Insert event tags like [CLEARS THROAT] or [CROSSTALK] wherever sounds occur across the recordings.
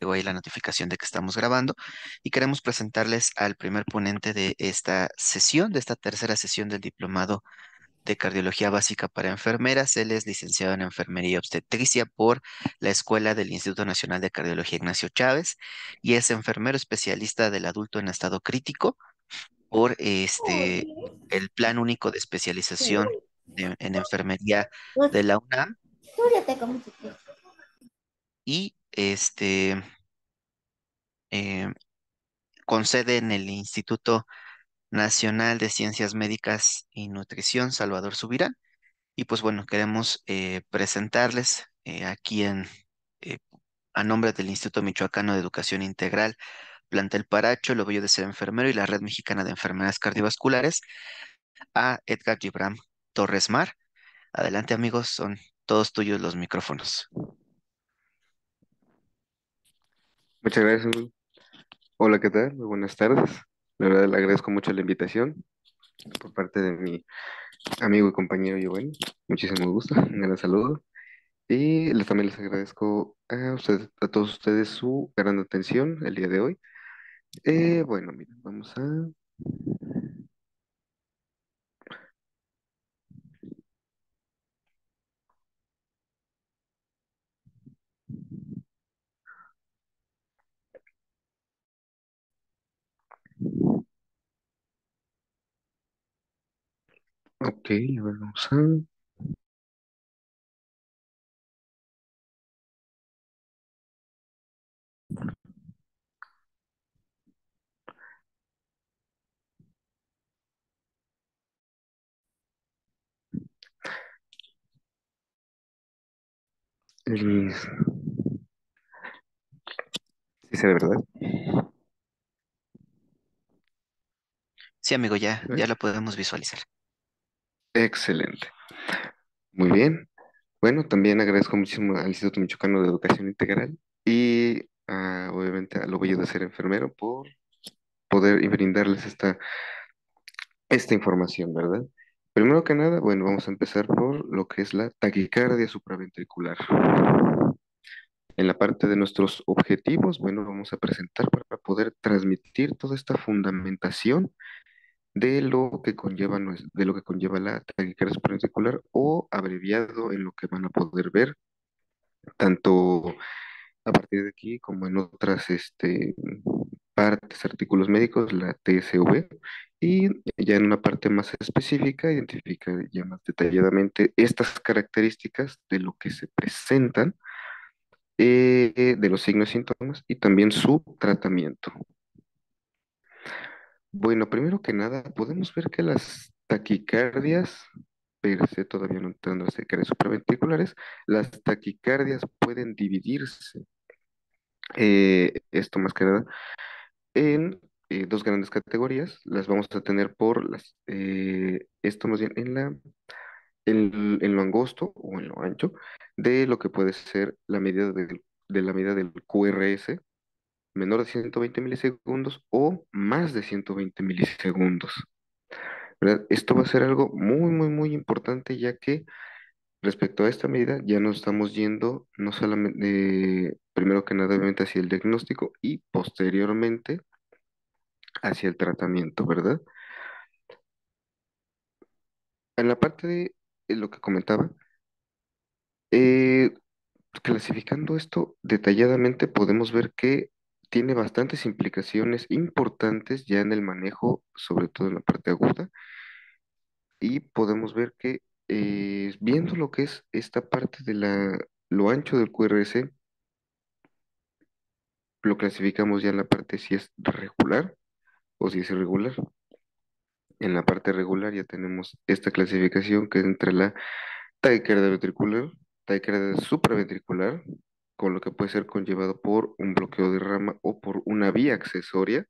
Llegó ahí la notificación de que estamos grabando y queremos presentarles al primer ponente de esta sesión, de esta tercera sesión del diplomado de Cardiología Básica para Enfermeras. Él es licenciado en Enfermería y Obstetricia por la Escuela del Instituto Nacional de Cardiología Ignacio Chávez y es enfermero especialista del adulto en estado crítico por este, el Plan Único de Especialización en Enfermería pues de la UNAM y este, em, con sede en el Instituto Nacional de Ciencias Médicas y Nutrición, Salvador Subirán. Y pues bueno, queremos eh, presentarles eh, aquí en, eh, a nombre del Instituto Michoacano de Educación Integral, Plantel Paracho, lo voy de ser enfermero y la Red Mexicana de Enfermedades Cardiovasculares, a Edgar Gibram Torres Mar. Adelante amigos, son todos tuyos los micrófonos. Muchas gracias. Hola, ¿qué tal? Muy buenas tardes. La verdad le agradezco mucho la invitación por parte de mi amigo y compañero Giovanni. Muchísimo gusto, un [LAUGHS] gran saludo. Y les, también les agradezco a, ustedes, a todos ustedes su gran atención el día de hoy. Eh, bueno, mira vamos a Ok, a vamos a... Sí se ¿verdad? Sí, amigo, ya, ya podemos visualizar. Excelente. Muy bien. Bueno, también agradezco muchísimo al Instituto Michoacano de Educación Integral y ah, obviamente a lo bello de ser enfermero por poder brindarles esta, esta información, ¿verdad? Primero que nada, bueno, vamos a empezar por lo que es la taquicardia supraventricular. En la parte de nuestros objetivos, bueno, vamos a presentar para poder transmitir toda esta fundamentación de lo que conlleva, de lo que conlleva la o abreviado en lo que van a poder ver tanto a partir de aquí como en otras este, partes, artículos médicos, la TSV, y ya en una parte más específica identifica ya más detalladamente estas características de lo que se presentan, eh, de los signos y síntomas y también su tratamiento. Bueno, primero que nada, podemos ver que las taquicardias, per se todavía no entrando a supraventriculares, las taquicardias pueden dividirse, eh, esto más que nada, en eh, dos grandes categorías. Las vamos a tener por las, eh, esto más bien en la en, lo angosto o en lo ancho de lo que puede ser la medida de la medida del QRS, menor de 120 milisegundos o más de 120 milisegundos. Esto va a ser algo muy, muy, muy importante ya que respecto a esta medida ya nos estamos yendo no solamente, eh, primero que nada, obviamente hacia el diagnóstico y posteriormente hacia el tratamiento, ¿verdad? En la parte de eh, lo que comentaba, eh, clasificando esto detalladamente podemos ver que tiene bastantes implicaciones importantes ya en el manejo, sobre todo en la parte aguda, y podemos ver que eh, viendo lo que es esta parte de la, lo ancho del QRS, lo clasificamos ya en la parte si es regular o si es irregular. En la parte regular ya tenemos esta clasificación que es entre la taquicardia ventricular, taquicardia supraventricular, con lo que puede ser conllevado por un bloqueo de rama o por una vía accesoria.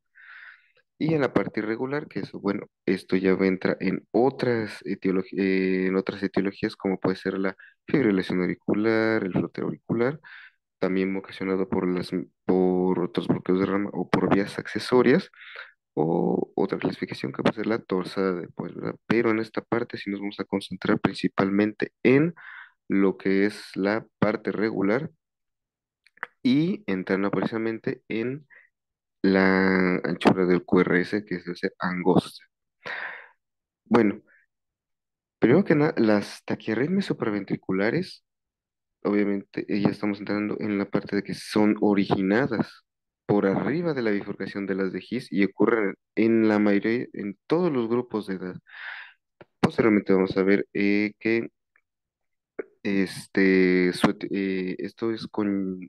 Y en la parte irregular, que es, bueno, esto ya entra en otras, eh, en otras etiologías, como puede ser la fibrilación auricular, el flotero auricular, también ocasionado por, las, por otros bloqueos de rama o por vías accesorias, o otra clasificación que puede ser la torsada de pues, Pero en esta parte sí nos vamos a concentrar principalmente en lo que es la parte regular, y entrando precisamente en la anchura del QRS, que es ese angosta. Bueno, primero que nada, las taquiarritmias supraventriculares, obviamente eh, ya estamos entrando en la parte de que son originadas por arriba de la bifurcación de las de His y ocurren en la mayoría, en todos los grupos de edad. Posteriormente vamos a ver eh, que este, eh, esto es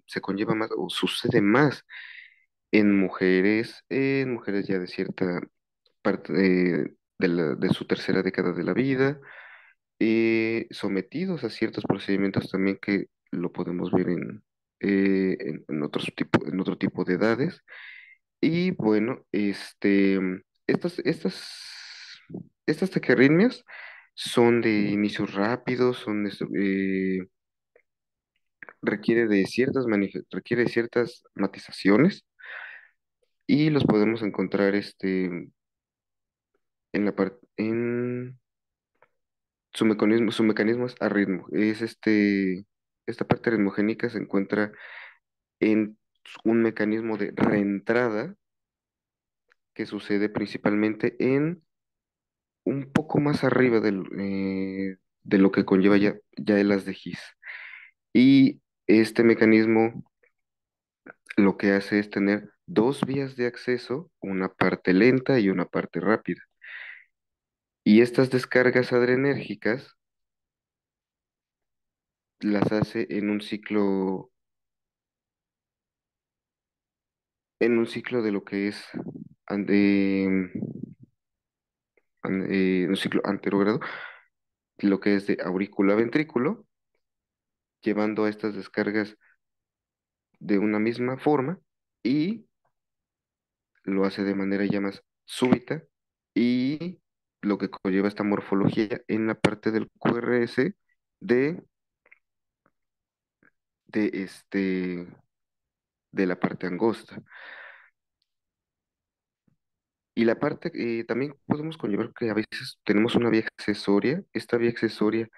se conlleva más o sucede más en mujeres, en mujeres ya de cierta parte eh, de, su tercera década de la vida, eh, sometidos a ciertos procedimientos también que lo podemos ver en, en, otros tipo, en otro tipo de edades. Y bueno, este, estas, estas, estas son de inicio rápidos, son de, eh, requiere de ciertas requiere ciertas matizaciones y los podemos encontrar este en la parte en su mecanismo su es a es este esta parte aritmogénica se encuentra en un mecanismo de reentrada que sucede principalmente en un poco más arriba eh, de lo que conlleva ya, ya el as de Gis. Y este mecanismo lo que hace es tener dos vías de acceso, una parte lenta y una parte rápida. Y estas descargas adrenérgicas las hace en un ciclo en un ciclo de lo que es de, en eh, un ciclo anterógrado, lo que es de aurícula a ventrículo, llevando a estas descargas de una misma forma y lo hace de manera ya más súbita y lo que conlleva esta morfología en la parte del QRS de, de, este, de la parte angosta. Y la parte, eh, también podemos conllevar que a veces tenemos una vía accesoria. Esta vía accesoria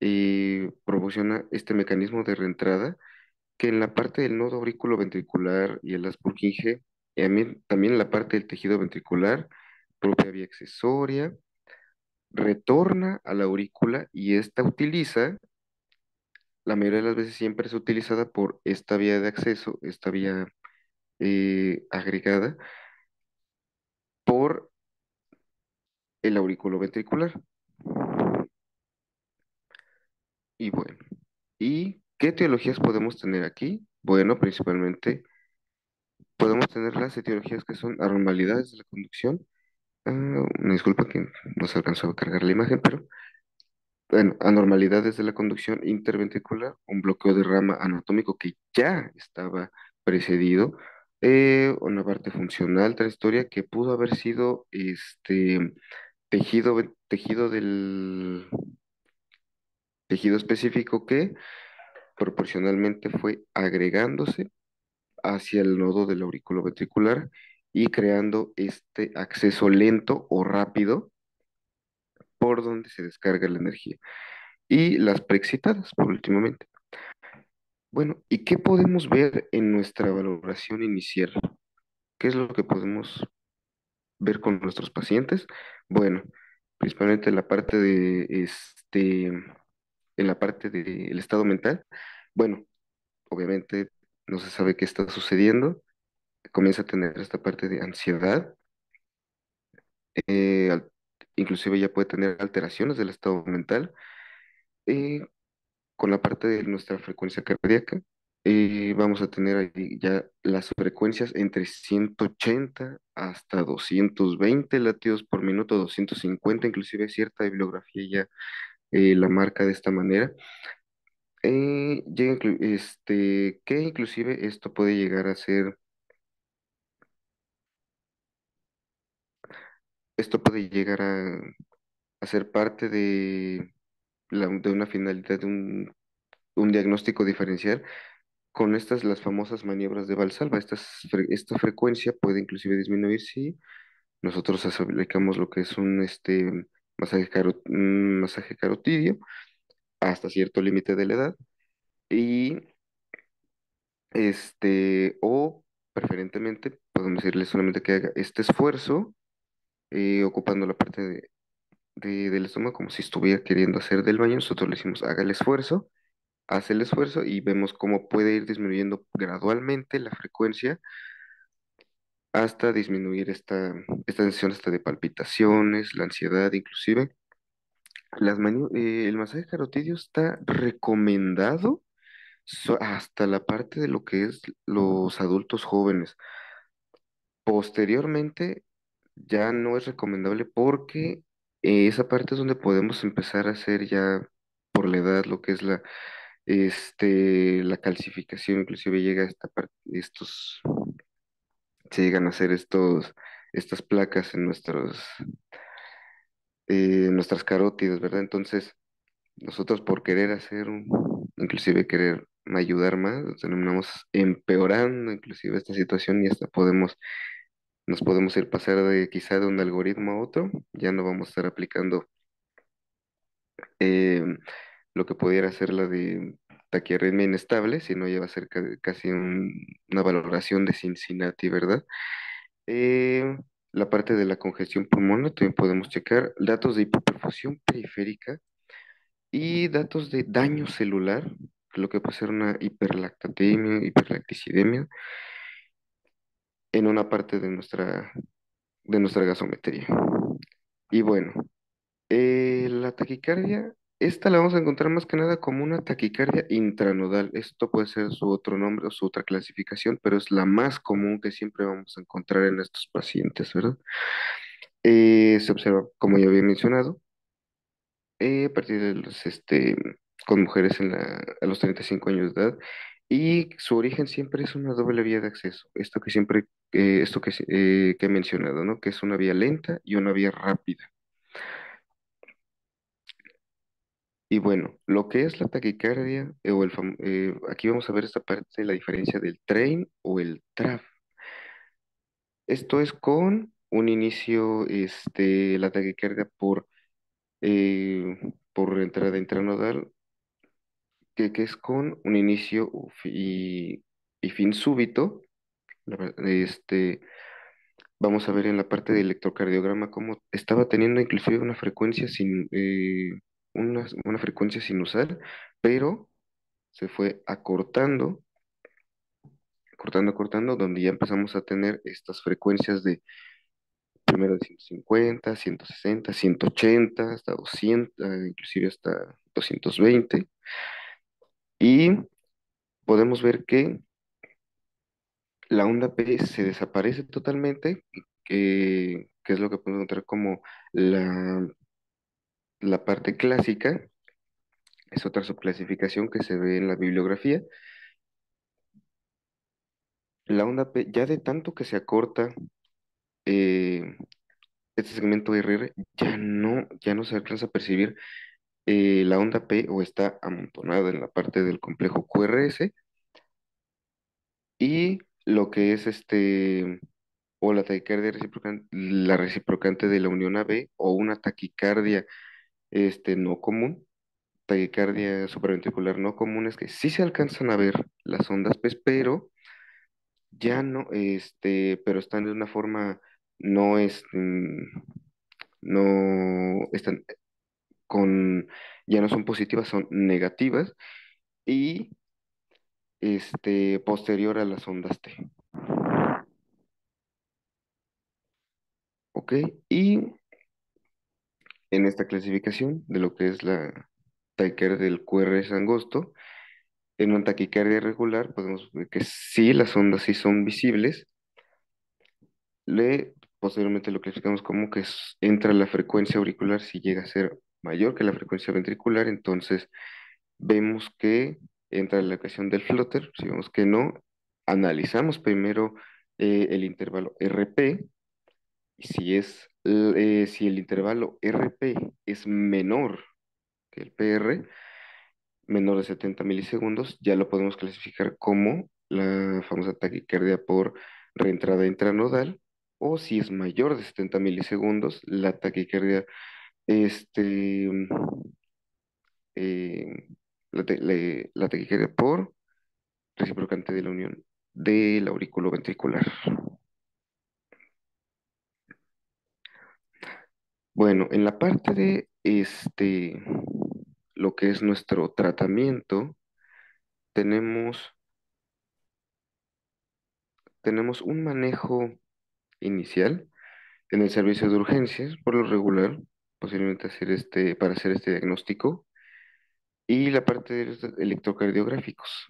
eh, proporciona este mecanismo de reentrada que en la parte del nodo aurículo ventricular y el Asburginge, también, también en la parte del tejido ventricular, propia vía accesoria, retorna a la aurícula y esta utiliza, la mayoría de las veces siempre es utilizada por esta vía de acceso, esta vía eh, agregada, por el aurículo ventricular. Y bueno, ¿y qué etiologías podemos tener aquí? Bueno, principalmente podemos tener las etiologías que son anormalidades de la conducción. Ah, disculpa que no se alcanzó a cargar la imagen, pero bueno, anormalidades de la conducción interventricular, un bloqueo de rama anatómico que ya estaba precedido una eh, parte funcional de la historia que pudo haber sido este tejido, eh, tejido del tejido específico que proporcionalmente fue agregándose hacia el nodo del aurículo ventricular y creando este acceso lento o rápido por donde se descarga la energía. Y las preexcitadas, por últimamente. Bueno, ¿y qué podemos ver en nuestra valoración inicial? ¿Qué es lo que podemos ver con nuestros pacientes? Bueno, principalmente en la parte de este, en la parte del estado mental. Bueno, obviamente no se sabe qué está sucediendo. Comienza a tener esta parte de ansiedad. Eh, inclusive ya puede tener alteraciones del estado mental. Eh, con la parte de nuestra frecuencia cardíaca. y eh, vamos a tener ahí ya las frecuencias entre 180 hasta 220 latidos por minuto, 250, inclusive cierta bibliografía ya eh, la marca de esta manera. Eh, este, que inclusive esto puede llegar a ser esto puede llegar a, a ser parte de de una finalidad, de un, un diagnóstico diferencial, con estas las famosas maniobras de Valsalva. Estas, esta frecuencia puede inclusive disminuir si nosotros aplicamos lo que es un este, masaje, caro, masaje carotidio hasta cierto límite de la edad y este o preferentemente podemos decirle solamente que haga este esfuerzo eh, ocupando la parte de, de, del estómago como si estuviera queriendo hacer del baño, nosotros le decimos haga el esfuerzo, hace el esfuerzo y vemos cómo puede ir disminuyendo gradualmente la frecuencia hasta disminuir esta, esta sensación hasta de palpitaciones, la ansiedad inclusive. Las eh, el masaje carotidio está recomendado hasta la parte de lo que es los adultos jóvenes. Posteriormente ya no es recomendable porque eh, esa parte es donde podemos empezar a hacer ya por la edad lo que es la, este, la calcificación, inclusive llega a esta parte, estos, se llegan a hacer estos, estas placas en nuestros, eh, nuestras carótidas, ¿verdad? Entonces, nosotros por querer hacer, inclusive querer ayudar más, terminamos empeorando inclusive esta situación y hasta podemos nos podemos ir pasar de quizá de un algoritmo a otro, ya no vamos a estar aplicando eh, lo que pudiera ser la de taquiarritmia inestable, sino ya va a ser casi una valoración de Cincinnati, ¿verdad? Eh, la parte de la congestión pulmonar también podemos checar, datos de hipoperfusión periférica y datos de daño celular, lo que puede ser una hiperlactatemia, hiperlacticidemia, en una parte de nuestra, de nuestra gasometría. Y bueno, eh, la taquicardia, esta la vamos a encontrar más que nada como una taquicardia intranodal. Esto puede ser su otro nombre o su otra clasificación, pero es la más común que siempre vamos a encontrar en estos pacientes, ¿verdad? Eh, se observa, como ya había mencionado, eh, a partir de los, este, con mujeres en a los 35 años de edad y su origen siempre es una doble vía de acceso, esto que siempre, eh, esto eh, que, he mencionado, ¿no? Que es una vía lenta y una vía rápida. Y bueno, lo que es la taquicardia, eh, o el aquí vamos a ver esta parte, la diferencia del train o el TRAF. Esto es con un inicio, este, la taquicardia por, por entrada intranodal que, es con un inicio y, fin súbito. Este, vamos a ver en la parte de electrocardiograma cómo estaba teniendo inclusive una frecuencia sin eh, una, frecuencia sinusal, pero se fue acortando, acortando, acortando donde ya empezamos a tener estas frecuencias de primero de 150, 160, 180, hasta 200, ah, inclusive hasta 220. Y podemos ver que la onda P se desaparece totalmente, que, es lo que podemos encontrar como la, la parte clásica, es otra subclasificación que se ve en la bibliografía. La onda P, ya de tanto que se acorta eh, este segmento RR, ya no, ya no se alcanza a percibir eh, la onda P o está amontonada en la parte del complejo QRS y lo que es este o la taquicardia reciprocante, la reciprocante de la unión AB o una taquicardia este, no común, taquicardia supraventricular no común es que sí se alcanzan a ver las ondas P, pero ya no, este, pero están de una forma no es mm, no están con, ya no son positivas, son negativas, y este, posterior a las ondas T. Ok, y en esta clasificación de lo que es la taquicardia del QRS angosto, en una taquicardia regular podemos ver que sí, las ondas sí son visibles, le posteriormente lo clasificamos como que entra la frecuencia auricular si llega a ser mayor que la frecuencia ventricular, entonces vemos que entra la ecuación del flotter, si vemos que no, analizamos primero eh, el intervalo RP, y si, es, eh, si el intervalo RP es menor que el PR, menor de 70 milisegundos, ya lo podemos clasificar como la famosa taquicardia por reentrada intranodal, o si es mayor de 70 milisegundos, la taquicardia este, eh, la, te, por reciprocante de la unión del aurículo ventricular. Bueno, en la parte de este, lo que es nuestro tratamiento, tenemos, tenemos un manejo inicial en el servicio de urgencias, por lo regular, posiblemente hacer este, para hacer este diagnóstico, y la parte de electrocardiográficos.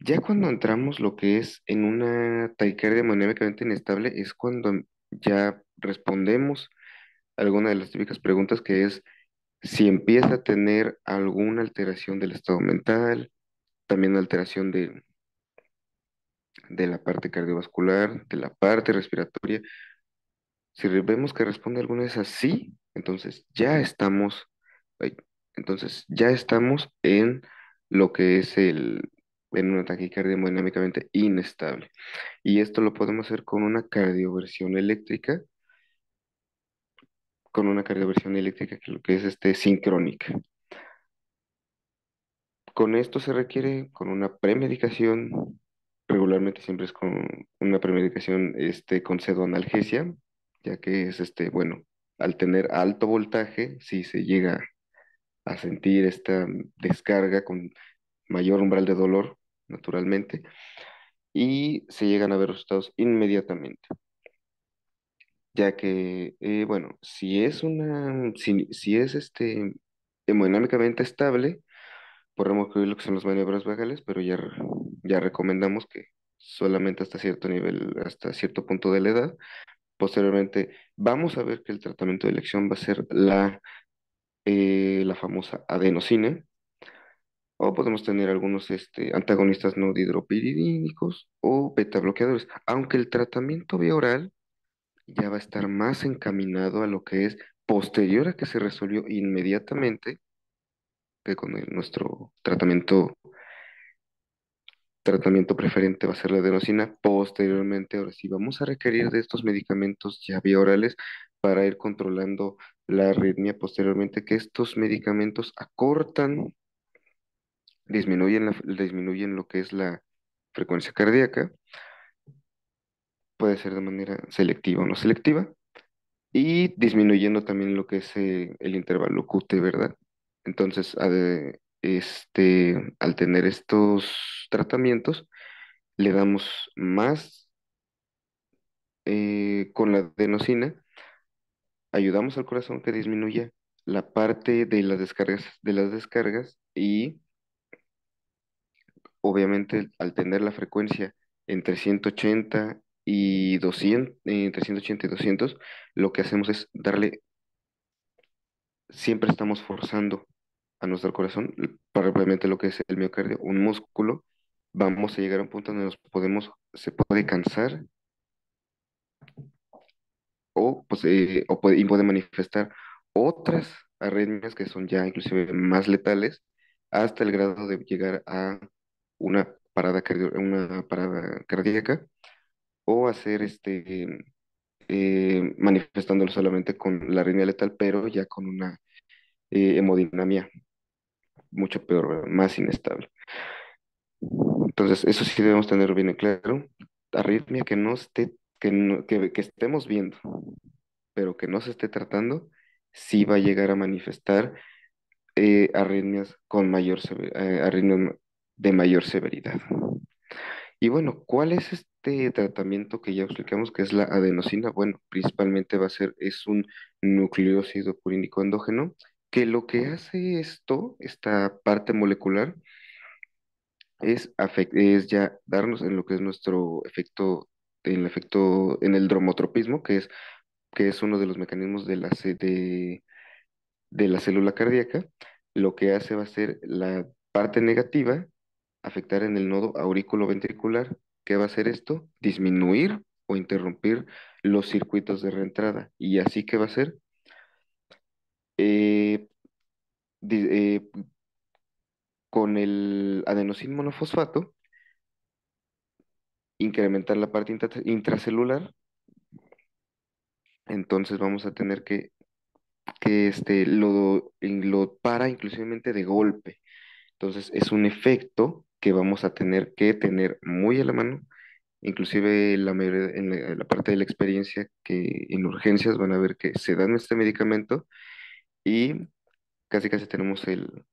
Ya cuando entramos lo que es en una taquicardia hemodinámicamente inestable es cuando ya respondemos alguna de las típicas preguntas que es si empieza a tener alguna alteración del estado mental, también alteración de, de la parte cardiovascular, de la parte respiratoria, si vemos que responde alguna vez así, entonces ya estamos, entonces ya estamos en lo que es el, en una inestable. Y esto lo podemos hacer con una cardioversión eléctrica, con una cardioversión eléctrica que lo que es este, sincrónica. Con esto se requiere con una premedicación, regularmente siempre es con una premedicación este, con pseudoanalgesia, ya que es este, bueno, al tener alto voltaje, si se llega a sentir esta descarga con mayor umbral de dolor, naturalmente, y se llegan a ver resultados inmediatamente. Ya que, eh, bueno, si es una, si, es este, hemodinámicamente estable, podemos incluir lo que son las maniobras vagales, pero ya, ya recomendamos que solamente hasta cierto nivel, hasta cierto punto de la edad, posteriormente. Vamos a ver que el tratamiento de elección va a ser la, eh, la famosa adenosina, o podemos tener algunos este, antagonistas no dihidropiridínicos o beta bloqueadores, aunque el tratamiento vía oral ya va a estar más encaminado a lo que es posterior a que se resolvió inmediatamente que con nuestro tratamiento tratamiento preferente va a ser la adenosina. Posteriormente, ahora sí, vamos a requerir de estos medicamentos ya vía orales para ir controlando la arritmia. Posteriormente, que estos medicamentos acortan, disminuyen, disminuyen lo que es la frecuencia cardíaca. Puede ser de manera selectiva o no selectiva. Y disminuyendo también lo que es eh, el intervalo QT, ¿verdad? Entonces, a de, este, al tener estos tratamientos, le damos más eh, con la adenosina, ayudamos al corazón que disminuya la parte de las descargas, de las descargas y obviamente al tener la frecuencia entre 180 y eh, entre 180 y 200, lo que hacemos es darle, siempre estamos forzando a nuestro corazón, probablemente lo que es el miocardio, un músculo, vamos a llegar a un punto donde nos podemos, se puede cansar o, pues, eh, puede, y puede manifestar otras arritmias que son ya inclusive más letales, hasta el grado de llegar a una parada, una parada cardíaca o hacer este eh, manifestándolo solamente con la arritmia letal, pero ya con una eh, hemodinamia mucho peor, más inestable. Entonces, eso sí debemos tener bien claro. Arritmia que no esté, que, que, estemos viendo, pero que no se esté tratando, sí va a llegar a manifestar eh, arritmias con mayor eh, de mayor severidad. Y bueno, ¿cuál es este tratamiento que ya explicamos que es la adenosina? Bueno, principalmente va a ser, es un nucleócido purínico endógeno que lo que hace esto, esta parte molecular, es, es ya darnos en lo que es nuestro efecto, en el efecto, en el dromotropismo, que es, que es uno de los mecanismos de la, de, la célula cardíaca, lo que hace va a ser la parte negativa, afectar en el nodo aurículo-ventricular. ¿Qué va a hacer esto? Disminuir o interrumpir los circuitos de reentrada. ¿Y así qué va a ser, eh, eh, con el adenosín monofosfato, incrementar la parte intracelular, entonces vamos a tener que, que este, lo, lo para inclusivemente de golpe. Entonces es un efecto que vamos a tener que tener muy a la mano, inclusive la mayoría, en la, la parte de la experiencia que en urgencias van a ver que se dan este medicamento y casi casi tenemos el,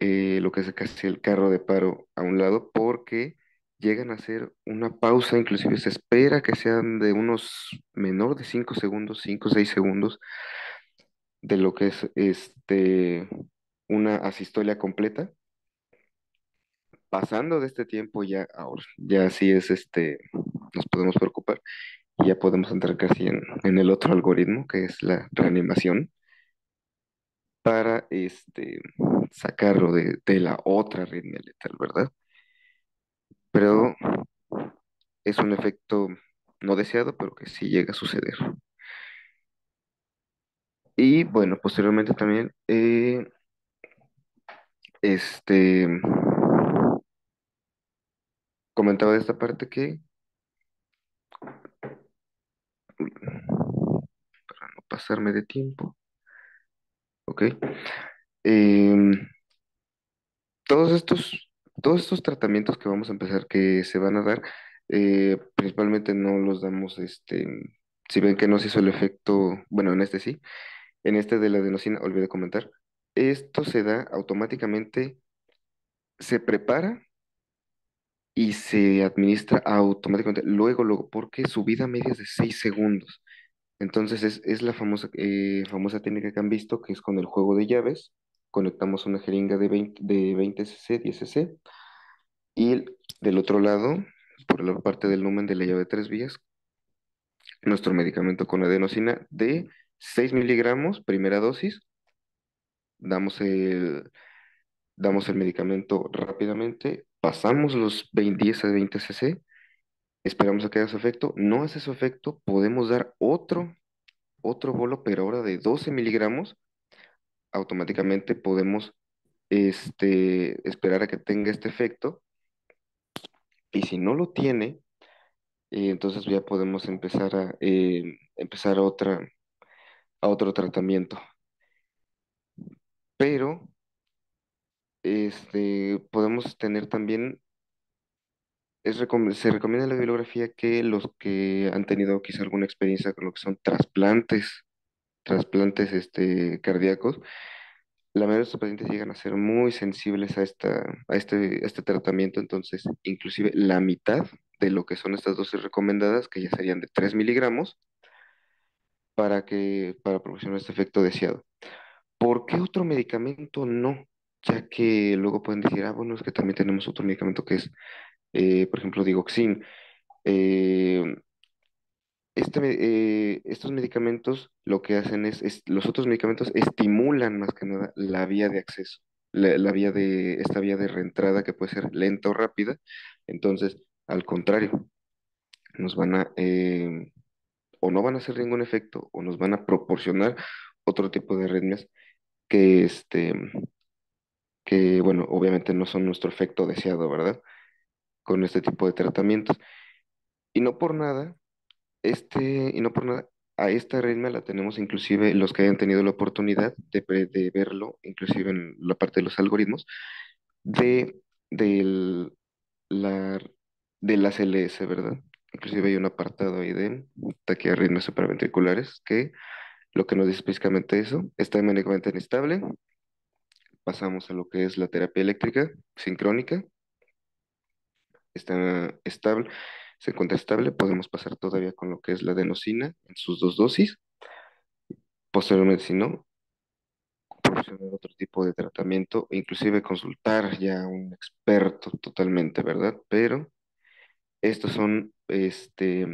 eh, lo que es casi el carro de paro a un lado porque llegan a hacer una pausa, inclusive se espera que sean de unos menor de 5 segundos, 5 o 6 segundos de lo que es este, una asistolia completa. Pasando de este tiempo ya ahora, ya así es este, nos podemos preocupar y ya podemos entrar casi en, en el otro algoritmo que es la reanimación para este, sacarlo de, de la otra red letal, ¿verdad? Pero es un efecto no deseado, pero que sí llega a suceder. Y bueno, posteriormente también, eh, este, comentaba de esta parte que, para no pasarme de tiempo, ¿ok? Em, todos estos, todos estos tratamientos que vamos a empezar, que se van a dar, eh, principalmente no los damos, este, si ven que no se hizo el efecto, bueno, en este sí, en este de la adenosina, olvidé comentar, esto se da automáticamente, se prepara y se administra automáticamente, luego, luego, porque su vida media es de 6 segundos. Entonces es, la famosa, eh, famosa técnica que han visto, que es con el juego de llaves. Conectamos una jeringa de 20, de 20 cc, 10 cc, y del otro lado, por la parte del lumen de la llave de tres vías, nuestro medicamento con adenosina de 6 miligramos, primera dosis. Damos el, damos el medicamento rápidamente, pasamos los 20, 10 a 20 cc Esperamos a que haga su efecto. No hace su efecto, podemos dar otro, otro bolo pero ahora de 12 miligramos. Automáticamente podemos este, esperar a que tenga este efecto. Y si no lo tiene, eh, entonces ya podemos empezar a em, empezar otra a otro tratamiento. Pero este, podemos tener también se recomienda en la bibliografía que los que han tenido quizá alguna experiencia con lo que son trasplantes, trasplantes este, cardíacos, la mayoría de estos pacientes llegan a ser muy sensibles a, esta, a, este, a este tratamiento, entonces inclusive la mitad de lo que son estas dosis recomendadas, que ya serían de 3 miligramos, para, que, para proporcionar este efecto deseado. ¿Por qué otro medicamento no? Ya que luego pueden decir, ah, bueno, es que también tenemos otro medicamento que es eh, por ejemplo, digoxin. Eh, este eh, estos medicamentos lo que hacen es, los otros medicamentos estimulan más que nada la vía de acceso, la, vía de, esta vía de reentrada que puede ser lenta o rápida. Entonces, al contrario, nos van a, o no van a hacer ningún efecto, o nos van a proporcionar otro tipo de arritmias que, este, que, bueno, obviamente no son nuestro efecto deseado, ¿verdad? con este tipo de tratamientos. Y no por nada, este, y no por nada, a esta arritmia la tenemos inclusive los que hayan tenido la oportunidad de, verlo, inclusive en la parte de los algoritmos, de, de la, de LS, ¿verdad? Inclusive hay un apartado ahí de taquiarritmias supraventriculares que lo que nos dice específicamente eso, está mecánicamente inestable, pasamos a lo que es la terapia eléctrica sincrónica, está estable, se encuentra estable, podemos pasar todavía con lo que es la adenosina en sus dos dosis. Posteriormente, si no, proporcionar otro tipo de tratamiento, inclusive consultar ya a un experto totalmente, ¿verdad? Pero estos son, este,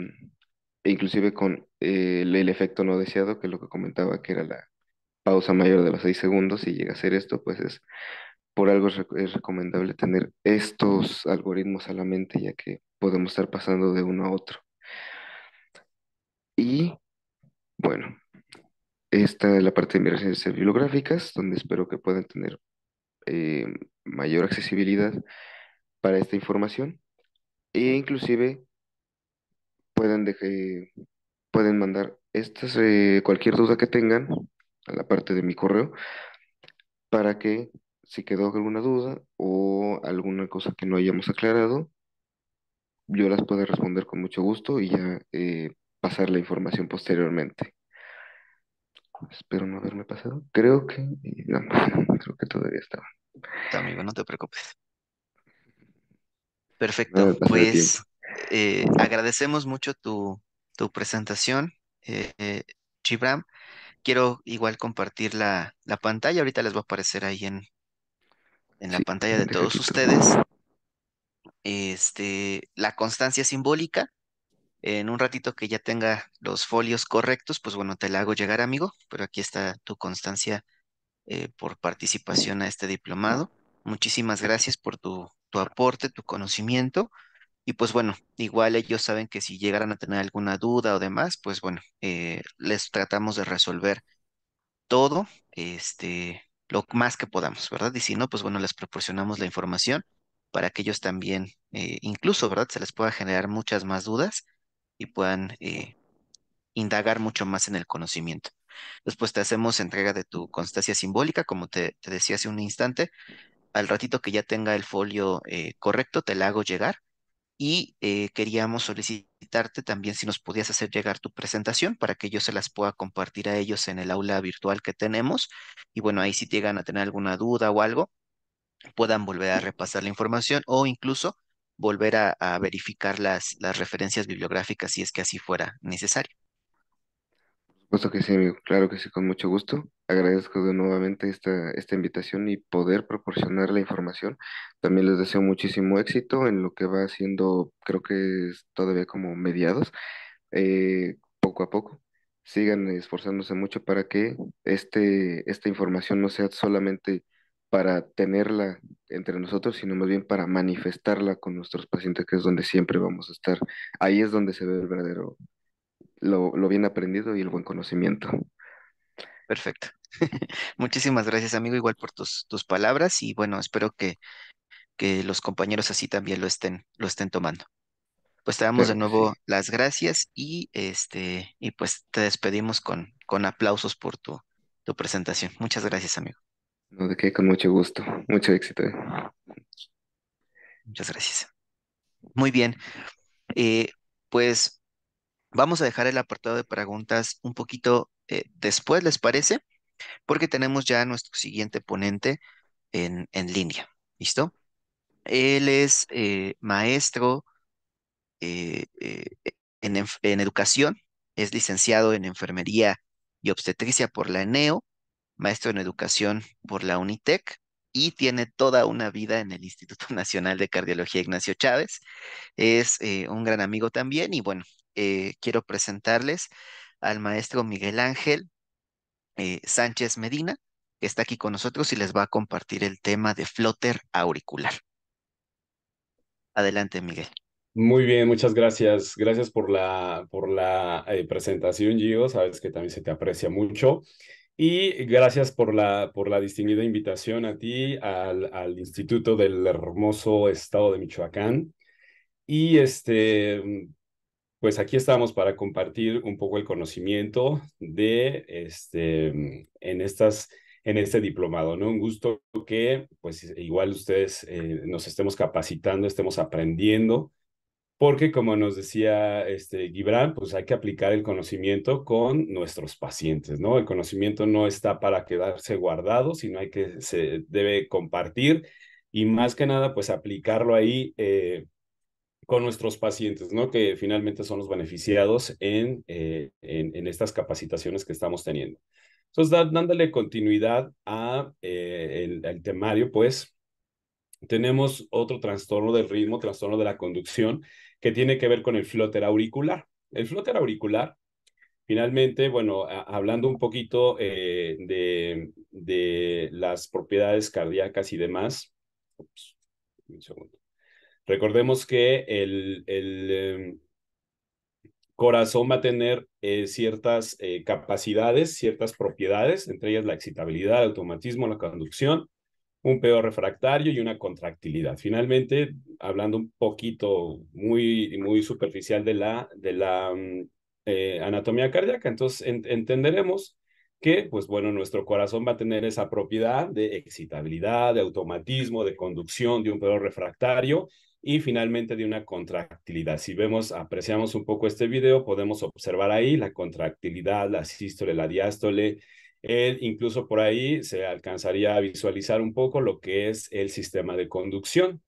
inclusive con eh, el, efecto no deseado, que es lo que comentaba, que era la pausa mayor de los seis segundos, si llega a ser esto, pues es por algo es, recomendable tener estos algoritmos a la mente, ya que podemos estar pasando de uno a otro. Y bueno, esta es la parte de mis ser bibliográficas, donde espero que puedan tener eh, mayor accesibilidad para esta información e inclusive pueden, pueden mandar estas, eh, cualquier duda que tengan a la parte de mi correo para que si quedó alguna duda o alguna cosa que no hayamos aclarado, yo las puedo responder con mucho gusto y ya eh, pasar la información posteriormente. Espero no haberme pasado. Creo que eh, [LAUGHS] creo que todavía estaba. Amigo, no te preocupes. Perfecto, pues eh, agradecemos mucho tu, presentación, Chibram. Quiero igual compartir la pantalla. Ahorita les va a aparecer ahí en, en la pantalla de todos ustedes. Este, la constancia simbólica. En un ratito que ya tenga los folios correctos, pues bueno, te la hago llegar, amigo, pero aquí está tu constancia eh, por participación a este diplomado. Muchísimas gracias por tu, tu aporte, tu conocimiento. Y pues bueno, igual ellos saben que si llegaran a tener alguna duda o demás, pues bueno, eh, les tratamos de resolver todo. Este, lo más que podamos, ¿verdad? Y si no, pues bueno, les proporcionamos la información para que ellos también, eh, incluso, ¿verdad? Se les pueda generar muchas más dudas y puedan eh, indagar mucho más en el conocimiento. Después te hacemos entrega de tu constancia simbólica, como te, decía hace un instante. Al ratito que ya tenga el folio eh, correcto, te la hago llegar y eh, queríamos solicitarte también si nos podías hacer llegar tu presentación para que yo se las pueda compartir a ellos en el aula virtual que tenemos. Y bueno, ahí si llegan a tener alguna duda o algo, puedan volver a repasar la información o incluso volver a, a verificar las, las referencias bibliográficas si es que así fuera necesario que sí, Claro que sí, con mucho gusto. Agradezco de nuevamente esta, esta invitación y poder proporcionar la información. También les deseo muchísimo éxito en lo que va haciendo, creo que es todavía como mediados, eh, poco a poco. Sigan esforzándose mucho para que este, esta información no sea solamente para tenerla entre nosotros, sino más bien para manifestarla con nuestros pacientes, que es donde siempre vamos a estar. Ahí es donde se ve el verdadero lo, bien aprendido y el buen conocimiento. Perfecto. [LAUGHS] Muchísimas gracias, amigo, igual por tus, tus palabras y bueno, espero que, que los compañeros así también lo estén, lo estén tomando. Pues te damos de nuevo las gracias y este, y pues te despedimos con, con aplausos por tu, tu presentación. Muchas gracias, amigo. No, de qué, con mucho gusto, mucho éxito. Muchas gracias. Muy bien. Eh, pues Vamos a dejar el apartado de preguntas un poquito eh, después, ¿les parece? Porque tenemos ya a nuestro siguiente ponente en, en línea. ¿Listo? Él es eh, maestro eh, en, educación, es licenciado en enfermería y obstetricia por la ENEO, maestro en educación por la UNITEC y tiene toda una vida en el Instituto [LAUGHS] Nacional de Cardiología Ignacio Chávez. Es un gran amigo también y bueno, eh, quiero presentarles al maestro Miguel Ángel eh, Sánchez Medina, que está aquí con nosotros y les va a compartir el tema de flóter auricular. Adelante, Miguel. Muy bien, muchas gracias. Gracias por la, por la eh, presentación, Gio. Sabes que también se te aprecia mucho. Y gracias por la, por la distinguida invitación a ti, al, al, Instituto del Hermoso Estado de Michoacán. Y este, pues aquí estamos para compartir un poco el conocimiento de este, mm, en, estas, en este diplomado, ¿no? Un gusto que, pues, igual ustedes eh, nos estemos capacitando, estemos aprendiendo, porque como nos decía este Gibran, pues hay que aplicar el conocimiento con nuestros pacientes, ¿no? El conocimiento no está para quedarse guardado, sino hay que se debe compartir y más que nada, pues aplicarlo ahí eh, con nuestros pacientes, ¿no? Que finalmente son los beneficiados en, eh, en, estas capacitaciones que estamos teniendo. Entonces, dándole continuidad a, eh, el, al temario, pues tenemos otro trastorno del ritmo, trastorno de la conducción, que tiene que ver con el flóter auricular. El flóter auricular, finalmente, bueno, hablando un poquito eh, de, de las propiedades cardíacas y demás. un segundo. Recordemos que el, el em, corazón va a tener eh, ciertas eh, capacidades, ciertas propiedades, entre ellas la excitabilidad, el automatismo, la conducción, un peor refractario y una contractilidad. Finalmente, hablando un poquito muy, muy superficial de la, de la mm, eh, anatomía cardíaca, entonces entenderemos que, pues bueno, nuestro corazón va a tener esa propiedad de excitabilidad, de automatismo, de conducción, de un peor refractario y finalmente de una contractilidad. Si vemos, apreciamos un poco este video, podemos observar ahí la contractilidad, la sístole, la diástole. Eh, incluso por ahí se alcanzaría a visualizar un poco lo que es el sistema de conducción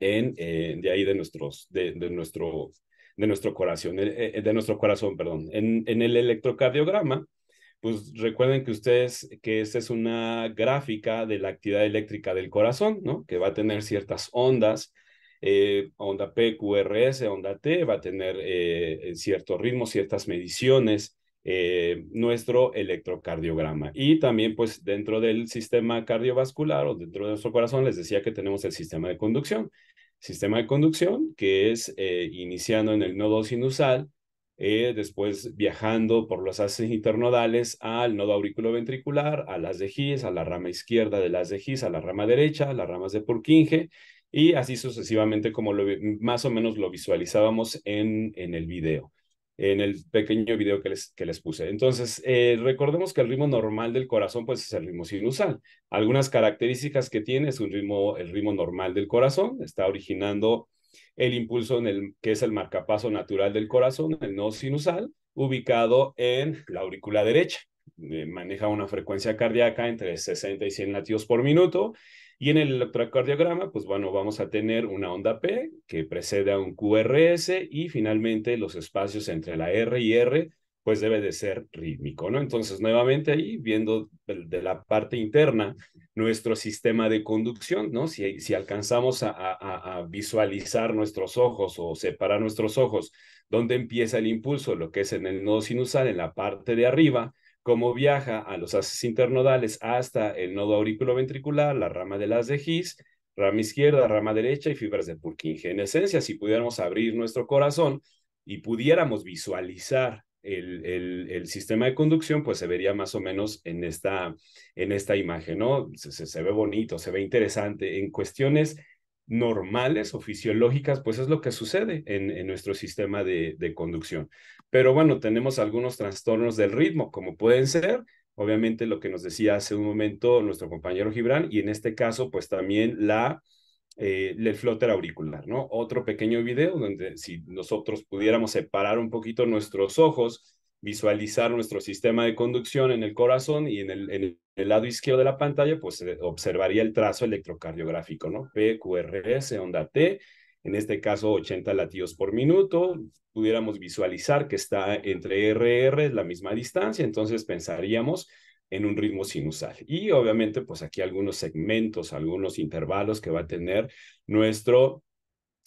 en, eh, de ahí de, nuestros, de, nuestro, de nuestro corazón, eh, de nuestro corazón, perdón. En, el electrocardiograma, pues recuerden que ustedes que esta es una gráfica de la actividad eléctrica del corazón, ¿no? Que va a tener ciertas ondas eh, onda P, QRS, onda T, va a tener eh, cierto ritmo, ciertas mediciones, eh, nuestro electrocardiograma. Y también, pues, dentro del sistema cardiovascular o dentro de nuestro corazón, les decía que tenemos el sistema de conducción. Sistema de conducción que es eh, iniciando en el nodo sinusal, después viajando por los haces internodales al nodo auriculoventricular, a las de GIS a la rama izquierda de las de GIS a la rama derecha, a las ramas de Purkinje, y así sucesivamente como más o menos lo visualizábamos en, en el video, en el pequeño video que les, que les puse. Entonces, eh, recordemos que el ritmo normal del corazón pues es el ritmo sinusal. Algunas características que tiene es un ritmo, el ritmo normal del corazón, está originando el impulso en el, que es el marcapaso natural del corazón, el no sinusal, ubicado en la aurícula derecha. Eh, maneja una frecuencia cardíaca entre 60 y 100 latidos por minuto y en el electrocardiograma, pues bueno, vamos a tener una onda P que precede a un QRS y finalmente los espacios entre la R y R, pues debe de ser rítmico, ¿no? Entonces, nuevamente ahí, viendo de, la parte interna, nuestro sistema de conducción, ¿no? Si, si alcanzamos a, visualizar nuestros ojos o separar nuestros ojos, ¿dónde empieza el impulso, lo que es en el nodo sinusal, en la parte de arriba, cómo viaja a los haces internodales hasta el nodo auriculoventricular, la rama de las de His, rama izquierda, rama derecha y fibras de Purkinje. En esencia, si pudiéramos abrir nuestro corazón y pudiéramos visualizar el, sistema de conducción, pues se vería más o menos en esta, en esta imagen, ¿no? Se, ve bonito, se ve interesante. En cuestiones normales o fisiológicas, pues es lo que sucede en, nuestro sistema de, conducción. Pero bueno, tenemos algunos trastornos del ritmo, como pueden ser, obviamente, lo que nos decía hace un momento nuestro compañero Gibran, y en este caso, pues también la, eh, el flotter auricular, ¿no? Otro pequeño video donde si nosotros pudiéramos separar un poquito nuestros ojos, visualizar nuestro sistema de conducción en el corazón y en el, en el lado izquierdo de la pantalla, pues observaría el trazo electrocardiográfico, ¿no? P S onda T, en este caso 80 latidos por minuto, pudiéramos visualizar que está entre RR la misma distancia, entonces pensaríamos en un ritmo sinusal. Y obviamente, pues aquí algunos segmentos, algunos intervalos que va a tener nuestro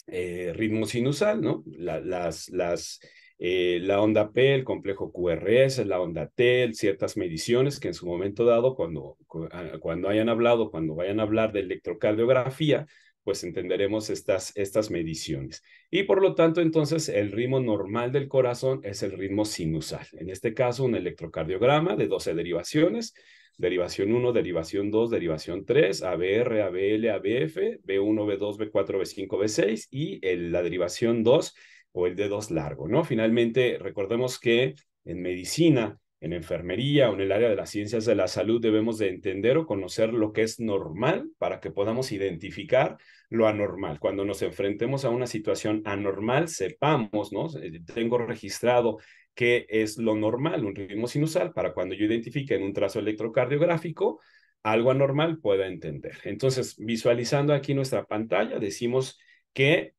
eh, ritmo sinusal, ¿no? La, las, las, eh, la onda P, el complejo QRS, la onda T, ciertas mediciones que en su momento dado, cuando, ah, cuando hayan hablado, cuando vayan a hablar de electrocardiografía, pues entenderemos estas, estas mediciones. Y por lo tanto, entonces, el ritmo normal del corazón es el ritmo sinusal. En este caso, un electrocardiograma de 12 derivaciones, derivación 1, derivación 2, derivación 3, ABR, ABL, ABF, B1, B2, B4, B5, B6 y la derivación 2 o el de 2 largo, ¿no? Finalmente, recordemos que en medicina en enfermería o en el área de las ciencias de la salud debemos de entender o conocer lo que es normal para que podamos identificar lo anormal. Cuando nos enfrentemos a una situación anormal, sepamos, ¿no? Eh, tengo registrado qué es lo normal, un ritmo sinusal, para cuando yo identifique en un trazo electrocardiográfico algo anormal pueda entender. Entonces, visualizando aquí nuestra pantalla, decimos que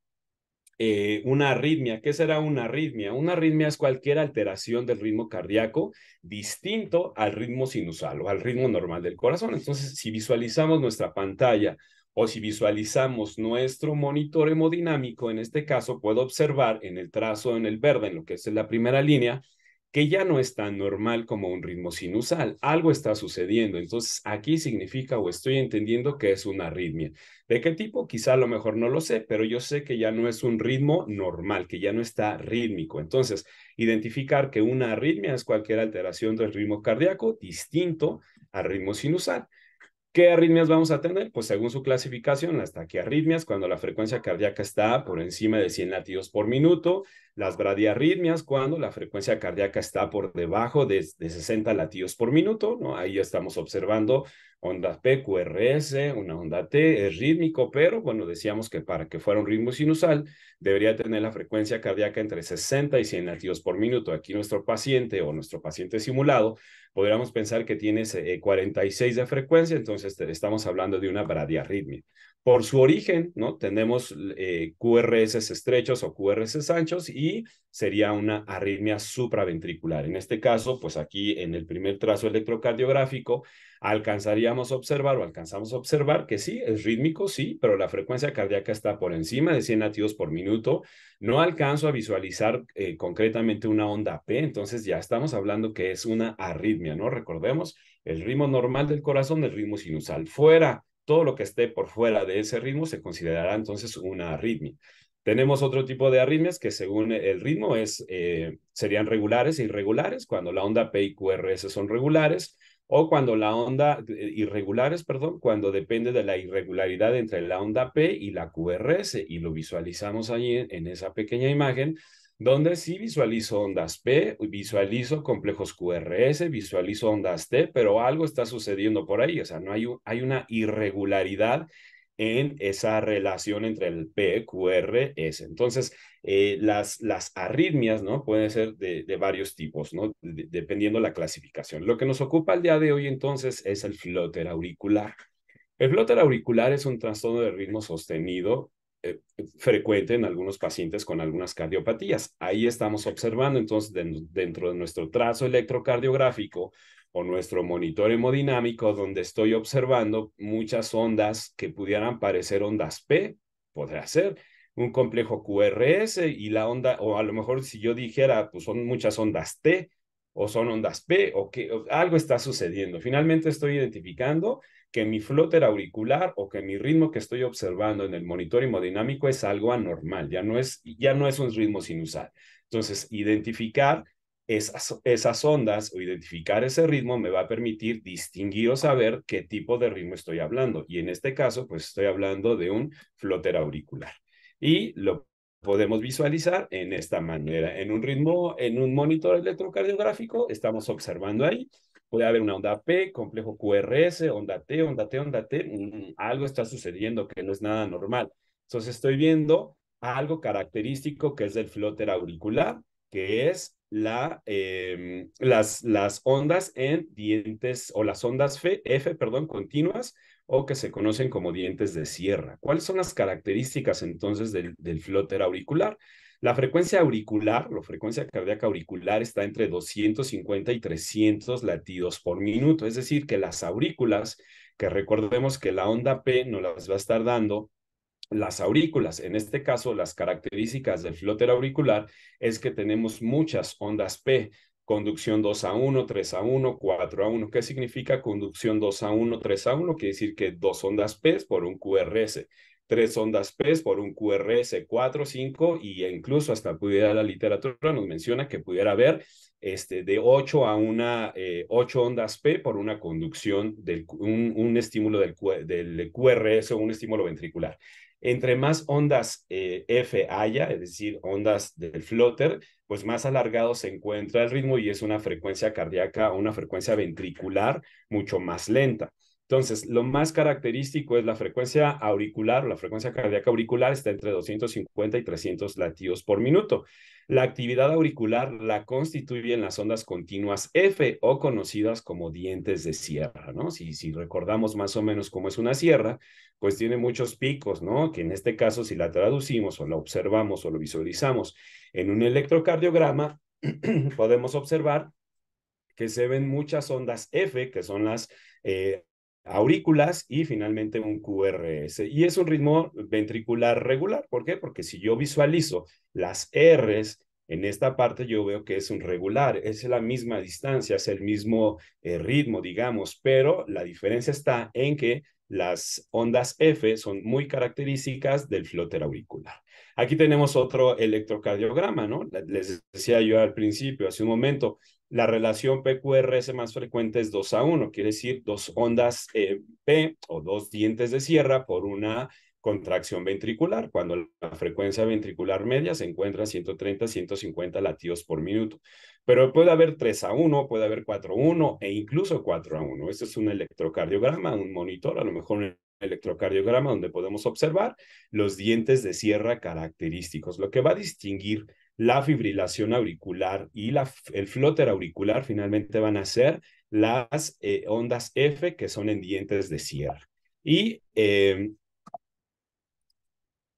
eh, una arritmia. ¿Qué será una arritmia? Una arritmia es cualquier alteración del ritmo cardíaco distinto al ritmo sinusal o al ritmo normal del corazón. Entonces, si visualizamos nuestra pantalla o si visualizamos nuestro monitor hemodinámico, en este caso puedo observar en el trazo en el verde, en lo que es la primera línea, que ya no es tan normal como un ritmo sinusal. Algo está sucediendo. Entonces, aquí significa o estoy entendiendo que es una arritmia. ¿De qué tipo? Quizá a lo mejor no lo sé, pero yo sé que ya no es un ritmo normal, que ya no está rítmico. Entonces, identificar que una arritmia es cualquier alteración del ritmo cardíaco distinto al ritmo sinusal. ¿Qué arritmias vamos a tener? Pues según su clasificación, las taquiarritmias, cuando la frecuencia cardíaca está por encima de 100 latidos por minuto, las bradiarritmias, cuando la frecuencia cardíaca está por debajo de, 60 latidos por minuto, ¿no? Ahí estamos observando onda P, QRS, una onda T, es rítmico, pero bueno, decíamos que para que fuera un ritmo sinusal, debería tener la frecuencia cardíaca entre 60 y 100 latidos por minuto. Aquí nuestro paciente o nuestro paciente simulado podríamos pensar que tienes 46 eh, de frecuencia, entonces estamos hablando de una bradiarritmia por su origen, ¿no? Tenemos eh, QRS estrechos o QRS anchos y sería una arritmia supraventricular. En este caso, pues aquí en el primer trazo electrocardiográfico alcanzaríamos a observar o alcanzamos a observar que sí, es rítmico, sí, pero la frecuencia cardíaca está por encima de 100 latidos por minuto. No alcanzo a visualizar eh, concretamente una onda P, entonces ya estamos hablando que es una arritmia, ¿no? Recordemos el ritmo normal del corazón, el ritmo sinusal. Fuera todo lo que esté por fuera de ese ritmo se considerará entonces una arritmia. Tenemos otro tipo de arritmias que según el ritmo es, eh, serían regulares e irregulares, cuando la onda P y QRS son regulares, o cuando la onda, eh, irregulares, perdón, cuando depende de la irregularidad entre la onda P y la QRS, y lo visualizamos ahí en esa pequeña imagen, donde sí visualizo ondas P, visualizo complejos QRS, visualizo ondas T, pero algo está sucediendo por ahí, o sea, no hay, hay una irregularidad en esa relación entre el P, QRS. Entonces, eh, las, las arritmias, ¿no? Pueden ser de, varios tipos, ¿no? De, dependiendo la clasificación. Lo que nos ocupa el día de hoy, entonces, es el flotter auricular. El flotter auricular es un trastorno de ritmo sostenido eh, frecuente en algunos pacientes con algunas cardiopatías. Ahí estamos observando entonces dentro de nuestro trazo electrocardiográfico o nuestro monitor hemodinámico donde estoy observando muchas ondas que pudieran parecer ondas P, podría ser un complejo QRS y la onda, o a lo mejor si yo dijera, pues son muchas ondas T o son ondas P o que algo está sucediendo. Finalmente estoy identificando que mi flutter auricular o que mi ritmo que estoy observando en el monitor hemodinámico es algo anormal, ya no es, ya no es un ritmo sinusal. Entonces, identificar esas, esas ondas o identificar ese ritmo me va a permitir distinguir o saber qué tipo de ritmo estoy hablando. Y en este caso, pues estoy hablando de un floter auricular. Y lo podemos visualizar en esta manera. En un ritmo, en un monitor electrocardiográfico, estamos observando ahí Puede haber una onda P, complejo QRS, onda T, onda T, onda T. Mm, algo está sucediendo que no es nada normal. Entonces estoy viendo algo característico que es del flotter auricular, que es la, em, las, ondas en dientes o las ondas F, perdón, continuas o que se conocen como dientes de sierra. ¿Cuáles son las características entonces del, del flotter auricular? La frecuencia auricular, la frecuencia cardíaca auricular está entre 250 y 300 latidos por minuto, es decir, que las aurículas, que recordemos que la onda P no las va a estar dando, las aurículas, en este caso las características del flotero auricular es que tenemos muchas ondas P, conducción 2 a 1, 3 a 1, 4 a 1. ¿Qué significa conducción 2 a 1, 3 a 1? Quiere decir que dos ondas P por un QRS tres ondas P por un QRS 4, 5 y incluso hasta pudiera la literatura nos menciona que pudiera haber este, de 8 a una, eh, ocho 8 ondas P por una conducción, del, un, estímulo del, QRS o un estímulo ventricular. Entre más ondas eh, F haya, es decir, ondas del flotter, pues más alargado se encuentra el ritmo y es una frecuencia cardíaca, una frecuencia ventricular mucho más lenta. Entonces, lo más característico es la frecuencia auricular, la frecuencia cardíaca auricular está entre 250 y 300 latidos por minuto. La actividad auricular la constituyen las ondas continuas F o conocidas como dientes de sierra, ¿no? Si, si recordamos más o menos cómo es una sierra, pues tiene muchos picos, ¿no? Que en este caso, si la traducimos o la observamos o lo visualizamos en un electrocardiograma, [CLEARS THROAT] podemos observar que se ven muchas ondas F, que son las eh, aurículas y finalmente un QRS. Y es un ritmo ventricular regular. ¿Por qué? Porque si yo visualizo las Rs en esta parte, yo veo que es un regular, es la misma distancia, es el mismo eh, ritmo, digamos, pero la diferencia está en que las ondas F son muy características del flóter auricular. Aquí tenemos otro electrocardiograma, ¿no? Les decía yo al principio, hace un momento, la relación PQRS más frecuente es 2 a 1, quiere decir dos ondas eh, P o dos dientes de sierra por una contracción ventricular, cuando la frecuencia ventricular media se encuentra 130-150 latidos por minuto. Pero puede haber 3 a 1, puede haber 4 a 1 e incluso 4 a 1. Este es un electrocardiograma, un monitor, a lo mejor un electrocardiograma donde podemos observar los dientes de sierra característicos. Lo que va a distinguir la fibrilación auricular y la, el flóter auricular finalmente van a ser las eh, ondas F que son en dientes de sierra. Y em,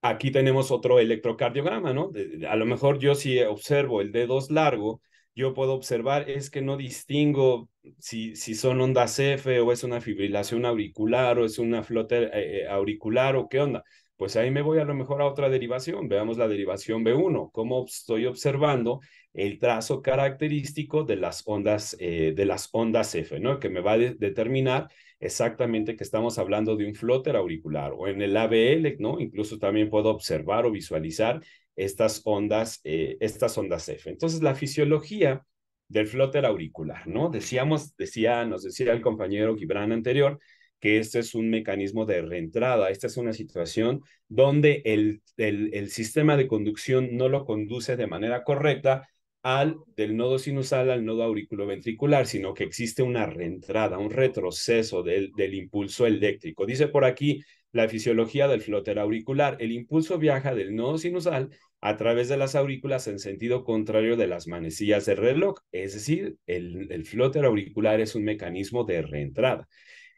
aquí tenemos otro electrocardiograma, ¿no? A lo mejor yo si observo el dedo largo, yo puedo observar es que no distingo si, si son ondas F o es una fibrilación auricular o es una flota eh, eh, auricular o qué onda. Pues ahí me voy a lo mejor a otra derivación. Veamos la derivación B1, cómo estoy observando el trazo característico de las ondas, eh, de las ondas F, ¿no? que me va a determinar exactamente que estamos hablando de un flóter auricular o en el ABL, ¿no? Incluso también puedo observar o visualizar estas ondas, eh, estas ondas F. Entonces, la fisiología del flotter auricular, ¿no? Decíamos, decía, nos decía el compañero Gibran anterior, que este es un mecanismo de reentrada, esta es una situación donde el, el, sistema de conducción no lo conduce de manera correcta al del nodo sinusal al nodo auriculoventricular, sino que existe una reentrada, un retroceso del, del impulso eléctrico. Dice por aquí la fisiología del flóter auricular. El impulso viaja del nodo sinusal a través de las aurículas en sentido contrario de las manecillas del reloj, es decir, el, el auricular es un mecanismo de reentrada.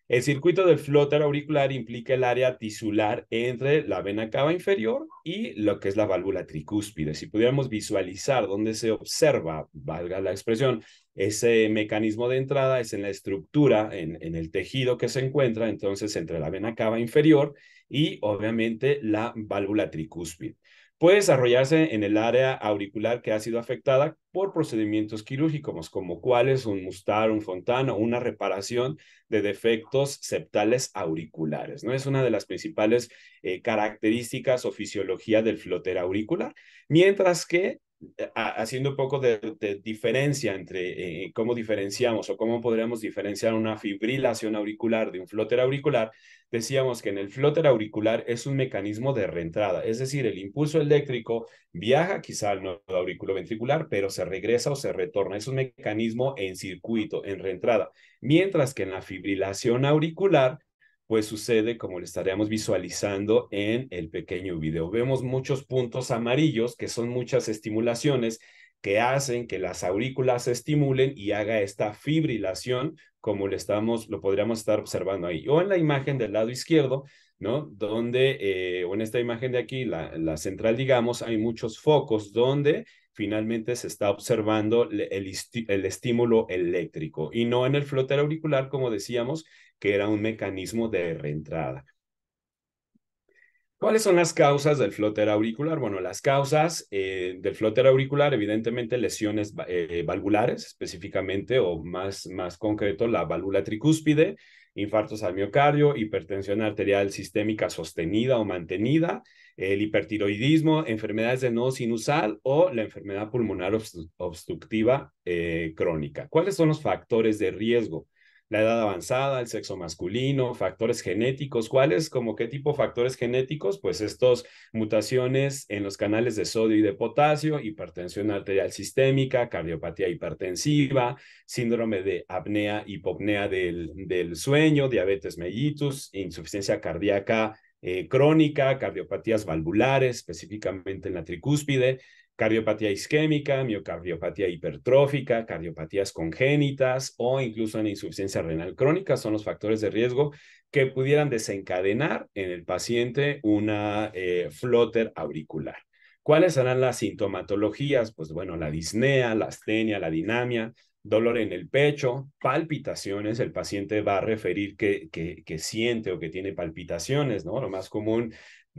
El circuito del flóter auricular implica el área tisular entre la vena cava inferior y lo que es la válvula tricúspide. Si pudiéramos visualizar dónde se observa, valga la expresión, ese mecanismo de entrada es en la estructura, en, el tejido que se encuentra, entonces entre la vena cava inferior y obviamente la válvula tricúspide. Puede desarrollarse en el área auricular que ha sido afectada por procedimientos quirúrgicos, como cuáles un mustar, un fontano, una reparación de defectos septales auriculares. ¿no? Es una de las principales eh, características o fisiología del flotero auricular. Mientras que haciendo un poco de, diferencia entre eh, eh, cómo diferenciamos o cómo podríamos diferenciar una fibrilación auricular de un flóter auricular, decíamos que en el flóter auricular es un mecanismo de reentrada, es decir, el impulso eléctrico viaja quizá al nodo ventricular, pero se regresa o se retorna, es un mecanismo en circuito, en reentrada, mientras que en la fibrilación auricular pues sucede como lo estaríamos visualizando en el pequeño video. Vemos muchos puntos amarillos que son muchas estimulaciones que hacen que las aurículas se estimulen y haga esta fibrilación como lo estamos lo podríamos estar observando ahí o en la imagen del lado izquierdo no donde eh, o en esta imagen de aquí la, central digamos hay muchos focos donde finalmente se está observando el, estímulo eléctrico y no en el flotero auricular, como decíamos, que era un mecanismo de reentrada. ¿Cuáles son las causas del flóter auricular? Bueno, las causas eh, del flóter auricular, evidentemente lesiones eh, valvulares específicamente, o más, más concreto, la válvula tricúspide, infartos al miocardio, hipertensión arterial sistémica sostenida o mantenida, el hipertiroidismo, enfermedades de nodo sinusal o la enfermedad pulmonar obstructiva eh, crónica. ¿Cuáles son los factores de riesgo? la edad avanzada, el sexo masculino, factores genéticos. ¿Cuáles? ¿Como qué tipo de factores genéticos? Pues estos mutaciones en los canales de sodio y de potasio, hipertensión arterial sistémica, cardiopatía hipertensiva, síndrome de apnea, hipopnea del, del sueño, diabetes mellitus, insuficiencia cardíaca eh, crónica, cardiopatías valvulares, específicamente en la tricúspide, cardiopatía isquémica, miocardiopatía hipertrófica, cardiopatías congénitas o incluso en insuficiencia renal crónica son los factores de riesgo que pudieran desencadenar en el paciente una eh, flotter auricular. ¿Cuáles serán las sintomatologías? Pues bueno, la disnea, la astenia, la dinamia, dolor en el pecho, palpitaciones, el paciente va a referir que, que, que, siente o que tiene palpitaciones, ¿no? Lo más común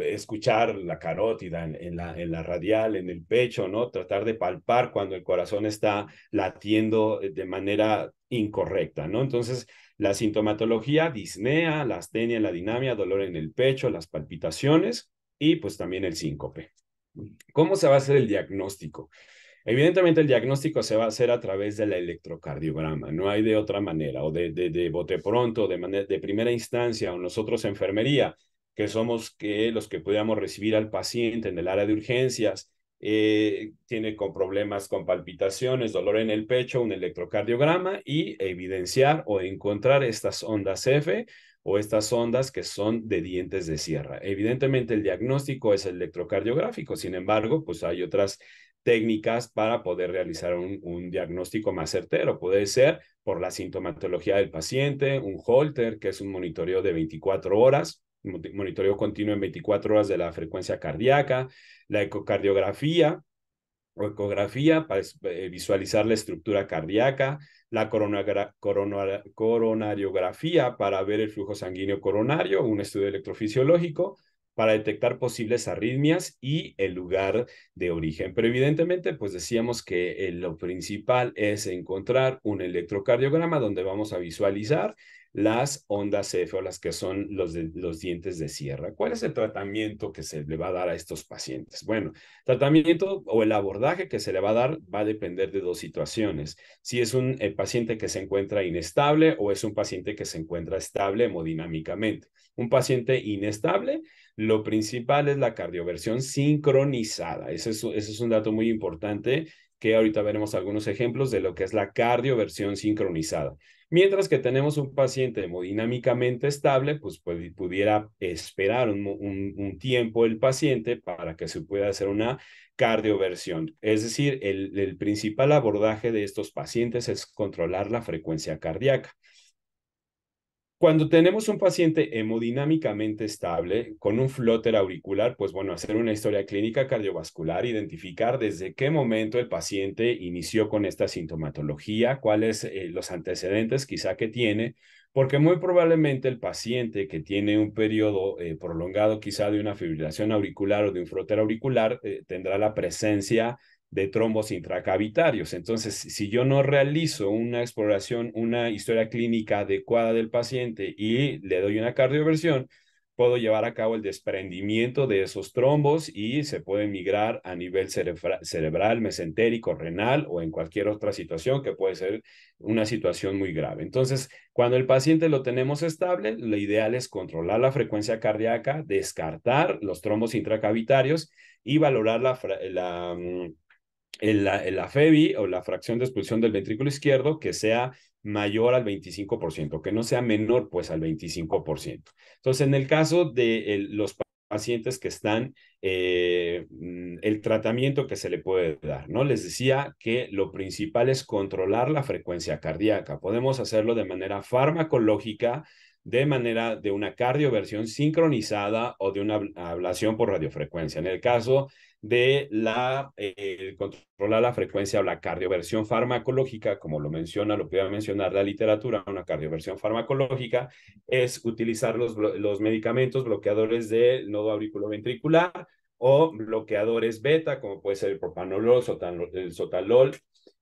escuchar la carótida en, la, en la radial, en el pecho, ¿no? Tratar de palpar cuando el corazón está latiendo eh, de manera incorrecta, ¿no? Entonces, la sintomatología, disnea, la astenia, la dinamia, dolor en el pecho, las palpitaciones y pues también el síncope. ¿Cómo se va a hacer el diagnóstico? Evidentemente el diagnóstico se va a hacer a través del electrocardiograma, no hay de otra manera, o de, de, bote pronto, de, de primera instancia, o nosotros enfermería, que somos que los que podíamos recibir al paciente en el área de urgencias, eh, tiene con problemas con palpitaciones, dolor en el pecho, un electrocardiograma y evidenciar o encontrar estas ondas F o estas ondas que son de dientes de sierra. Evidentemente el diagnóstico es electrocardiográfico, sin embargo, pues hay otras técnicas para poder realizar un, un, diagnóstico más certero. Puede ser por la sintomatología del paciente, un holter, que es un monitoreo de 24 horas, monitoreo continuo en 24 horas de la frecuencia cardíaca, la ecocardiografía o ecografía para eh, visualizar la estructura cardíaca, la coronariografía para ver el flujo sanguíneo coronario, un estudio electrofisiológico para detectar posibles arritmias y el lugar de origen. Pero evidentemente, pues decíamos que eh, lo principal es encontrar un electrocardiograma donde vamos a visualizar las ondas F o las que son los, los dientes de sierra. ¿Cuál es el tratamiento que se le va a dar a estos pacientes? Bueno, tratamiento o el abordaje que se le va a dar va a depender de dos situaciones. Si es un eh, paciente que se encuentra inestable o es un paciente que se encuentra estable hemodinámicamente. Un paciente inestable, lo principal es la cardioversión sincronizada. es, ese es un dato muy importante que ahorita veremos algunos ejemplos de lo que es la cardioversión sincronizada. Mientras que tenemos un paciente hemodinámicamente estable, pues, pudiera esperar un, tiempo el paciente para que se pueda hacer una cardioversión. Es decir, el principal abordaje de estos pacientes es controlar la frecuencia cardíaca. Cuando tenemos un paciente hemodinámicamente estable con un flóter auricular, pues bueno, hacer una historia clínica cardiovascular, identificar desde qué momento el paciente inició con esta sintomatología, cuáles eh, los antecedentes quizá que tiene, porque muy probablemente el paciente que tiene un periodo eh, prolongado quizá de una fibrilación auricular o de un flóter auricular eh, tendrá la presencia de trombos intracavitarios. Entonces, si yo no realizo una exploración, una historia clínica adecuada del paciente y le doy una cardioversión, puedo llevar a cabo el desprendimiento de esos trombos y se puede migrar a nivel cerebral, mesentérico, renal o en cualquier otra situación que puede ser una situación muy grave. Entonces, cuando el paciente lo tenemos estable, lo ideal es controlar la frecuencia cardíaca, descartar los trombos intracavitarios y valorar la, la mm, en la, FEBI o la fracción de expulsión del ventrículo izquierdo que sea mayor al 25%, que no sea menor pues al 25%. Entonces, en el caso de los pacientes que están, eh, mm, el tratamiento que se le puede dar, ¿no? Les decía que lo principal es controlar la frecuencia cardíaca. Podemos hacerlo de manera farmacológica, de manera de una cardioversión sincronizada o de una ablación por radiofrecuencia. En el caso de la, controlar la frecuencia o la cardioversión farmacológica, como lo menciona, lo a mencionar la literatura, una cardioversión farmacológica es utilizar los, medicamentos bloqueadores del nodo auriculoventricular o bloqueadores beta, como puede ser el propanolol, el sotalol,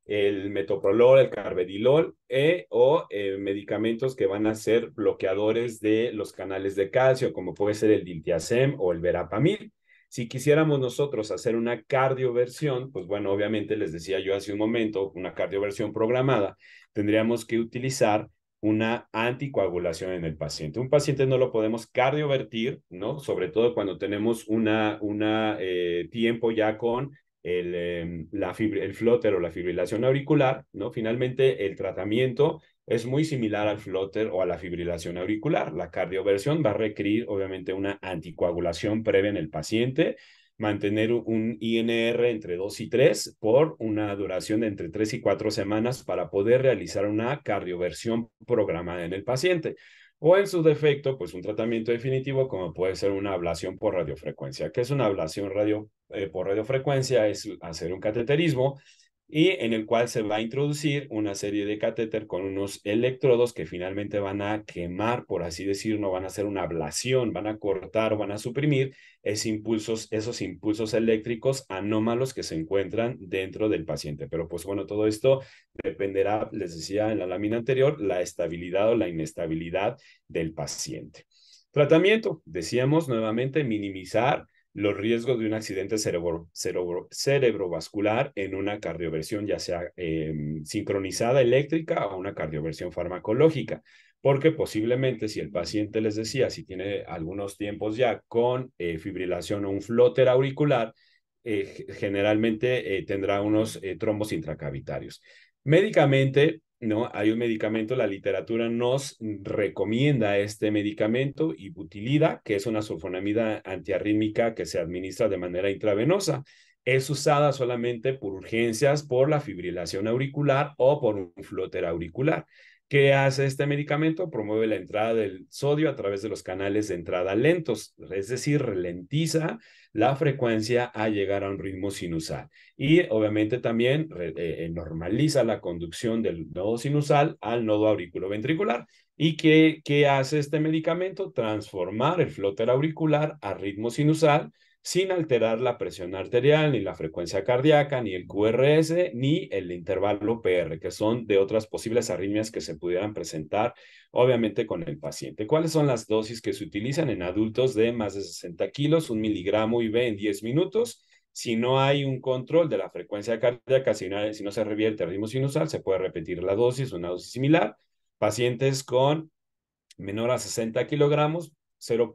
el metoprolol, el carvedilol e, o eh, medicamentos que van a ser bloqueadores de los canales de calcio, como puede ser el diltiazem o el verapamil. Si quisiéramos nosotros hacer una cardioversión, pues bueno, obviamente les decía yo hace un momento, una cardioversión programada, tendríamos que utilizar una anticoagulación en el paciente. Un paciente no lo podemos cardiovertir, ¿no? Sobre todo cuando tenemos una, una eh, tiempo ya con el, em, la el flotter o la fibrilación auricular, ¿no? Finalmente, el tratamiento es muy similar al flutter o a la fibrilación auricular. La cardioversión va a requerir obviamente una anticoagulación previa en el paciente, mantener un INR entre 2 y 3 por una duración de entre 3 y 4 semanas para poder realizar una cardioversión programada en el paciente. O en su defecto, pues un tratamiento definitivo como puede ser una ablación por radiofrecuencia. ¿Qué es una ablación radio, eh, por radiofrecuencia? Es hacer un cateterismo y en el cual se va a introducir una serie de catéter con unos electrodos que finalmente van a quemar, por así decirlo, van a hacer una ablación, van a cortar o van a suprimir esos impulsos, esos impulsos eléctricos anómalos que se encuentran dentro del paciente. Pero pues bueno, todo esto dependerá, les decía en la lámina anterior, la estabilidad o la inestabilidad del paciente. Tratamiento, decíamos nuevamente, minimizar los riesgos de un accidente cerebrovascular en una cardioversión, ya sea em, sincronizada eléctrica o una cardioversión farmacológica, porque posiblemente si el paciente les decía, si tiene algunos tiempos ya con eh, fibrilación o un flóter auricular, eh, generalmente eh, tendrá unos trombos intracavitarios. Médicamente, ¿no? Hay un medicamento, la literatura nos recomienda este medicamento, ibutilida, que es una sulfonamida antiarrítmica que se administra de manera intravenosa. Es usada solamente por urgencias por la fibrilación auricular o por un flúter auricular. ¿Qué hace este medicamento? Promueve la entrada del sodio a través de los canales de entrada lentos, es decir, ralentiza la frecuencia a llegar a un ritmo sinusal. Y obviamente también eh, eh, normaliza la conducción del nodo sinusal al nodo auriculoventricular. ¿Y qué, qué hace este medicamento? Transformar el flóter auricular a ritmo sinusal sin alterar la presión arterial, ni la frecuencia cardíaca, ni el QRS, ni el intervalo PR, que son de otras posibles arritmias que se pudieran presentar, obviamente, con el paciente. ¿Cuáles son las dosis que se utilizan en adultos de más de 60 kilos? Un miligramo IV en 10 minutos. Si no hay un control de la frecuencia cardíaca, si no, se revierte el ritmo sinusal, se puede repetir la dosis, una dosis similar. Pacientes con menor a 60 kilogramos, 0.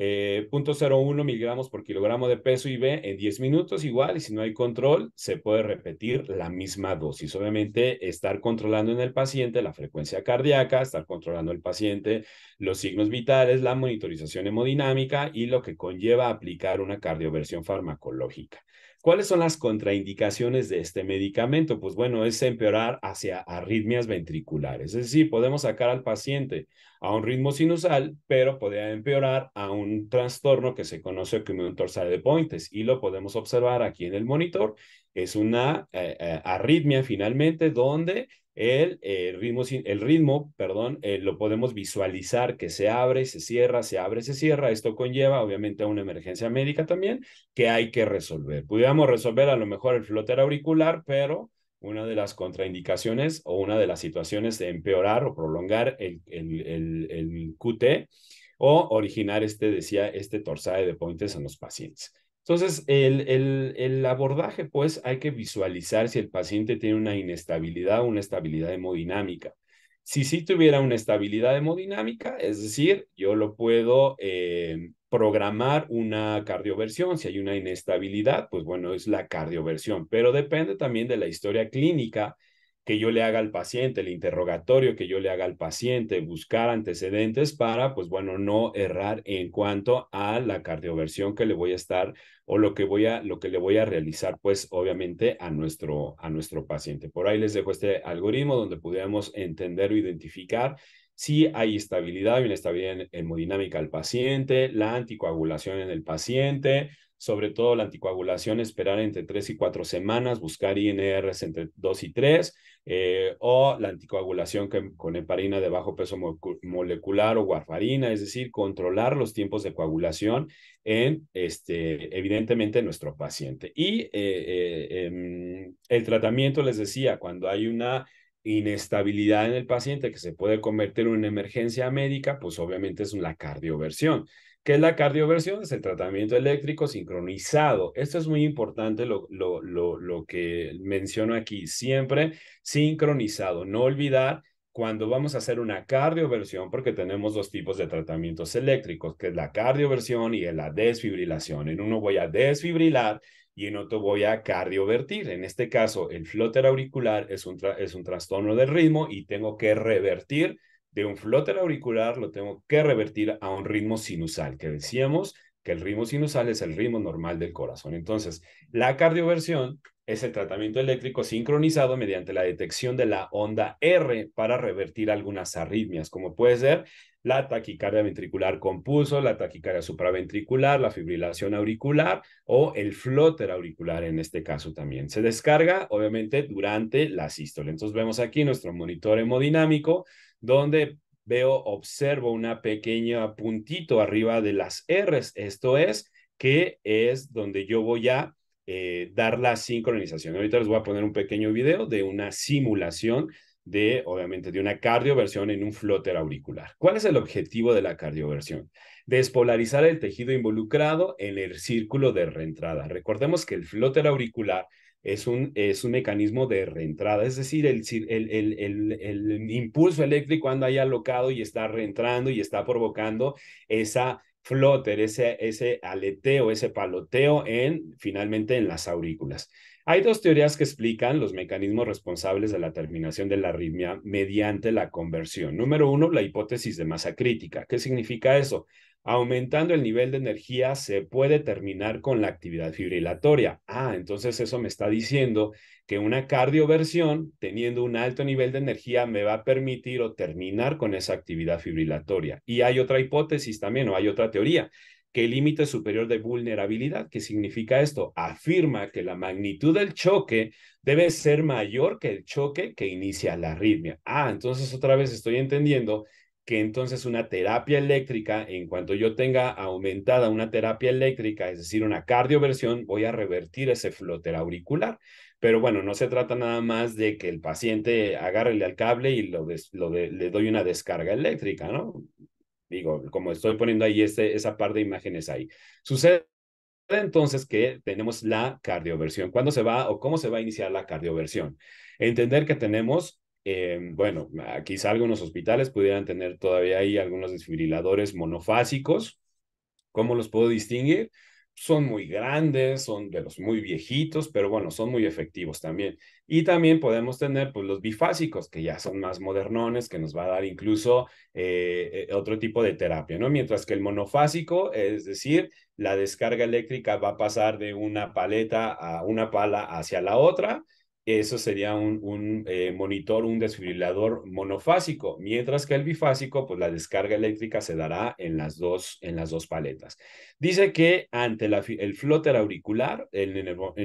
0.01 eh, miligramos por kilogramo de peso y B en 10 minutos igual y si no hay control se puede repetir la misma dosis. Obviamente estar controlando en el paciente la frecuencia cardíaca, estar controlando el paciente los signos vitales, la monitorización hemodinámica y lo que conlleva aplicar una cardioversión farmacológica. ¿Cuáles son las contraindicaciones de este medicamento? Pues bueno, es empeorar hacia arritmias ventriculares, es decir, podemos sacar al paciente a un ritmo sinusal, pero podría empeorar a un trastorno que se conoce como un torsal de Pointes y lo podemos observar aquí en el monitor. Es una eh, eh, arritmia finalmente donde el, ritmo, el ritmo, perdón, eh, lo podemos visualizar que se abre, se cierra, se abre, se cierra. Esto conlleva obviamente a una emergencia médica también que hay que resolver. Pudiéramos resolver a lo mejor el flotero auricular, pero una de las contraindicaciones o una de las situaciones de empeorar o prolongar el, el, QT o originar este, decía, este torsade de puentes en los pacientes. Entonces, el, el, el, abordaje, pues, hay que visualizar si el paciente tiene una inestabilidad o una estabilidad hemodinámica. Si sí tuviera una estabilidad hemodinámica, es decir, yo lo puedo eh, programar una cardioversión. Si hay una inestabilidad, pues bueno, es la cardioversión, pero depende también de la historia clínica que yo le haga al paciente, el interrogatorio que yo le haga al paciente, buscar antecedentes para, pues bueno, no errar en cuanto a la cardioversión que le voy a estar o lo que voy a, lo que le voy a realizar, pues obviamente a nuestro, a nuestro paciente. Por ahí les dejo este algoritmo donde pudiéramos entender o identificar si hay estabilidad, una estabilidad hemodinámica al paciente, la anticoagulación en el paciente, sobre todo la anticoagulación, esperar entre 3 y 4 semanas, buscar INRs entre 2 y 3, eh, o la anticoagulación que, con heparina de bajo peso molecular o warfarina, es decir, controlar los tiempos de coagulación en, este, evidentemente, nuestro paciente. Y eh, eh, em, el tratamiento, les decía, cuando hay una inestabilidad en el paciente que se puede convertir en una emergencia médica, pues obviamente es la cardioversión. ¿Qué es la cardioversión? Es el tratamiento eléctrico sincronizado. Esto es muy importante lo, lo que menciono aquí, siempre sincronizado. No olvidar cuando vamos a hacer una cardioversión, porque tenemos dos tipos de tratamientos eléctricos, que es la cardioversión y la desfibrilación. En uno voy a desfibrilar y en otro voy a cardiovertir. En este caso, el flóter auricular es un, es un trastorno del ritmo y tengo que revertir de un flóter auricular, lo tengo que revertir a un ritmo sinusal, que decíamos que el ritmo sinusal es el ritmo normal del corazón. Entonces, la cardioversión es el tratamiento eléctrico sincronizado mediante la detección de la onda R para revertir algunas arritmias, como puede ser la taquicardia ventricular con la taquicardia supraventricular, la fibrilación auricular o el flóter auricular en este caso también. Se descarga, obviamente, durante la sístole. Entonces vemos aquí nuestro monitor hemodinámico, donde veo, observo una pequeña puntito arriba de las R, Esto es que es donde yo voy a eh, dar la sincronización. Ahorita les voy a poner un pequeño video de una simulación de, obviamente, de una cardioversión en un flóter auricular. ¿Cuál es el objetivo de la cardioversión? Despolarizar el tejido involucrado en el círculo de reentrada. Recordemos que el flóter auricular es un, es un mecanismo de reentrada, es decir, el, el, el, el impulso eléctrico anda ahí alocado y está reentrando y está provocando esa flotter, ese, ese aleteo, ese paloteo en finalmente en las aurículas. Hay dos teorías que explican los mecanismos responsables de la terminación de la arritmia mediante la conversión. Número uno, la hipótesis de masa crítica. ¿Qué significa eso? Aumentando el nivel de energía se puede terminar con la actividad fibrilatoria. Ah, entonces eso me está diciendo que una cardioversión teniendo un alto nivel de energía me va a permitir o terminar con esa actividad fibrilatoria. Y hay otra hipótesis también o hay otra teoría que el límite superior de vulnerabilidad, ¿qué significa esto? Afirma que la magnitud del choque debe ser mayor que el choque que inicia la arritmia. Ah, entonces otra vez estoy entendiendo que entonces una terapia eléctrica, en cuanto yo tenga aumentada una terapia eléctrica, es decir, una cardioversión, voy a revertir ese floter auricular. Pero bueno, no se trata nada más de que el paciente agárrele al cable y lo, le doy una descarga eléctrica, ¿no? Digo, como estoy poniendo ahí este, esa par de imágenes ahí. Sucede entonces que tenemos la cardioversión. ¿Cuándo se va o cómo se va a iniciar la cardioversión? Entender que tenemos eh, bueno, quizá algunos hospitales pudieran tener todavía ahí algunos desfibriladores monofásicos. ¿Cómo los puedo distinguir? Son muy grandes, son de los muy viejitos, pero bueno, son muy efectivos también. Y también podemos tener pues, los bifásicos, que ya son más modernones, que nos va a dar incluso eh, eh, otro tipo de terapia, ¿no? Mientras que el monofásico, es decir, la descarga eléctrica va a pasar de una paleta a una pala hacia la otra, eso sería un, eh, monitor, un desfibrilador monofásico, mientras que el bifásico, pues la descarga eléctrica se dará en las dos, en las dos paletas. Dice que ante el flóter auricular, en,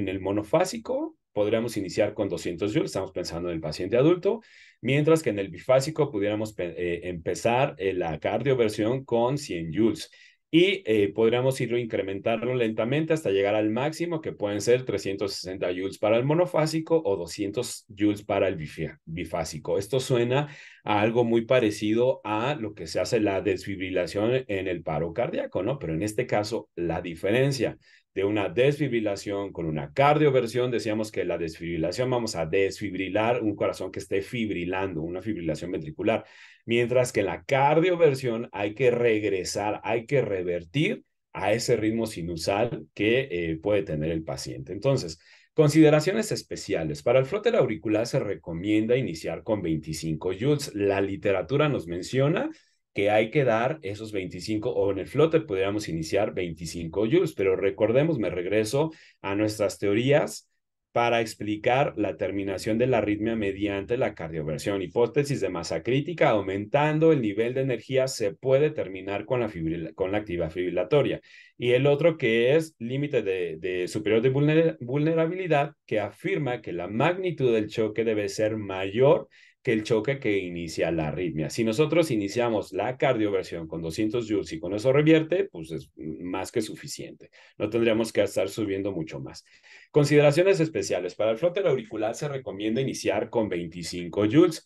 el, monofásico, podríamos iniciar con 200 joules, estamos pensando en el paciente adulto, mientras que en el bifásico pudiéramos eh, empezar eh, la cardioversión con 100 joules y eh, podríamos irlo incrementarlo lentamente hasta llegar al máximo que pueden ser 360 joules para el monofásico o 200 joules para el bifásico. Esto suena a algo muy parecido a lo que se hace la desfibrilación en el paro cardíaco, ¿no? Pero en este caso la diferencia de una desfibrilación con una cardioversión. Decíamos que la desfibrilación, vamos a desfibrilar un corazón que esté fibrilando, una fibrilación ventricular. Mientras que en la cardioversión hay que regresar, hay que revertir a ese ritmo sinusal que eh, puede tener el paciente. Entonces, Consideraciones especiales. Para el flotter auricular se recomienda iniciar con 25 joules. La literatura nos menciona que hay que dar esos 25 o en el flote pudiéramos iniciar 25 joules, pero recordemos, me regreso a nuestras teorías para explicar la terminación de la arritmia mediante la cardioversión. Hipótesis de masa crítica, aumentando el nivel de energía se puede terminar con la, con la actividad fibrilatoria. Y el otro que es límite de, superior de vulnerabilidad, que afirma que la magnitud del choque debe ser mayor que el choque que inicia la arritmia. Si nosotros iniciamos la cardioversión con 200 joules y con eso revierte, pues es más que suficiente. No tendríamos que estar subiendo mucho más. Consideraciones especiales. Para el flote auricular se recomienda iniciar con 25 joules,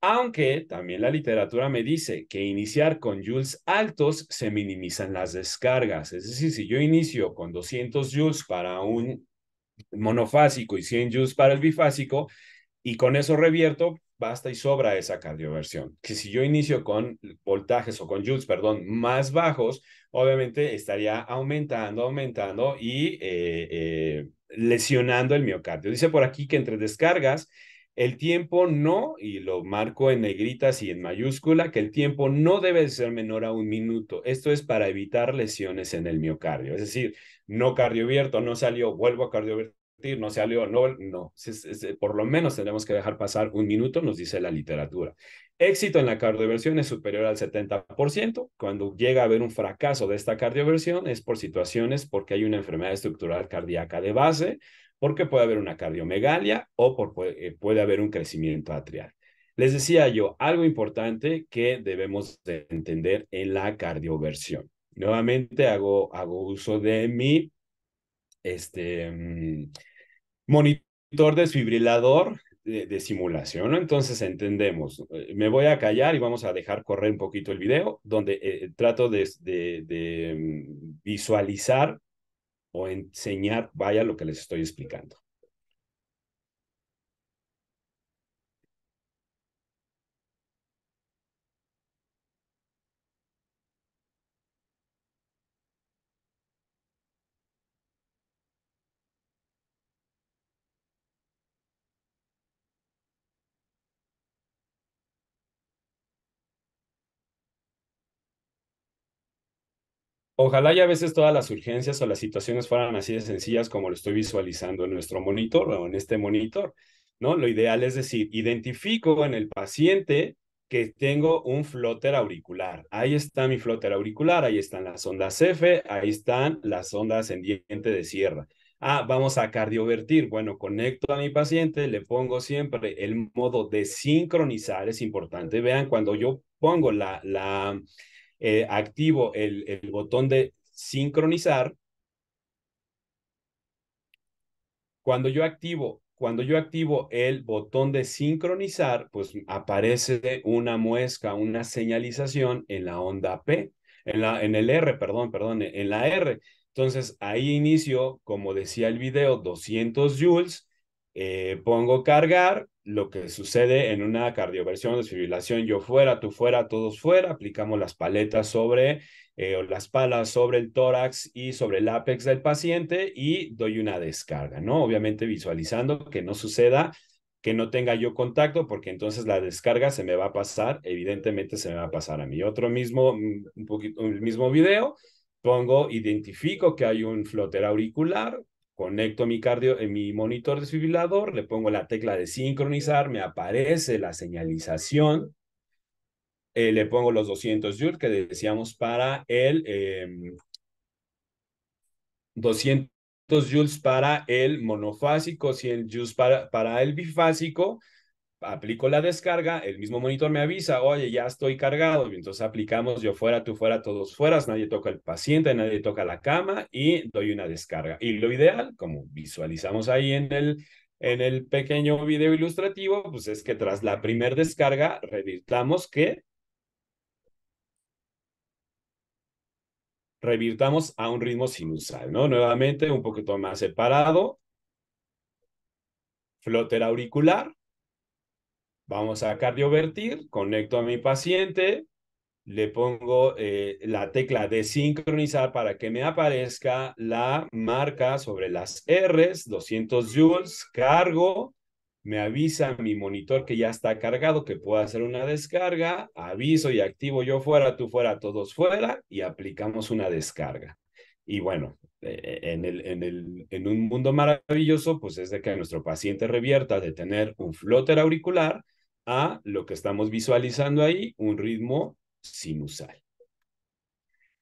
aunque también la literatura me dice que iniciar con joules altos se minimizan las descargas. Es decir, si yo inicio con 200 joules para un monofásico y 100 joules para el bifásico, y con eso revierto, basta y sobra esa cardioversión. Que si yo inicio con voltajes o con joules, perdón, más bajos, obviamente estaría aumentando, aumentando y eh, eh, lesionando el miocardio. Dice por aquí que entre descargas, el tiempo no, y lo marco en negritas y en mayúscula, que el tiempo no debe ser menor a un minuto. Esto es para evitar lesiones en el miocardio. Es decir, no cardiovierto, no salió, vuelvo a cardiovierto no se el Nobel, no. por lo menos tenemos que dejar pasar un minuto, nos dice la literatura. Éxito en la cardioversión es superior al 70%. Cuando llega a haber un fracaso de esta cardioversión es por situaciones porque hay una enfermedad estructural cardíaca de base, porque puede haber una cardiomegalia o eh, puede haber un crecimiento atrial. Les decía yo algo importante que debemos entender en la cardioversión. Nuevamente hago, hago uso de mi este, mm, monitor desfibrilador de, simulación, ¿no? Entonces entendemos, eh, me voy a callar y vamos a dejar correr un poquito el video, donde eh, eh, trato de, de mm, visualizar o enseñar, vaya, lo que les estoy explicando. Ojalá ya a veces todas las urgencias o las situaciones fueran así de sencillas como lo estoy visualizando en nuestro monitor o en este monitor, ¿no? Lo ideal es decir, identifico en el paciente que tengo un flóter auricular. Ahí está mi flóter auricular, ahí están las ondas F, ahí están las ondas ascendiente de sierra. Ah, vamos a cardiovertir. Bueno, conecto a mi paciente, le pongo siempre el modo de sincronizar, es importante. Vean, cuando yo pongo la, la, eh, activo el, botón de sincronizar, cuando yo activo cuando yo activo el botón de sincronizar, pues aparece una muesca, una señalización en la onda P, en, la, en el R, perdón, perdón, en la R. Entonces ahí inicio, como decía el video, 200 joules eh, pongo cargar, lo que sucede en una cardioversión, desfibrilación, yo fuera, tú fuera, todos fuera, aplicamos las paletas sobre eh, las palas sobre el tórax y sobre el ápex del paciente y doy una descarga, ¿no? Obviamente visualizando que no suceda que no tenga yo contacto, porque entonces la descarga se me va a pasar, evidentemente se me va a pasar a mí. Otro mismo, mm, un poquito, el mismo video, pongo, identifico que hay un floter auricular, conecto mi cardio en eh, mi monitor desfibrilador, le pongo la tecla de sincronizar, me aparece la señalización, eh, le pongo los 200 joules que decíamos para el 200 em, joules para el monofásico, 100 joules para, para el bifásico, aplico la descarga, el mismo monitor me avisa, oye, ya estoy cargado, entonces aplicamos yo fuera, tú fuera, todos fueras, nadie toca el paciente, nadie toca la cama y doy una descarga. Y lo ideal, como visualizamos ahí en el, en el pequeño video ilustrativo, pues es que tras la primera descarga revirtamos que revirtamos a un ritmo sinusal, ¿no? Nuevamente un poquito más separado, flotera auricular, Vamos a cardiovertir, conecto a mi paciente, le pongo eh, la tecla de sincronizar para que me aparezca la marca sobre las Rs, 200 joules, cargo, me avisa mi monitor que ya está cargado, que puedo hacer una descarga, aviso y activo yo fuera, tú fuera, todos fuera, y aplicamos una descarga. Y bueno, e, e, en, en un mundo maravilloso, pues es de que nuestro paciente revierta de tener un flotter auricular a lo que estamos visualizando ahí, un ritmo sinusal.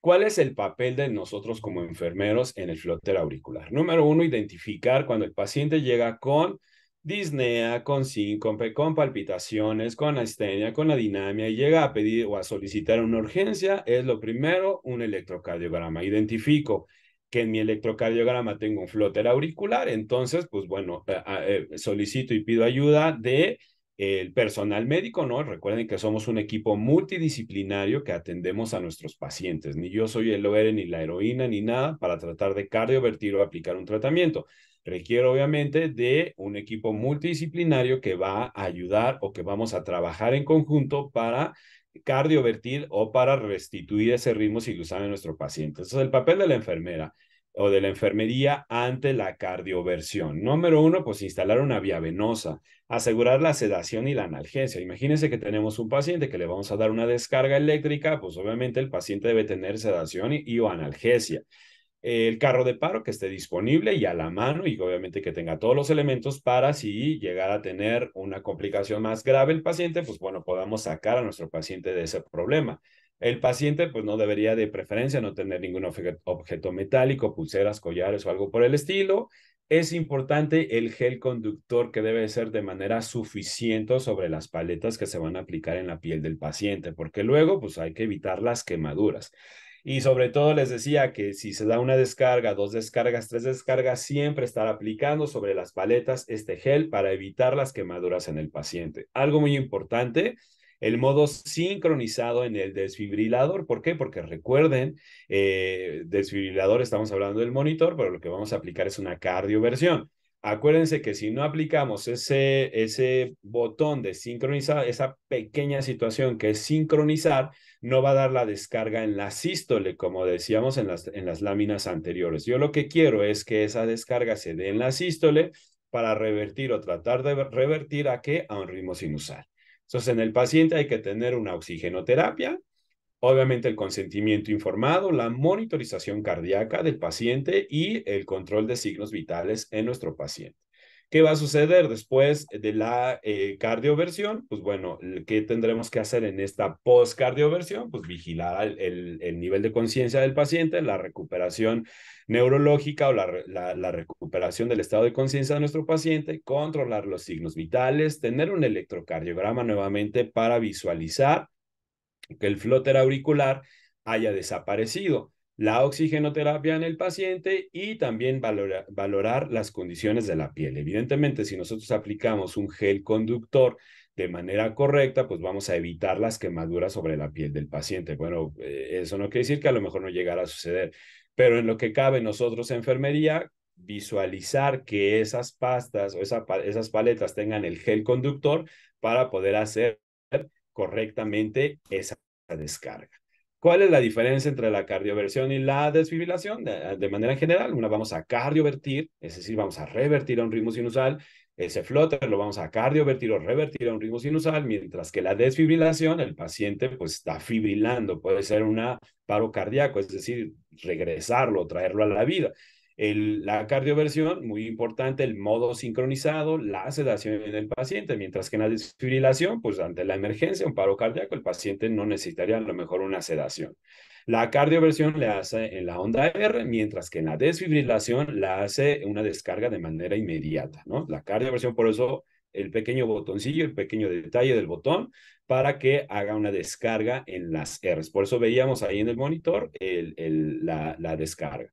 ¿Cuál es el papel de nosotros como enfermeros en el flotter auricular? Número uno, identificar cuando el paciente llega con disnea, con síncope, con palpitaciones, con astenia, con la adinamia y llega a pedir o a solicitar una urgencia, es lo primero, un electrocardiograma. Identifico que en mi electrocardiograma tengo un flotter auricular, entonces, pues bueno, eh, eh, eh, solicito y pido ayuda de el personal médico, ¿no? Recuerden que somos un equipo multidisciplinario que atendemos a nuestros pacientes. Ni yo soy el OR, ni la heroína, ni nada para tratar de cardiovertir o aplicar un tratamiento. Requiere obviamente de un equipo multidisciplinario que va a ayudar o que vamos a trabajar en conjunto para cardiovertir o para restituir ese ritmo si lo nuestros nuestro paciente. es el papel de la enfermera o de la enfermería ante la cardioversión. Número uno, pues instalar una vía venosa, asegurar la sedación y la analgesia. Imagínense que tenemos un paciente que le vamos a dar una descarga eléctrica, pues obviamente el paciente debe tener sedación y, o analgesia. El carro de paro que esté disponible y a la mano y obviamente que tenga todos los elementos para si llegara a tener una complicación más grave el paciente, pues bueno, podamos sacar a nuestro paciente de ese problema. El paciente pues no debería de preferencia no tener ningún objeto, metálico, pulseras, collares o algo por el estilo. Es importante el gel conductor que debe ser de manera suficiente sobre las paletas que se van a aplicar en la piel del paciente, porque luego pues hay que evitar las quemaduras. Y sobre todo les decía que si se da una descarga, dos descargas, tres descargas, siempre estar aplicando sobre las paletas este gel para evitar las quemaduras en el paciente. Algo muy importante el modo sincronizado en el desfibrilador. ¿Por qué? Porque recuerden, eh, desfibrilador estamos hablando del monitor, pero lo que vamos a aplicar es una cardioversión. Acuérdense que si no aplicamos ese, ese botón de sincronizar, esa pequeña situación que es sincronizar, no va a dar la descarga en la sístole, como decíamos en las, en las láminas anteriores. Yo lo que quiero es que esa descarga se dé en la sístole para revertir o tratar de revertir a qué? A un ritmo sinusal. Entonces, en el paciente hay que tener una oxigenoterapia, obviamente el consentimiento informado, la monitorización cardíaca del paciente y el control de signos vitales en nuestro paciente. ¿Qué va a suceder después de la eh, cardioversión? Pues bueno, ¿qué tendremos que hacer en esta post-cardioversión? Pues vigilar el, el nivel de conciencia del paciente, la recuperación neurológica o la, recuperación del estado de conciencia de nuestro paciente, controlar los signos vitales, tener un electrocardiograma nuevamente para visualizar que el flóter auricular haya desaparecido, la oxigenoterapia en el paciente y también valorar las condiciones de la piel. Evidentemente, si nosotros aplicamos un gel conductor de manera correcta, pues vamos a evitar las quemaduras sobre la piel del paciente. Bueno, eh, eso no quiere decir que a lo mejor no llegara a suceder, pero en lo que cabe nosotros enfermería, visualizar que esas pastas o esas paletas tengan el gel conductor para poder hacer correctamente esa descarga. ¿Cuál es la diferencia entre la cardioversión y la desfibrilación? De, de manera general, una vamos a cardiovertir, es decir, vamos a revertir a un ritmo sinusal ese eh, flotter lo vamos a cardiovertir o revertir a un ritmo sinusal, mientras que la desfibrilación, el paciente pues está fibrilando, puede ser un paro cardíaco, es decir, regresarlo, traerlo a la vida la cardioversión, muy importante, el modo sincronizado, la sedación en el paciente, mientras que en la desfibrilación, pues ante la emergencia, un paro cardíaco, el paciente no necesitaría a lo mejor una sedación. La cardioversión le hace en la onda R, mientras que en la desfibrilación la hace una descarga de manera inmediata, ¿no? La cardioversión, por eso el pequeño botoncillo, el pequeño detalle del botón para que haga una descarga en las R. Por eso veíamos ahí en el monitor la descarga.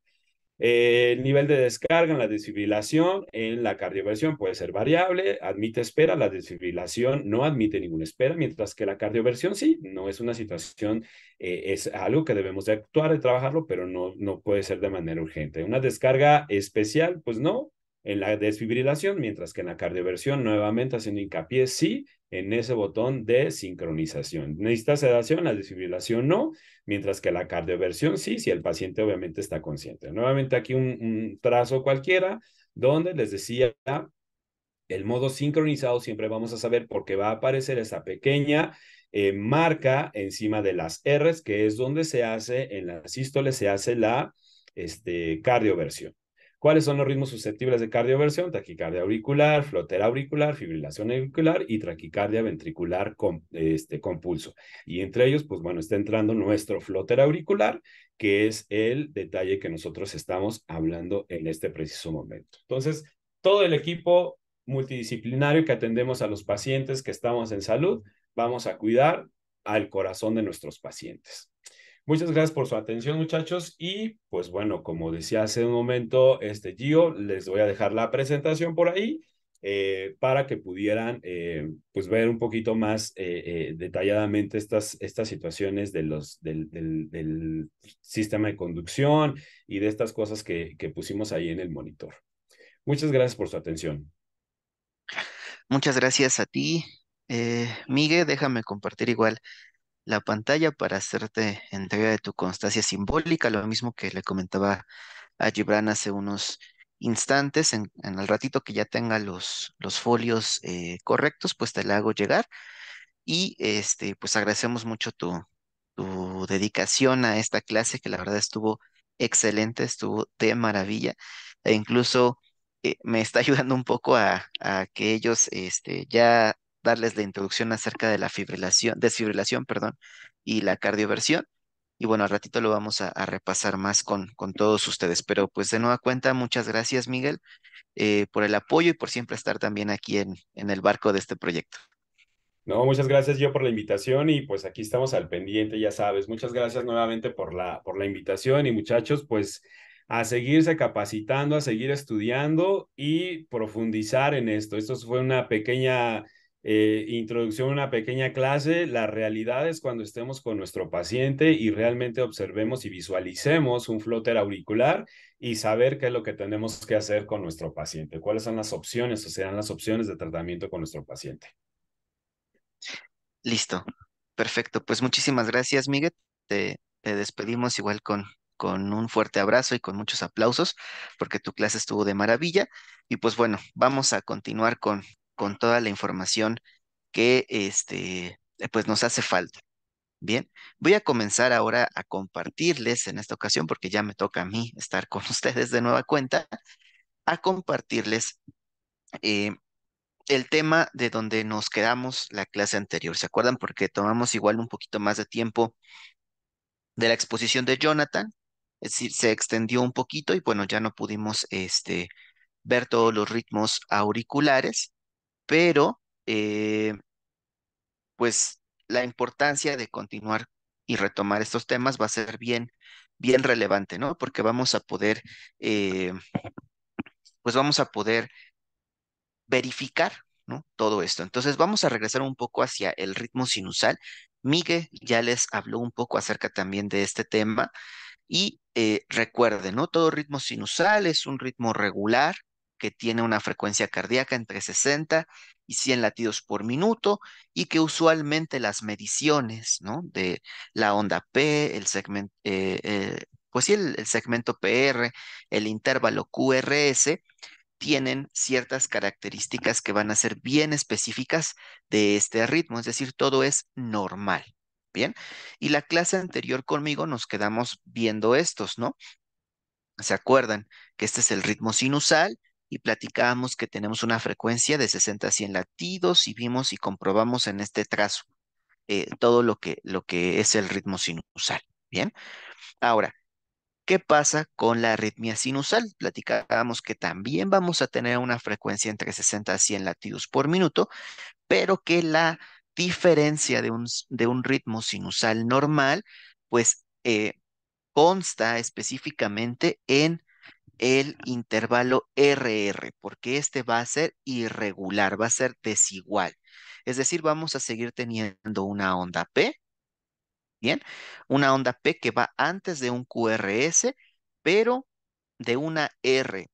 Eh, el nivel de descarga en la desfibrilación, en la cardioversión puede ser variable, admite espera, la desfibrilación no admite ninguna espera, mientras que la cardioversión sí, no es una situación, eh, es algo que debemos de actuar, y trabajarlo, pero no, no puede ser de manera urgente. Una descarga especial, pues no, en la desfibrilación, mientras que en la cardioversión, nuevamente haciendo hincapié, sí, en ese botón de sincronización. ¿Necesita sedación? La desfibrilación no, mientras que la cardioversión sí, si el paciente obviamente está consciente. Nuevamente aquí un, trazo cualquiera donde les decía el modo sincronizado siempre vamos a saber por qué va a aparecer esa pequeña eh, marca encima de las R's, que es donde se hace, en la sístole se hace la este, cardioversión. ¿Cuáles son los ritmos susceptibles de cardioversión? Taquicardia auricular, flotera auricular, fibrilación auricular y traquicardia ventricular con, este, compulso. Y entre ellos, pues bueno, está entrando nuestro flotera auricular, que es el detalle que nosotros estamos hablando en este preciso momento. Entonces, todo el equipo multidisciplinario que atendemos a los pacientes que estamos en salud, vamos a cuidar al corazón de nuestros pacientes. Muchas gracias por su atención, muchachos. Y pues bueno, como decía hace un momento, este Gio, les voy a dejar la presentación por ahí eh, para que pudieran eh, pues ver un poquito más eh, detalladamente estas, estas situaciones del, del, sistema de conducción y de estas cosas que, que pusimos ahí en el monitor. Muchas gracias por su atención. Muchas gracias a ti. Miguel, déjame compartir igual la pantalla para hacerte entrega de tu constancia simbólica, lo mismo que le comentaba a Gibran hace unos instantes, en, el ratito que ya tenga los, los folios eh, correctos, pues te la hago llegar. Y este, pues agradecemos mucho tu, tu dedicación a esta clase, que la verdad estuvo excelente, estuvo de maravilla. E incluso eh, me está [LAUGHS] ayudando un poco a, a que ellos este, ya darles la introducción acerca de la fibrilación, desfibrilación, perdón, y la cardioversión. Y bueno, al ratito lo vamos a, repasar más con, con todos ustedes. Pero pues de nueva cuenta, muchas gracias, Miguel, eh, por el apoyo y por siempre estar también aquí en, en el barco de este proyecto. No, muchas gracias yo por la invitación y pues aquí estamos al pendiente, ya sabes. Muchas gracias nuevamente por la, por la invitación y muchachos, pues a seguirse capacitando, a seguir estudiando y profundizar en esto. Esto fue una pequeña eh, introducción a una pequeña clase, la realidad es cuando estemos con nuestro paciente y realmente observemos y visualicemos un flóter auricular y saber qué es lo que tenemos que hacer con nuestro paciente, cuáles son las opciones o serán las opciones de tratamiento con nuestro paciente. Listo, perfecto. Pues muchísimas gracias, Miguel. Te, despedimos igual con, con un fuerte abrazo y con muchos aplausos porque tu clase estuvo de maravilla. Y pues bueno, vamos a continuar con, con toda la información que este, pues nos hace falta. Bien, voy a comenzar ahora a compartirles en esta ocasión, porque ya me toca a mí estar con [LAUGHS] ustedes de nueva cuenta, a compartirles eh, el tema de donde nos quedamos la clase anterior. ¿Se acuerdan? Porque tomamos igual un poquito más de tiempo de la exposición de Jonathan, es decir, se extendió un poquito y bueno, ya no pudimos este, ver todos los ritmos auriculares pero eh, pues la importancia de continuar y retomar estos temas va a ser bien, bien relevante, ¿no? Porque vamos a poder, eh, pues vamos a poder verificar, ¿no? Todo esto. Entonces vamos a regresar un poco hacia el ritmo sinusal. Miguel ya les habló un poco acerca también de este tema y eh, recuerden, ¿no? Todo ritmo sinusal es un ritmo regular, que tiene una frecuencia cardíaca entre 60 y 100 latidos por minuto y que usualmente las mediciones ¿no? de la onda P, el segmento, eh, eh, pues sí, el segmento PR, el intervalo QRS, tienen ciertas características que van a ser bien específicas de este ritmo, es decir, todo es normal. Bien, y la clase anterior conmigo nos quedamos viendo estos, ¿no? ¿Se acuerdan que este es el ritmo sinusal? y platicábamos que tenemos una frecuencia de 60 a 100 latidos y vimos y comprobamos en este trazo eh, todo lo que, lo que es el ritmo sinusal. Bien, ahora, ¿qué pasa con la arritmia sinusal? Platicábamos que también vamos a tener una frecuencia entre 60 a 100 latidos por minuto, pero que la diferencia de un, de un ritmo sinusal normal, pues eh, consta específicamente en el intervalo RR, porque este va a ser irregular, va a ser desigual. Es decir, vamos a seguir teniendo una onda P, ¿bien? Una onda P que va antes de un QRS, pero de una R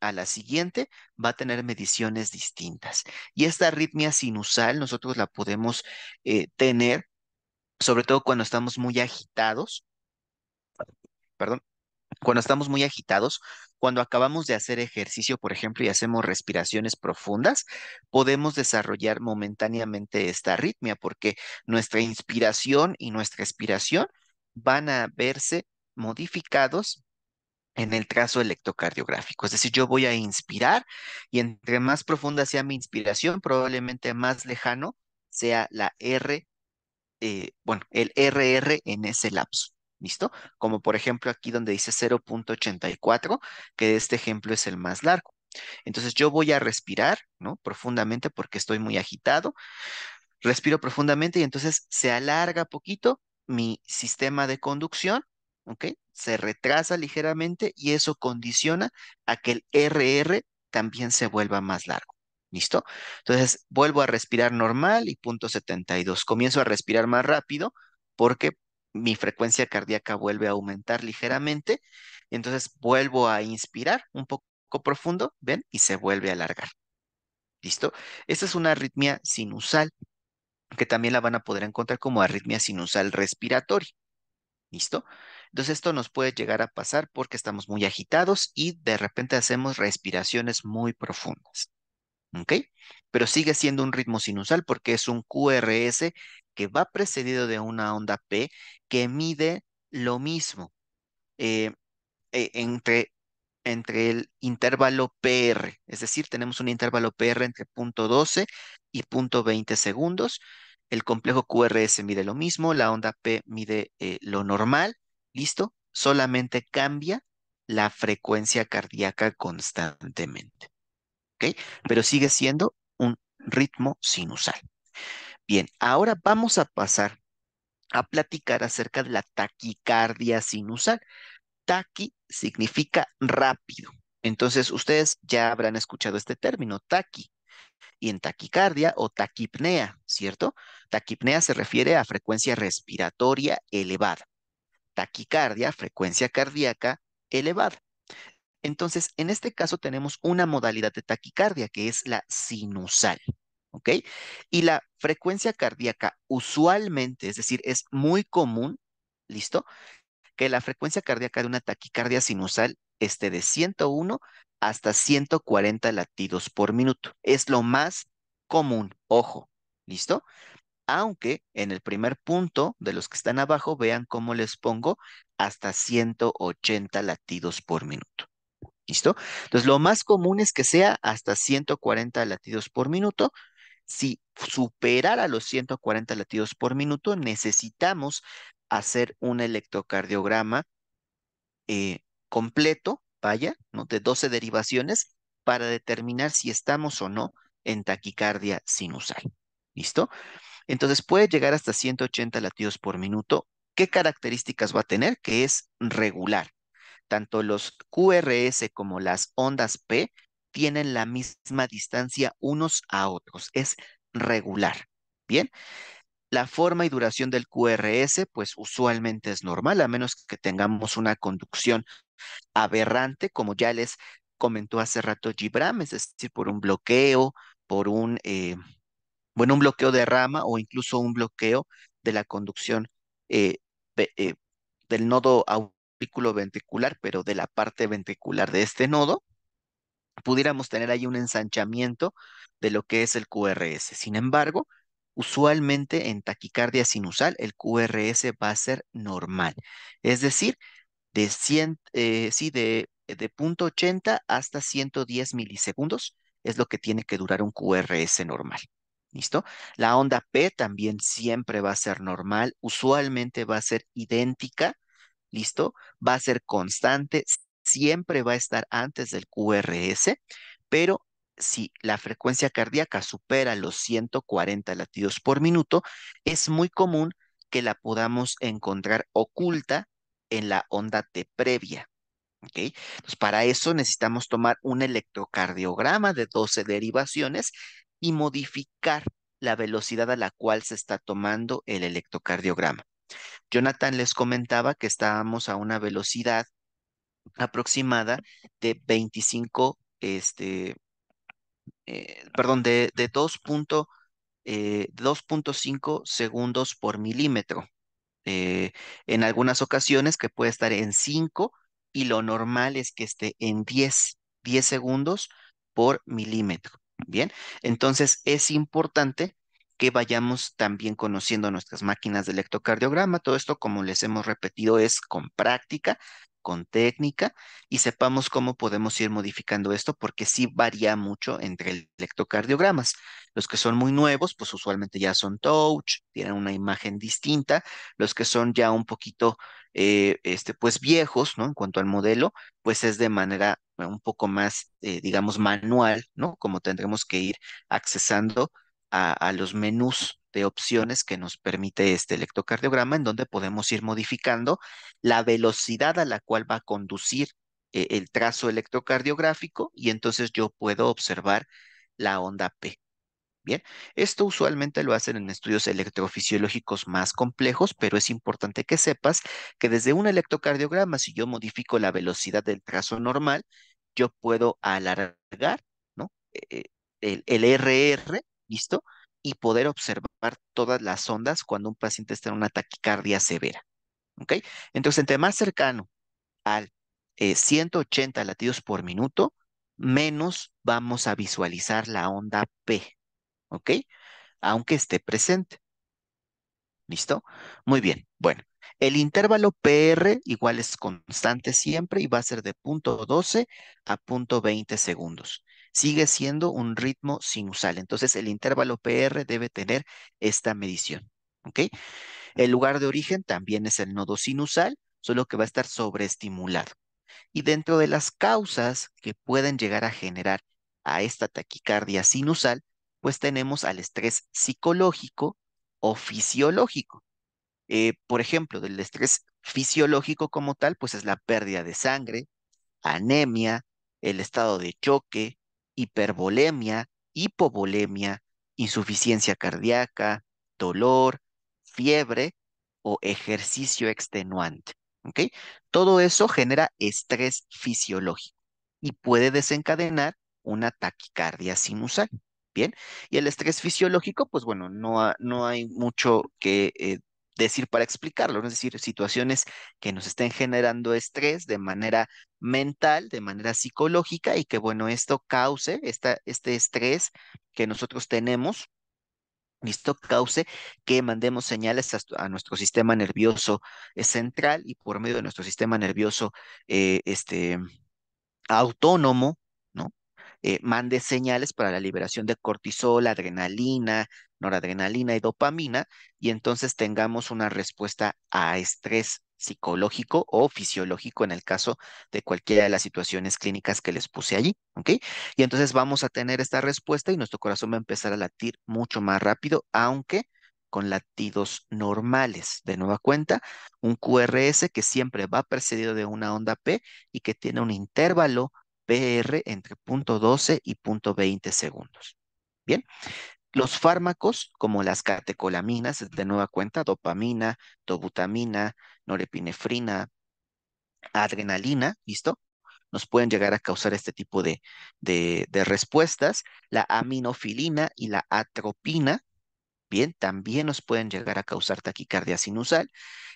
a la siguiente va a tener mediciones distintas. Y esta arritmia sinusal nosotros la podemos eh, tener, sobre todo cuando estamos muy agitados, perdón, cuando estamos muy agitados, cuando acabamos de hacer ejercicio, por ejemplo, y hacemos respiraciones profundas, podemos desarrollar momentáneamente esta arritmia porque nuestra inspiración y nuestra expiración van a verse modificados en el trazo electrocardiográfico. Es decir, yo voy a inspirar y entre más profunda sea mi inspiración, probablemente más lejano sea la R, eh, bueno, el RR en ese lapso. ¿listo? Como por ejemplo aquí donde dice 0.84, que este ejemplo es el más largo. Entonces yo voy a respirar, ¿no? Profundamente porque estoy muy agitado. Respiro profundamente y entonces se alarga poquito mi sistema de conducción, ¿ok? Se retrasa ligeramente y eso condiciona a que el RR también se vuelva más largo. ¿Listo? Entonces vuelvo a respirar normal y punto 72. Comienzo a respirar más rápido porque mi frecuencia cardíaca vuelve a aumentar ligeramente, entonces vuelvo a inspirar un poco profundo, ¿ven? Y se vuelve a alargar. ¿Listo? Esta es una arritmia sinusal, que también la van a poder encontrar como arritmia sinusal respiratoria. ¿Listo? Entonces esto nos puede llegar a pasar porque estamos muy agitados y de repente hacemos respiraciones muy profundas. ¿Ok? Pero sigue siendo un ritmo sinusal porque es un QRS que va precedido de una onda P que mide lo mismo eh, e, entre, entre el intervalo PR. Es decir, tenemos un intervalo PR entre punto 12 y punto 20 segundos. El complejo QRS mide lo mismo, la onda P mide eh, lo normal, ¿listo? Solamente cambia la frecuencia cardíaca constantemente, ¿ok? Pero sigue siendo un ritmo sinusal. Bien, ahora vamos a pasar a platicar acerca de la taquicardia sinusal. Taqui significa rápido. Entonces, ustedes ya habrán escuchado este término, taqui. Y en taquicardia o taquipnea, ¿cierto? Taquipnea se refiere a frecuencia respiratoria elevada. Taquicardia, frecuencia cardíaca elevada. Entonces, en este caso tenemos una modalidad de taquicardia que es la sinusal. ¿ok? Y la frecuencia cardíaca usualmente, es decir, es muy común, ¿listo? Que la frecuencia cardíaca de una taquicardia sinusal esté de 101 hasta 140 latidos por minuto. Es lo más común, ojo, ¿listo? Aunque en el primer punto de los que están abajo, vean cómo les pongo hasta 180 latidos por minuto. ¿Listo? Entonces, lo más común es que sea hasta 140 latidos por minuto, si superara los 140 latidos por minuto, necesitamos hacer un electrocardiograma eh, completo, vaya, ¿no? de 12 derivaciones para determinar si estamos o no en taquicardia sinusal. ¿Listo? Entonces puede llegar hasta 180 latidos por minuto. ¿Qué características va a tener? Que es regular. Tanto los QRS como las ondas P tienen la misma distancia unos a otros, es regular. Bien, la forma y duración del QRS, pues usualmente es normal, a menos que tengamos una conducción aberrante, como ya les comentó hace rato Gibram, es decir, por un bloqueo, por un, eh, bueno, un bloqueo de rama o incluso un bloqueo de la conducción eh, eh, del nodo aurículo ventricular, pero de la parte ventricular de este nodo, pudiéramos tener ahí un ensanchamiento de lo que es el QRS. Sin embargo, usualmente en taquicardia sinusal el QRS va a ser normal, es decir, de, eh, sí, de, de 0.80 hasta 110 milisegundos es lo que tiene que durar un QRS normal. ¿Listo? La onda P también siempre va a ser normal, usualmente va a ser idéntica, ¿listo? Va a ser constante, siempre va a estar antes del QRS, pero si la frecuencia cardíaca supera los 140 latidos por minuto, es muy común que la podamos encontrar oculta en la onda T previa. para eso necesitamos tomar un electrocardiograma de 12 derivaciones y modificar la velocidad a la cual se está tomando el electrocardiograma. Jonathan les comentaba que estábamos a una velocidad aproximada de 25, este, eh, perdón, de, de 2.5 eh, segundos por milímetro. Eh, en algunas ocasiones que puede estar en 5 y lo normal es que esté en 10, 10 segundos por milímetro. Bien, entonces es importante que vayamos también conociendo nuestras máquinas de electrocardiograma. Todo esto, como les hemos repetido, es con práctica con técnica y sepamos cómo podemos ir modificando esto porque sí varía mucho entre electrocardiogramas. Los que son muy nuevos, pues usualmente ya son touch, tienen una imagen distinta. Los que son ya un poquito, eh, este, pues viejos, ¿no? En cuanto al modelo, pues es de manera eh, un poco más, eh, digamos, manual, ¿no? Como tendremos que ir accesando a los menús de opciones que nos permite este electrocardiograma, en donde podemos ir modificando la velocidad a la cual va a conducir eh, el trazo electrocardiográfico y entonces yo puedo observar la onda P. Bien, esto usualmente lo hacen en estudios electrofisiológicos más complejos, pero es importante que sepas que desde un electrocardiograma, si yo modifico la velocidad del trazo normal, yo puedo alargar ¿no? E, e, el RR, ¿listo? y poder observar todas las ondas cuando un paciente está en una taquicardia severa. ¿Ok? Entonces, entre más cercano al 180 eh, latidos por minuto, menos vamos a visualizar la onda P. ¿Ok? Aunque esté presente. ¿Listo? Muy bien. Bueno, el intervalo PR igual es constante siempre y va a ser de punto .12 a punto .20 segundos sigue siendo un ritmo sinusal. Entonces, el intervalo PR debe tener esta medición. ¿Ok? El lugar de origen también es el nodo sinusal, solo que va a estar sobreestimulado. Y dentro de las causas que pueden llegar a generar a esta taquicardia sinusal, pues tenemos al estrés psicológico o fisiológico. Eh, por ejemplo, del estrés fisiológico como tal, pues es la pérdida de sangre, anemia, el estado de choque, Hiperbolemia, hipovolemia, insuficiencia cardíaca, dolor, fiebre o ejercicio extenuante. Todo eso genera estrés fisiológico y puede desencadenar una taquicardia sinusal. Bien, y el estrés fisiológico, pues bueno, no, no hay mucho que eh, decir para explicarlo, es decir, situaciones que nos estén generando estrés de manera mental, de manera psicológica y que, bueno, esto cause esta, este estrés que nosotros tenemos, esto cause que mandemos señales a, nuestro sistema nervioso eh, central y por medio de nuestro sistema nervioso eh, este, autónomo, ¿no? Eh, mande señales para la liberación de cortisol, adrenalina, noradrenalina y dopamina, y entonces tengamos una respuesta a estrés psicológico o fisiológico en el caso de cualquiera de las situaciones clínicas que les puse allí, ¿ok? Y entonces vamos a tener esta respuesta y nuestro corazón va a empezar a latir mucho más rápido, aunque con latidos normales. De nueva cuenta, un QRS que siempre va precedido de una onda P y que tiene un intervalo PR entre 0.12 y 20 segundos. Bien, los fármacos como las catecolaminas, de nueva cuenta, dopamina, dobutamina, norepinefrina, adrenalina, ¿listo? Nos pueden llegar a causar este tipo de, respuestas. La aminofilina y la atropina, bien, también nos pueden llegar a causar taquicardia sinusal.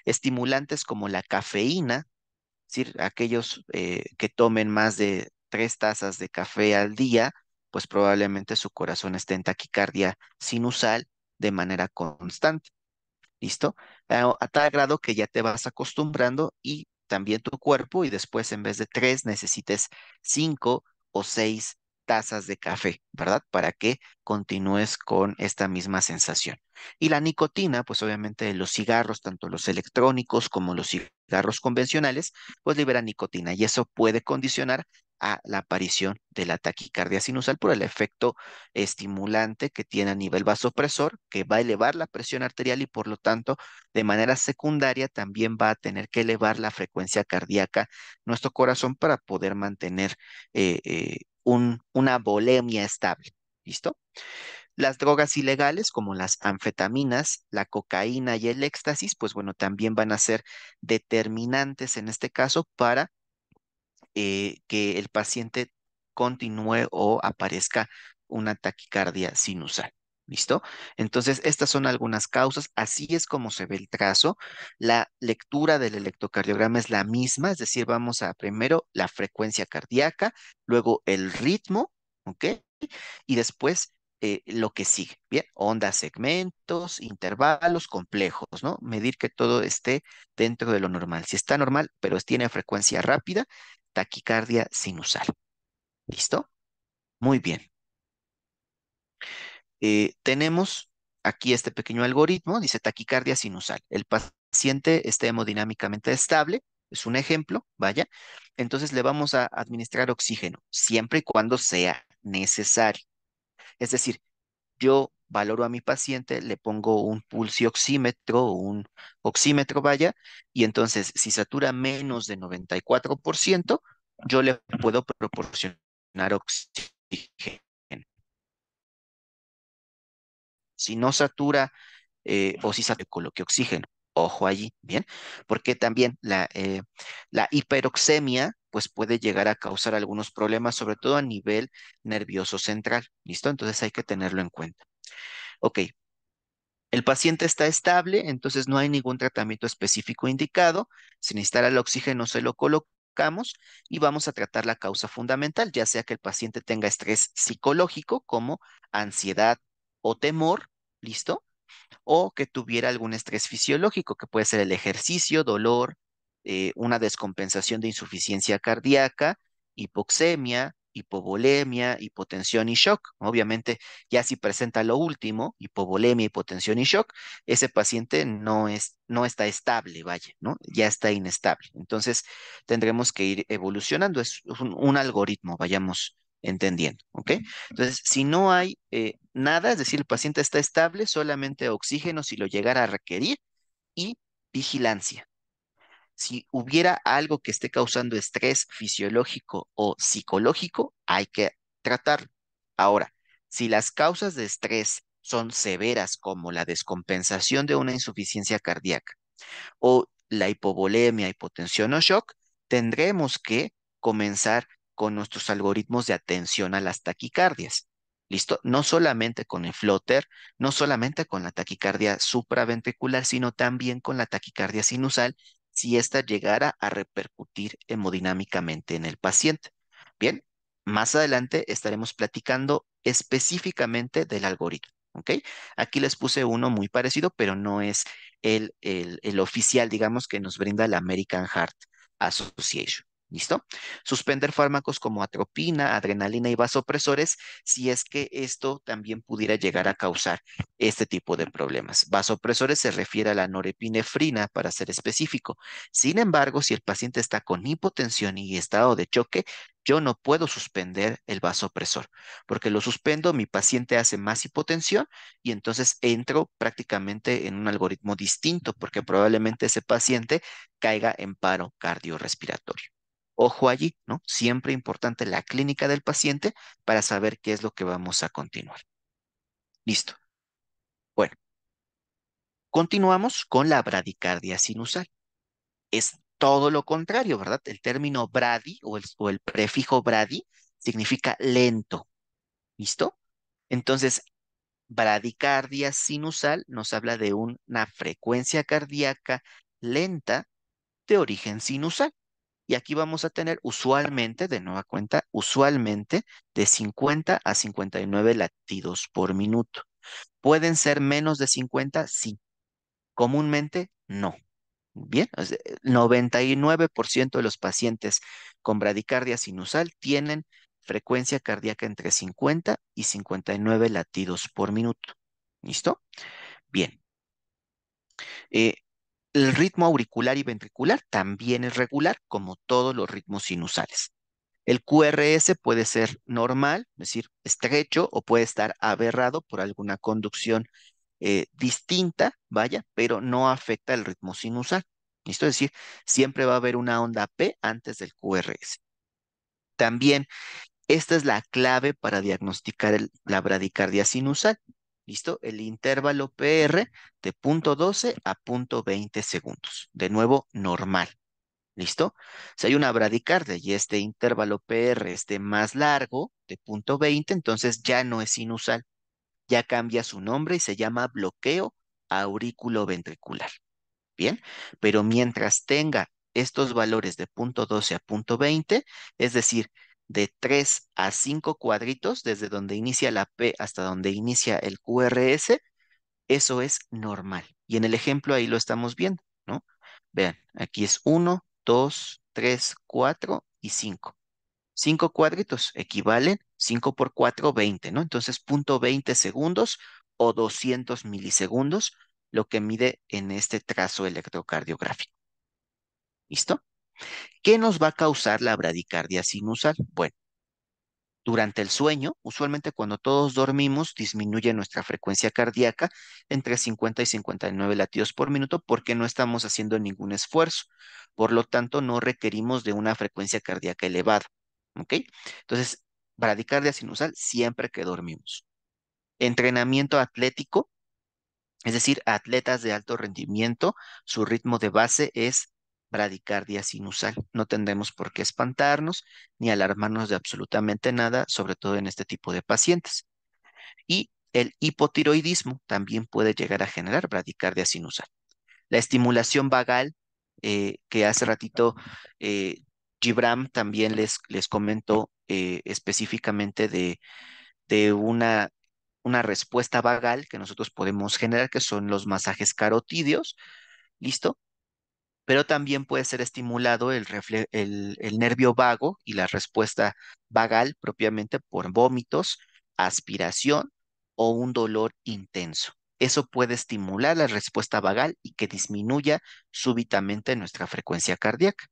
Estimulantes como la cafeína, es decir, aquellos eh, que tomen más de tres tazas de café al día, pues probablemente su corazón esté en taquicardia sinusal de manera constante. ¿Listo? A tal grado que ya te vas acostumbrando y también tu cuerpo y después en vez de tres necesites cinco o seis tazas de café, ¿verdad? Para que continúes con esta misma sensación. Y la nicotina, pues obviamente los cigarros, tanto los electrónicos como los cigarros convencionales, pues liberan nicotina y eso puede condicionar a la aparición de la taquicardia sinusal por el efecto estimulante que tiene a nivel vasopresor, que va a elevar la presión arterial y por lo tanto, de manera secundaria, también va a tener que elevar la frecuencia cardíaca nuestro corazón para poder mantener eh, eh, una bolemia estable. ¿Listo? Las drogas ilegales como las anfetaminas, la cocaína y el éxtasis, pues bueno, también van a ser determinantes en este caso para eh, que el paciente continúe o aparezca una taquicardia sinusal. ¿Listo? Entonces, estas son algunas causas. Así es como se ve el trazo. La lectura del electrocardiograma es la misma, es decir, vamos a primero la frecuencia cardíaca, luego el ritmo, ¿ok? Y después eh, lo que sigue, ¿bien? Ondas, segmentos, intervalos complejos, ¿no? Medir que todo esté dentro de lo normal. Si está normal, pero tiene frecuencia rápida, taquicardia sinusal. ¿Listo? Muy bien. Eh, tenemos aquí este pequeño algoritmo, dice taquicardia sinusal. El paciente está hemodinámicamente estable, es un ejemplo, vaya. Entonces le vamos a administrar oxígeno, siempre y cuando sea necesario. Es decir, yo valoro a mi paciente, le pongo un pulsioxímetro, un oxímetro, vaya, y entonces si satura menos de 94%, yo le puedo proporcionar oxígeno. Si no satura eh, o si satura, coloque oxígeno. Ojo allí, ¿bien? Porque también la, eh, la hiperoxemia, pues puede llegar a causar algunos problemas, sobre todo a nivel nervioso central, ¿listo? Entonces hay que tenerlo en cuenta. Ok, el paciente está estable, entonces no hay ningún tratamiento específico indicado. Si instalar el oxígeno, se lo colocamos y vamos a tratar la causa fundamental, ya sea que el paciente tenga estrés psicológico como ansiedad o temor, ¿listo? O que tuviera algún estrés fisiológico, que puede ser el ejercicio, dolor, eh, una descompensación de insuficiencia cardíaca, hipoxemia, hipovolemia, hipotensión y shock. Obviamente, ya si presenta lo último, hipovolemia, hipotensión y shock, ese paciente no, es, no está estable, vaya, ¿no? Ya está inestable. Entonces, tendremos que ir evolucionando. Es un, algoritmo, vayamos entendiendo, ¿ok? Entonces, si no hay eh, nada, es decir, el paciente está estable, solamente oxígeno si lo llegara a requerir y vigilancia, si hubiera algo que esté causando estrés fisiológico o psicológico, hay que tratarlo. Ahora, si las causas de estrés son severas como la descompensación de una insuficiencia cardíaca o la hipovolemia, hipotensión o shock, tendremos que comenzar con nuestros algoritmos de atención a las taquicardias. ¿Listo? No solamente con el flotter, no solamente con la taquicardia supraventricular, sino también con la taquicardia sinusal si ésta llegara a repercutir hemodinámicamente en el paciente. Bien, más adelante estaremos platicando específicamente del algoritmo. ¿ok? Aquí les puse uno muy parecido, pero no es el, el oficial, digamos, que nos brinda la American Heart Association. ¿Listo? Suspender fármacos como atropina, adrenalina y vasopresores si es que esto también pudiera llegar a causar este tipo de problemas. Vasopresores se refiere a la norepinefrina para ser específico. Sin embargo, si el paciente está con hipotensión y estado de choque, yo no puedo suspender el vasopresor, porque lo suspendo, mi paciente hace más hipotensión y entonces entro prácticamente en un algoritmo distinto, porque probablemente ese paciente caiga en paro cardiorrespiratorio. Ojo allí, ¿no? Siempre importante la clínica del paciente para saber qué es lo que vamos a continuar. Listo. Bueno, continuamos con la bradicardia sinusal. Es todo lo contrario, ¿verdad? El término bradi o el, prefijo bradi significa lento. ¿Listo? Entonces, bradicardia sinusal nos habla de una frecuencia cardíaca lenta de origen sinusal y aquí vamos a tener usualmente, de nueva cuenta, usualmente de 50 a 59 latidos por minuto. ¿Pueden ser menos de 50? Sí. Comúnmente, no. Bien, 99% eh, de los pacientes con bradicardia sinusal tienen frecuencia cardíaca entre 50 y 59 latidos por minuto. ¿Listo? Bien. Eh, el ritmo auricular y ventricular también es regular, como todos los ritmos sinusales. El QRS puede ser normal, es decir, estrecho, o puede estar aberrado por alguna conducción eh, distinta, vaya, pero no afecta el ritmo sinusal. ¿Listo? Es decir, siempre va a haber una onda P antes del QRS. También, esta es la clave para diagnosticar la bradicardia sinusal. ¿Listo? El intervalo PR de punto 12 a punto 20 segundos. De nuevo, normal. ¿Listo? Si hay una bradicardia y este intervalo PR esté más largo, de punto 20, entonces ya no es sinusal. Ya cambia su nombre y se llama bloqueo auriculoventricular. Bien, pero mientras tenga estos valores de punto 12 a punto 20, es decir, de 3 a 5 cuadritos, desde donde inicia la P hasta donde inicia el QRS, eso es normal. Y en el ejemplo ahí lo estamos viendo, ¿no? Vean, aquí es 1, 2, 3, 4 y 5. 5 cuadritos equivalen 5 por 4, 20, ¿no? Entonces, 20 segundos o 200 milisegundos, lo que mide en este trazo electrocardiográfico. ¿Listo? ¿Qué nos va a causar la bradicardia sinusal? Bueno, durante el sueño, usualmente cuando todos dormimos, disminuye nuestra frecuencia cardíaca entre 50 y 59 latidos por minuto porque no estamos haciendo ningún esfuerzo. Por lo tanto, no requerimos de una frecuencia cardíaca elevada. ¿Ok? Entonces, bradicardia sinusal siempre que dormimos. Entrenamiento atlético, es decir, atletas de alto rendimiento, su ritmo de base es bradicardia sinusal. No tendremos por qué espantarnos ni alarmarnos de absolutamente nada, sobre todo en este tipo de pacientes. Y el hipotiroidismo también puede llegar a generar bradicardia sinusal. La estimulación vagal, eh, que hace ratito eh, Gibram también les, les comentó eh, específicamente de, de una, una respuesta vagal que nosotros podemos generar, que son los masajes carotidios, ¿listo? pero también puede ser estimulado el, nervio vago y la respuesta vagal propiamente por vómitos, aspiración o un dolor intenso. Eso puede estimular la respuesta vagal y que disminuya súbitamente nuestra frecuencia cardíaca.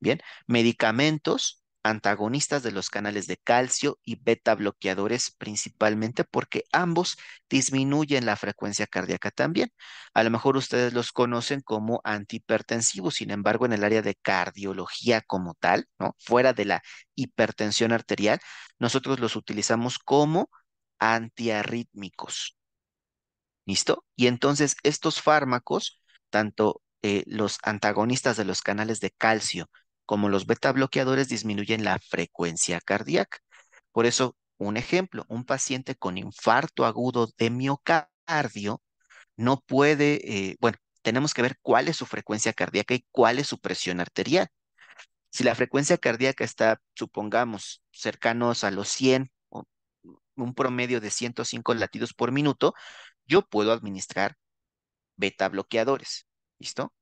Bien, medicamentos antagonistas de los canales de calcio y beta bloqueadores principalmente porque ambos disminuyen la frecuencia cardíaca también. A lo mejor ustedes los conocen como antihipertensivos, sin embargo, en el área de cardiología como tal, ¿no? Fuera de la hipertensión arterial, nosotros los utilizamos como antiarrítmicos. ¿Listo? Y entonces estos fármacos, tanto eh, los antagonistas de los canales de calcio como los beta bloqueadores disminuyen la frecuencia cardíaca. Por eso, un ejemplo, un paciente con infarto agudo de miocardio no puede, eh, bueno, tenemos que ver cuál es su frecuencia cardíaca y cuál es su presión arterial. Si la frecuencia cardíaca está, supongamos, cercanos a los 100 o un promedio de 105 latidos por minuto, yo puedo administrar beta bloqueadores, ¿listo?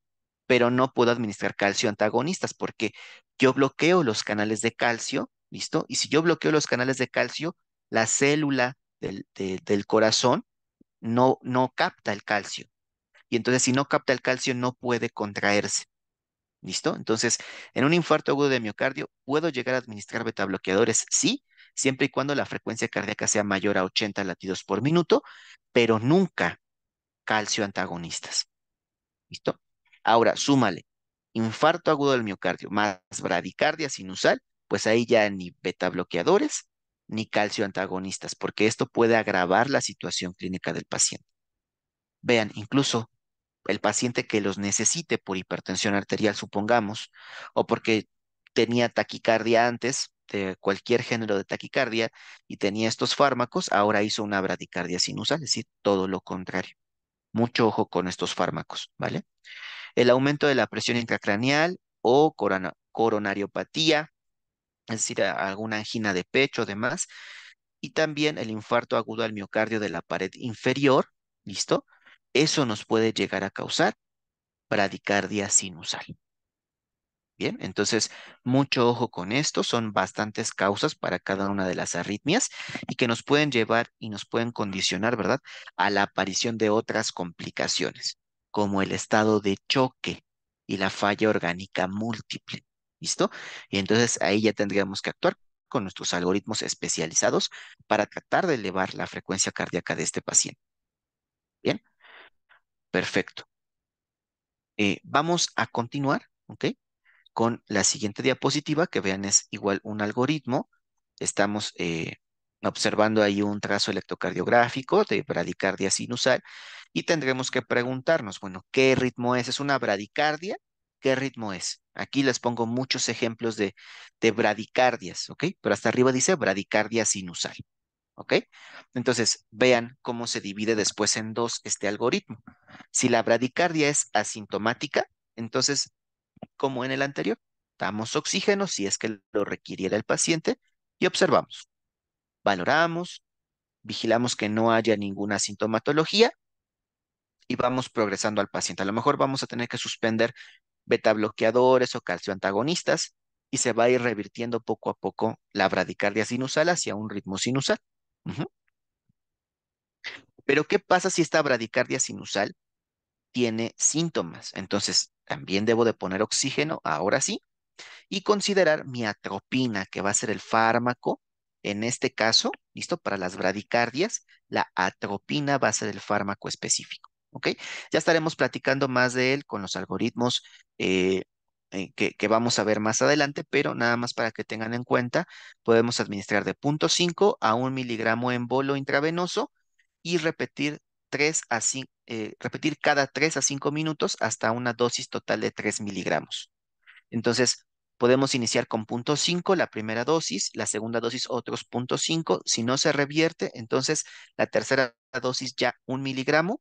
pero no puedo administrar calcio antagonistas porque yo bloqueo los canales de calcio, ¿listo? Y si yo bloqueo los canales de calcio, la célula del, corazón no, no capta el calcio. Y entonces si no capta el calcio, no puede contraerse. ¿Listo? Entonces, en un infarto agudo de miocardio, ¿puedo llegar a administrar beta bloqueadores? Sí, siempre y cuando la frecuencia cardíaca sea mayor a 80 latidos por minuto, pero nunca calcio antagonistas. ¿Listo? Ahora, súmale, infarto agudo del miocardio más bradicardia sinusal, pues ahí ya ni beta bloqueadores ni calcio antagonistas, porque esto puede agravar la situación clínica del paciente. Vean, incluso el paciente que los necesite por hipertensión arterial, supongamos, o porque tenía taquicardia antes, de cualquier género de taquicardia, y tenía estos fármacos, ahora hizo una bradicardia sinusal, es decir, todo lo contrario. Mucho ojo con estos fármacos, ¿vale? el aumento de la presión intracraneal o coronariopatía, es decir, alguna angina de pecho, demás, y también el infarto agudo al miocardio de la pared inferior, ¿listo? Eso nos puede llegar a causar bradicardia sinusal. Bien, entonces mucho ojo con esto, son bastantes causas para cada una de las arritmias y que nos pueden llevar y nos pueden condicionar, ¿verdad?, a la aparición de otras complicaciones como el estado de choque y la falla orgánica múltiple. ¿Listo? Y entonces ahí ya tendríamos que actuar con nuestros algoritmos especializados para tratar de elevar la frecuencia cardíaca de este paciente. Bien, perfecto. Eh, vamos a continuar, ¿ok? Con la siguiente diapositiva, que vean es igual un algoritmo. Estamos eh, observando ahí un trazo electrocardiográfico de bradicardia sinusal y tendremos que preguntarnos, bueno, ¿qué ritmo es? ¿Es una bradicardia? ¿Qué ritmo es? Aquí les pongo muchos ejemplos de, de bradicardias, ¿ok? Pero hasta arriba dice bradicardia sinusal, ¿ok? Entonces, vean cómo se divide después en dos este algoritmo. Si la bradicardia es asintomática, entonces, como en el anterior, damos oxígeno si es que lo requiriera el paciente y observamos. Valoramos, vigilamos que no haya ninguna sintomatología y vamos progresando al paciente. A lo mejor vamos a tener que suspender beta bloqueadores o calcio antagonistas y se va a ir revirtiendo poco a poco la bradicardia sinusal hacia un ritmo sinusal. Pero, ¿qué pasa si esta bradicardia sinusal tiene síntomas? Entonces, también debo de poner oxígeno, ahora sí, y considerar mi atropina, que va a ser el fármaco, en este caso, ¿listo? Para las bradicardias, la atropina va a ser el fármaco específico. Ya estaremos platicando más de él con los algoritmos eh, eh, que, vamos a ver más adelante, pero nada más para que tengan en cuenta, podemos administrar de 0.5 a 1 miligramo en bolo intravenoso y repetir, a 5, eh, repetir cada 3 a 5 minutos hasta una dosis total de 3 miligramos. Entonces, podemos iniciar con 0.5 la primera dosis, la segunda dosis otros 0.5, si no se revierte, entonces la tercera dosis ya 1 miligramo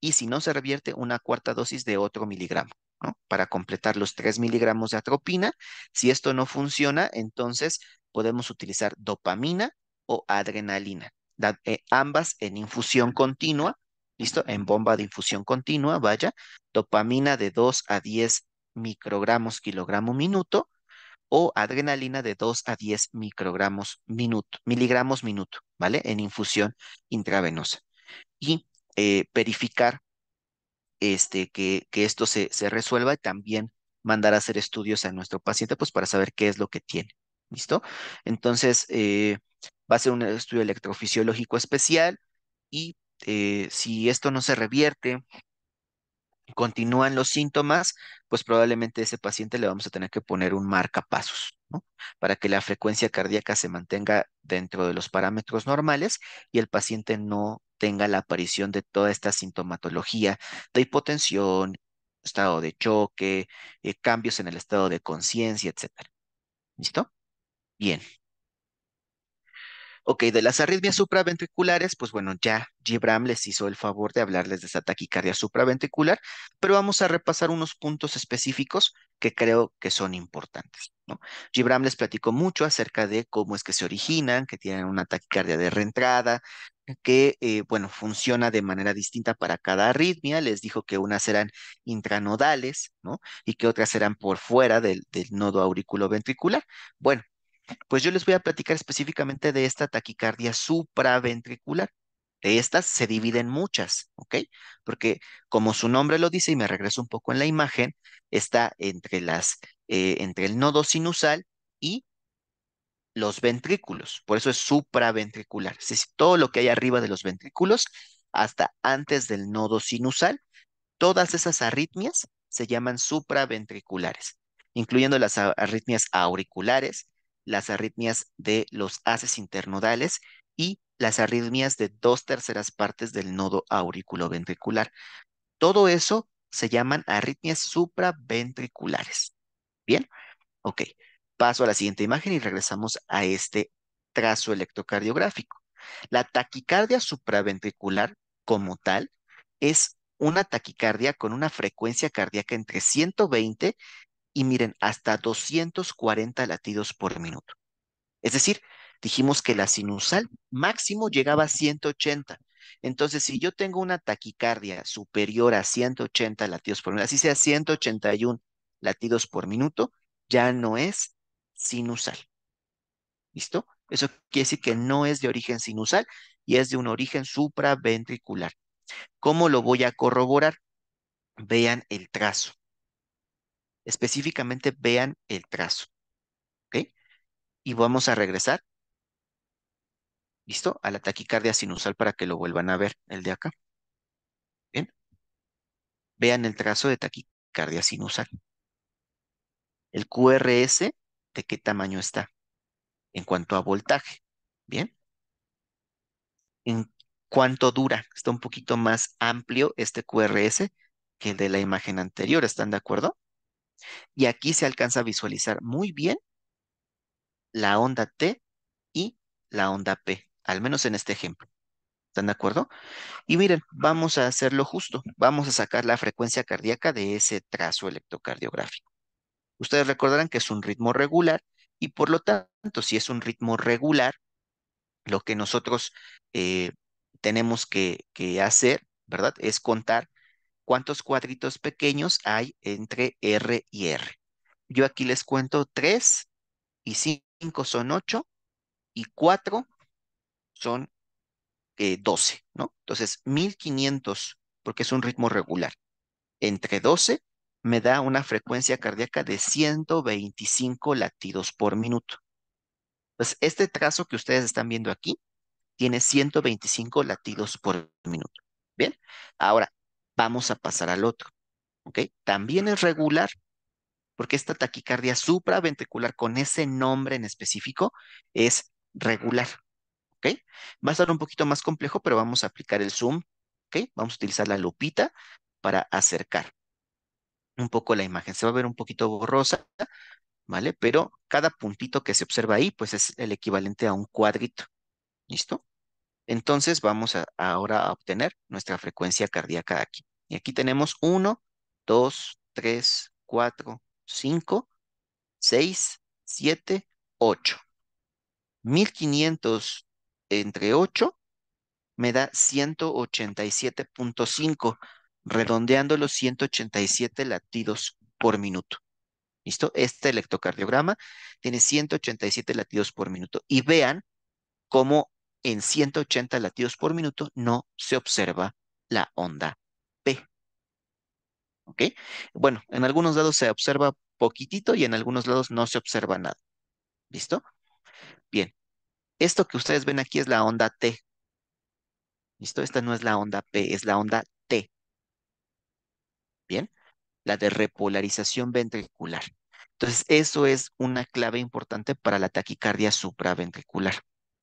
y si no se revierte, una cuarta dosis de otro miligramo, ¿no? Para completar los 3 miligramos de atropina. Si esto no funciona, entonces podemos utilizar dopamina o adrenalina, eh, ambas en infusión continua, ¿listo? En bomba de infusión continua, vaya, dopamina de 2 a 10 microgramos kilogramo minuto o adrenalina de 2 a 10 microgramos minuto, miligramos minuto, ¿vale? En infusión intravenosa. Y eh, verificar este, que, que esto se, se resuelva y también mandar a hacer estudios a nuestro paciente pues para saber qué es lo que tiene. ¿Listo? Entonces, eh, va a ser un estudio electrofisiológico especial y eh, si esto no se revierte, continúan los síntomas, pues probablemente a ese paciente le vamos a tener que poner un marcapasos, ¿no? Para que la frecuencia cardíaca se mantenga dentro de los parámetros normales y el paciente no tenga la aparición de toda esta sintomatología de hipotensión, estado de choque, eh, cambios en el estado de conciencia, etc. ¿Listo? Bien. Ok, de las arritmias supraventriculares, pues bueno, ya Gibram les hizo el favor de hablarles de esa taquicardia supraventricular, pero vamos a repasar unos puntos específicos que creo que son importantes. ¿no? Gibram les platicó mucho acerca de cómo es que se originan, que tienen una taquicardia de reentrada, que, eh, bueno, funciona de manera distinta para cada arritmia. Les dijo que unas eran intranodales, ¿no? Y que otras eran por fuera del, del nodo auriculoventricular. Bueno, pues yo les voy a platicar específicamente de esta taquicardia supraventricular. De estas se dividen muchas, ¿ok? Porque como su nombre lo dice, y me regreso un poco en la imagen, está entre, las, eh, entre el nodo sinusal y los ventrículos. Por eso es supraventricular. Es decir, todo lo que hay arriba de los ventrículos hasta antes del nodo sinusal, todas esas arritmias se llaman supraventriculares, incluyendo las arritmias auriculares, las arritmias de los haces internodales y las arritmias de dos terceras partes del nodo auriculoventricular. Todo eso se llaman arritmias supraventriculares. ¿Bien? Ok. Paso a la siguiente imagen y regresamos a este trazo electrocardiográfico. La taquicardia supraventricular como tal es una taquicardia con una frecuencia cardíaca entre 120 y miren, hasta 240 latidos por minuto. Es decir, dijimos que la sinusal máximo llegaba a 180. Entonces, si yo tengo una taquicardia superior a 180 latidos por minuto, así sea 181 latidos por minuto, ya no es sinusal. ¿Listo? Eso quiere decir que no es de origen sinusal y es de un origen supraventricular. ¿Cómo lo voy a corroborar? Vean el trazo. Específicamente vean el trazo. ¿Ok? Y vamos a regresar ¿Listo? A la taquicardia sinusal para que lo vuelvan a ver, el de acá. ¿Bien? Vean el trazo de taquicardia sinusal. El QRS, ¿de qué tamaño está? En cuanto a voltaje. ¿Bien? En cuánto dura. Está un poquito más amplio este QRS que el de la imagen anterior, ¿están de acuerdo? Y aquí se alcanza a visualizar muy bien la onda T y la onda P al menos en este ejemplo. ¿Están de acuerdo? Y miren, vamos a hacerlo justo. Vamos a sacar la frecuencia cardíaca de ese trazo electrocardiográfico. Ustedes recordarán que es un ritmo regular y por lo tanto, si es un ritmo regular, lo que nosotros eh, tenemos que, que hacer, ¿verdad? Es contar cuántos cuadritos pequeños hay entre R y R. Yo aquí les cuento 3 y 5 son 8 y 4 son 12, eh, ¿no? Entonces, 1500, porque es un ritmo regular, entre 12 me da una frecuencia cardíaca de 125 latidos por minuto. Pues este trazo que ustedes están viendo aquí tiene 125 latidos por minuto. Bien, ahora vamos a pasar al otro. ¿Ok? También es regular, porque esta taquicardia supraventricular con ese nombre en específico es regular. Va a ser un poquito más complejo, pero vamos a aplicar el zoom, ¿ok? Vamos a utilizar la lupita para acercar un poco la imagen. Se va a ver un poquito borrosa, ¿vale? Pero cada puntito que se observa ahí, pues es el equivalente a un cuadrito, ¿listo? Entonces vamos ahora a obtener nuestra frecuencia cardíaca aquí. Y aquí tenemos 1, 2, 3, 4, 5, 6, 7, 8. 1500 entre 8 me da 187.5, redondeando los 187 latidos por minuto. ¿Listo? Este electrocardiograma tiene 187 latidos por minuto. Y vean cómo en 180 latidos por minuto no se observa la onda P. ¿Ok? Bueno, en algunos lados se observa poquitito y en algunos lados no se observa nada. ¿Listo? Bien. Esto que ustedes ven aquí es la onda T. ¿Listo? Esta no es la onda P, es la onda T. ¿Bien? La de repolarización ventricular. Entonces, eso es una clave importante para la taquicardia supraventricular.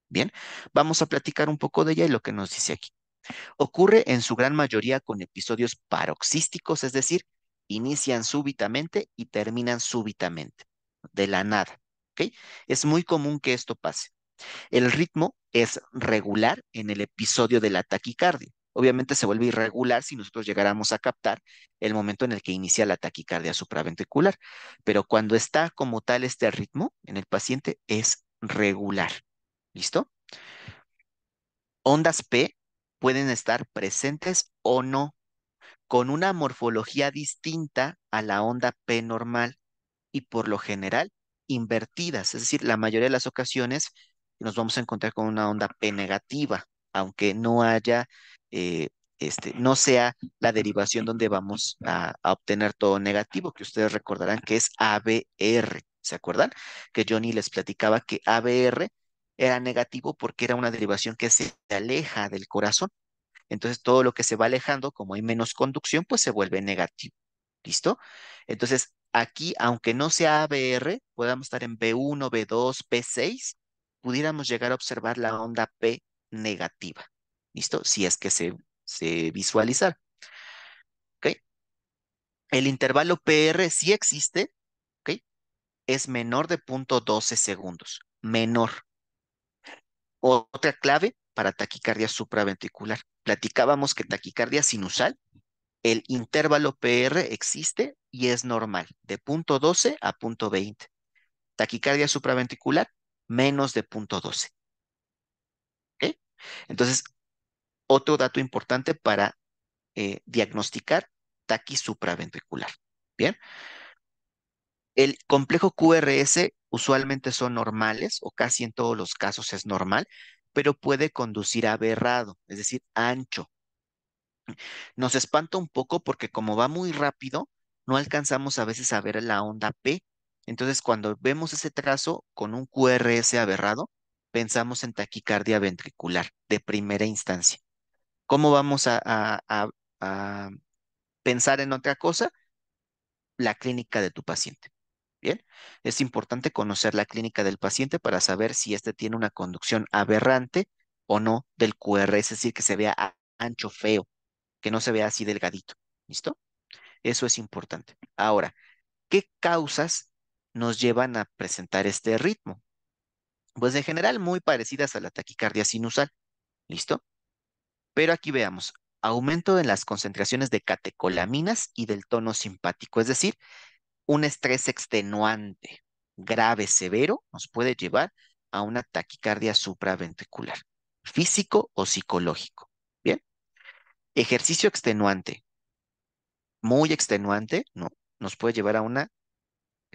Bien, vamos a platicar un poco de ella y lo que nos dice aquí. Ocurre en su gran mayoría con episodios paroxísticos, es decir, inician súbitamente y terminan súbitamente, de la nada. ¿ok? Es muy común que esto pase. El ritmo es regular en el episodio de la taquicardia. Obviamente se vuelve irregular si nosotros llegáramos a captar el momento en el que inicia la taquicardia supraventricular, pero cuando está como tal este ritmo en el paciente es regular. ¿Listo? Ondas P pueden estar presentes o no, con una morfología distinta a la onda P normal y por lo general invertidas, es decir, la mayoría de las ocasiones y nos vamos a encontrar con una onda P negativa, aunque no haya, eh, este, no sea la derivación donde vamos a, obtener todo negativo, que ustedes recordarán que es ABR. ¿Se acuerdan? Que Johnny les platicaba que ABR era negativo porque era una derivación que se aleja del corazón. Entonces todo lo que se va alejando, como hay menos conducción, pues se vuelve negativo. ¿Listo? Entonces aquí, aunque no sea ABR, podamos estar en B1, B2, B6 pudiéramos llegar a observar la onda P negativa. ¿Listo? Si es que se, se visualizar. ¿Ok? El intervalo PR sí existe, ¿ok? Es menor de 0.12 segundos, menor. Otra clave para taquicardia supraventricular. Platicábamos que taquicardia sinusal, el intervalo PR existe y es normal, de 0.12 a 0.20. Taquicardia supraventricular, menos de 0.12. ¿Ok? Entonces, otro dato importante para eh, diagnosticar taqui supraventricular. Bien. El complejo QRS usualmente son normales o casi en todos los casos es normal, pero puede conducir a es decir, ancho. Nos espanta un poco porque como va muy rápido, no alcanzamos a veces a ver la onda P entonces, cuando vemos ese trazo con un QRS aberrado, pensamos en taquicardia ventricular de primera instancia. ¿Cómo vamos a, pensar en otra cosa? La clínica de tu paciente. Bien, es importante conocer la clínica del paciente para saber si éste tiene una conducción aberrante o no del QRS, es decir, que se vea ancho feo, que no se vea así delgadito. ¿Listo? Eso es importante. Ahora, ¿qué causas nos llevan a presentar este ritmo. Pues en general muy parecidas a la taquicardia sinusal. ¿Listo? Pero aquí veamos, aumento en las concentraciones de catecolaminas y del tono simpático, es decir, un estrés extenuante grave severo nos puede llevar a una taquicardia supraventricular, físico o psicológico. Bien. Ejercicio extenuante, muy extenuante, no, nos puede llevar a una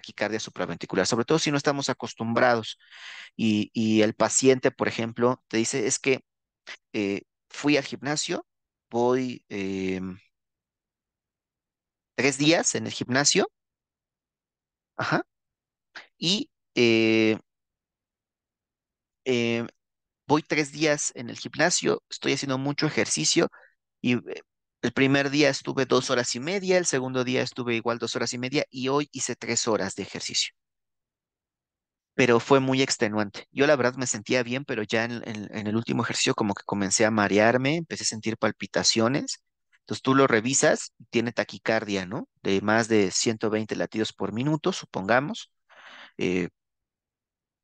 quicardia supraventricular, sobre todo si no estamos acostumbrados y, el paciente, por ejemplo, te dice, es que eh, fui al gimnasio, voy em, tres días en el gimnasio, ajá, y eh, em, voy tres días en el gimnasio, estoy haciendo mucho ejercicio y eh, el primer día estuve dos horas y media, el segundo día estuve igual dos horas y media y hoy hice tres horas de ejercicio. Pero fue muy extenuante. Yo la verdad me sentía bien, pero ya en, el último ejercicio como que comencé a marearme, empecé a sentir palpitaciones. Entonces tú lo revisas, tiene taquicardia, ¿no? De más de 120 latidos por minuto, supongamos. Eh,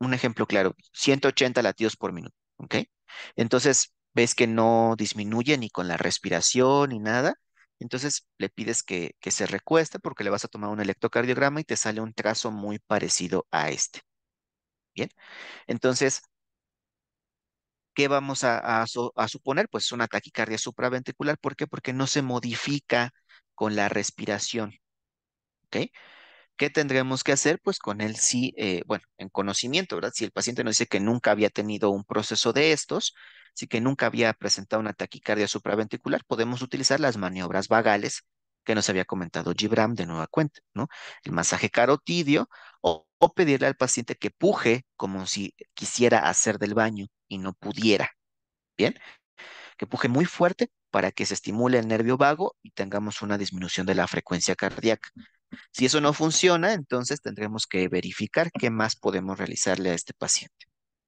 un ejemplo claro, 180 latidos por minuto, ¿ok? Entonces, ves que no disminuye ni con la respiración ni nada, entonces le pides que, se recueste porque le vas a tomar un electrocardiograma y te sale un trazo muy parecido a este. Bien, entonces, ¿qué vamos a, suponer? Pues es una taquicardia supraventricular. ¿Por qué? Porque no se modifica con la respiración. ¿Ok? ¿Qué tendremos que hacer? Pues con él sí, eh, bueno, en conocimiento, ¿verdad? Si el paciente nos dice que nunca había tenido un proceso de estos, Así que nunca había presentado una taquicardia supraventricular. Podemos utilizar las maniobras vagales que nos había comentado Gibram de nueva cuenta, ¿no? El masaje carotidio o, o pedirle al paciente que puje como si quisiera hacer del baño y no pudiera. Bien, que puje muy fuerte para que se estimule el nervio vago y tengamos una disminución de la frecuencia cardíaca. Si eso no funciona, entonces tendremos que verificar qué más podemos realizarle a este paciente.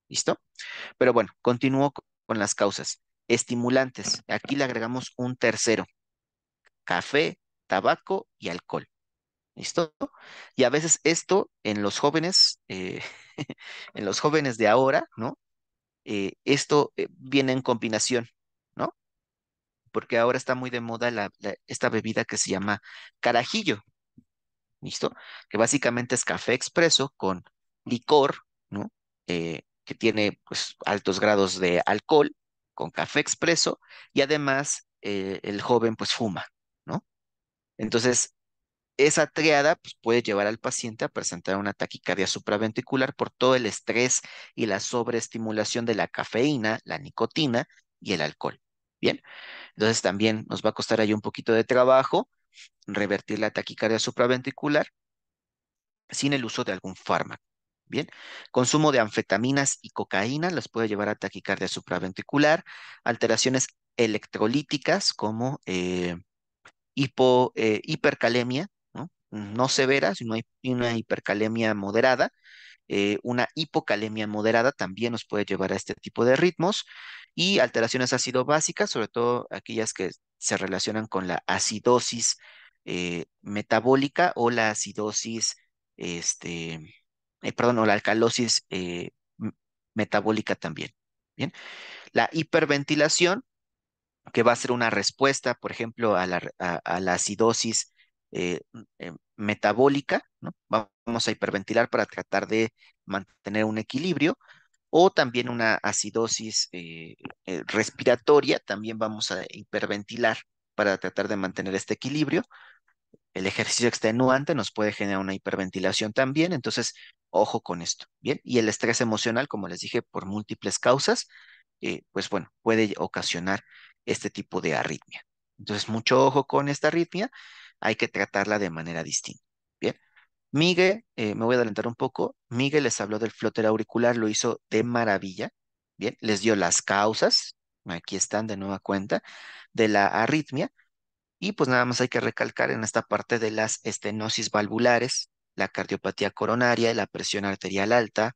¿Listo? Pero bueno, continúo con las causas. Estimulantes, aquí le agregamos un tercero, café, tabaco y alcohol. ¿Listo? Y a veces esto en los jóvenes, eh, [LAUGHS] en los jóvenes de ahora, ¿no? Eh, esto eh, viene en combinación, ¿no? Porque ahora está muy de moda esta bebida que se llama carajillo, ¿listo? Que básicamente es café expreso con licor, ¿no? que tiene pues, altos grados de alcohol con café expreso y además eh, el joven pues fuma, ¿no? Entonces, esa triada pues, puede llevar al paciente a presentar una taquicardia supraventricular por todo el estrés y la sobreestimulación de la cafeína, la nicotina y el alcohol. Bien, entonces también nos va a costar ahí un poquito de trabajo revertir la taquicardia supraventricular sin el uso de algún fármaco. Bien, consumo de anfetaminas y cocaína las puede llevar a taquicardia supraventricular, alteraciones electrolíticas como eh, eh, hipercalemia, ¿no? ¿no? severa, sino una hipercalemia moderada. Eh, una hipocalemia moderada también nos puede llevar a este tipo de ritmos y alteraciones ácido básicas, sobre todo aquellas que se relacionan con la acidosis metabólica o la acidosis este, eh, perdón, o la alcalosis eh, metabólica también. Bien, la hiperventilación, que va a ser una respuesta, por ejemplo, a la, acidosis eh, metabólica, ¿no? Vamos a hiperventilar para tratar de mantener un equilibrio o también una acidosis respiratoria, también vamos a hiperventilar para tratar de mantener este equilibrio. El ejercicio extenuante nos puede generar una hiperventilación también, entonces Ojo con esto, ¿bien? Y el estrés emocional, como les dije, por múltiples causas, eh, pues bueno, puede ocasionar este tipo de arritmia. Entonces, mucho ojo con esta arritmia, hay que tratarla de manera distinta, ¿bien? Miguel, eh, me voy a adelantar un poco, Miguel les habló del flotero auricular, lo hizo de maravilla, ¿bien? Les dio las causas, aquí están de nueva cuenta, de la arritmia, y pues nada más hay que recalcar en esta parte de las estenosis valvulares, la cardiopatía coronaria, la presión arterial alta,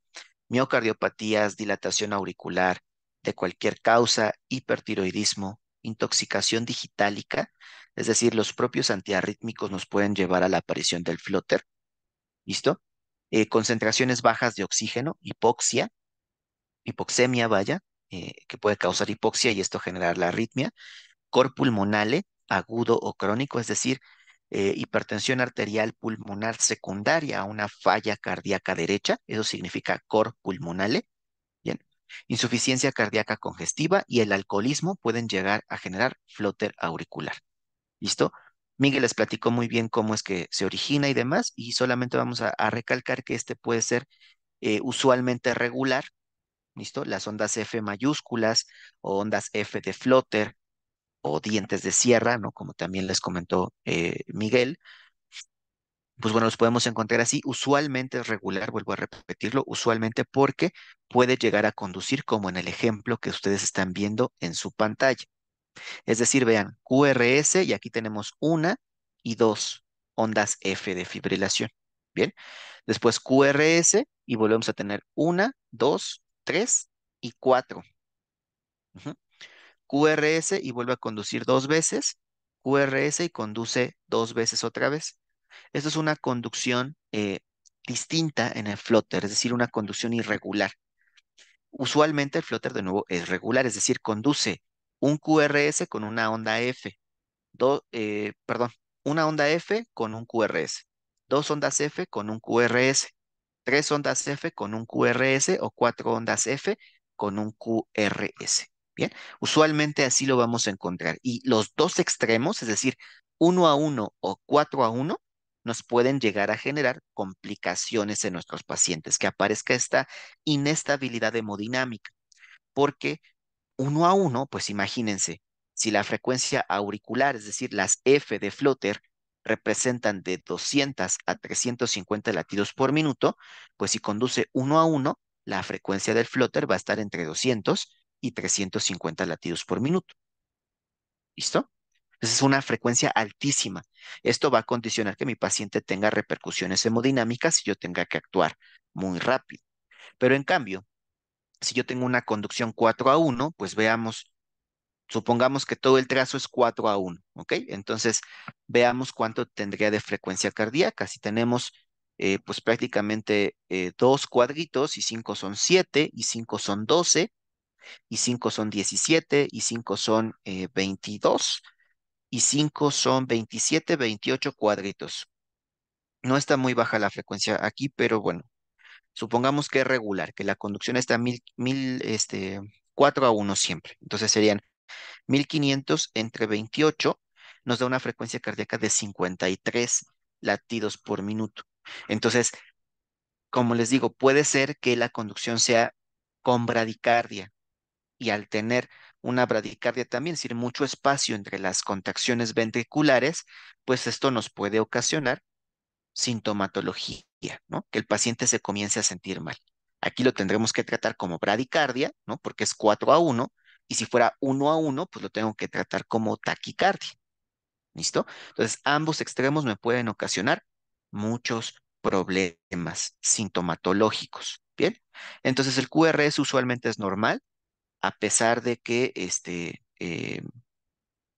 miocardiopatías, dilatación auricular de cualquier causa, hipertiroidismo, intoxicación digitálica, es decir, los propios antiarrítmicos nos pueden llevar a la aparición del flotter, ¿listo? Eh, concentraciones bajas de oxígeno, hipoxia, hipoxemia, vaya, eh, que puede causar hipoxia y esto generar la arritmia, cor pulmonale, agudo o crónico, es decir, eh, hipertensión arterial pulmonar secundaria a una falla cardíaca derecha, eso significa cor pulmonale. Bien. Insuficiencia cardíaca congestiva y el alcoholismo pueden llegar a generar flotter auricular. ¿Listo? Miguel les platicó muy bien cómo es que se origina y demás, y solamente vamos a, recalcar que este puede ser eh, usualmente regular, ¿listo? Las ondas F mayúsculas o ondas F de flotter, o dientes de sierra, ¿no? Como también les comentó eh, Miguel. Pues bueno, los podemos encontrar así. Usualmente regular, vuelvo a repetirlo, usualmente porque puede llegar a conducir como en el ejemplo que ustedes están viendo en su pantalla. Es decir, vean, QRS y aquí tenemos una y dos ondas F de fibrilación. Bien, después QRS y volvemos a tener una, dos, tres y cuatro. QRS y vuelve a conducir dos veces, QRS y conduce dos veces otra vez. Esto es una conducción eh, distinta en el flotter, es decir, una conducción irregular. Usualmente el flotter de nuevo es regular, es decir, conduce un QRS con una onda F, eh, perdón, una onda F con un QRS, dos ondas F con un QRS, tres ondas F con un QRS o cuatro ondas F con un QRS. Bien, usualmente así lo vamos a encontrar. Y los dos extremos, es decir, 1 a 1 o 4 a 1, nos pueden llegar a generar complicaciones en nuestros pacientes, que aparezca esta inestabilidad hemodinámica. Porque 1 a 1, pues imagínense, si la frecuencia auricular, es decir, las F de flotter, representan de 200 a 350 latidos por minuto, pues si conduce 1 a 1, la frecuencia del flotter va a estar entre 200 y 350 latidos por minuto. ¿Listo? Esa es una frecuencia altísima. Esto va a condicionar que mi paciente tenga repercusiones hemodinámicas y yo tenga que actuar muy rápido. Pero en cambio, si yo tengo una conducción 4 a 1, pues veamos, supongamos que todo el trazo es 4 a 1, ¿ok? Entonces, veamos cuánto tendría de frecuencia cardíaca. Si tenemos, eh, pues prácticamente eh, dos cuadritos y cinco son 7 y cinco son 12, y 5 son 17, y 5 son 22, eh, y 5 son 27, 28 cuadritos. No está muy baja la frecuencia aquí, pero bueno, supongamos que es regular, que la conducción está 4 este, a 1 siempre. Entonces serían 1500 entre 28, nos da una frecuencia cardíaca de 53 latidos por minuto. Entonces, como les digo, puede ser que la conducción sea con bradicardia, y al tener una bradicardia también, es decir, mucho espacio entre las contracciones ventriculares, pues esto nos puede ocasionar sintomatología, ¿no? Que el paciente se comience a sentir mal. Aquí lo tendremos que tratar como bradicardia, ¿no? Porque es 4 a 1, y si fuera 1 a 1, pues lo tengo que tratar como taquicardia. ¿Listo? Entonces, ambos extremos me pueden ocasionar muchos problemas sintomatológicos. Bien, entonces el QRS usualmente es normal, a pesar de que este, eh,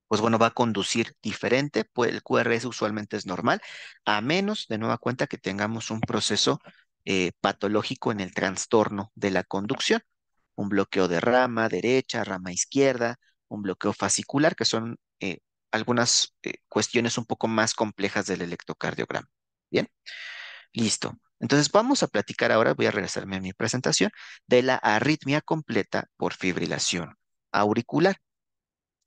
pues bueno, va a conducir diferente, pues el QRS usualmente es normal, a menos de nueva cuenta que tengamos un proceso eh, patológico en el trastorno de la conducción, un bloqueo de rama derecha, rama izquierda, un bloqueo fascicular, que son eh, algunas cuestiones un poco más complejas del electrocardiograma. Bien, listo. Entonces vamos a platicar ahora, voy a regresarme a mi presentación, de la arritmia completa por fibrilación auricular.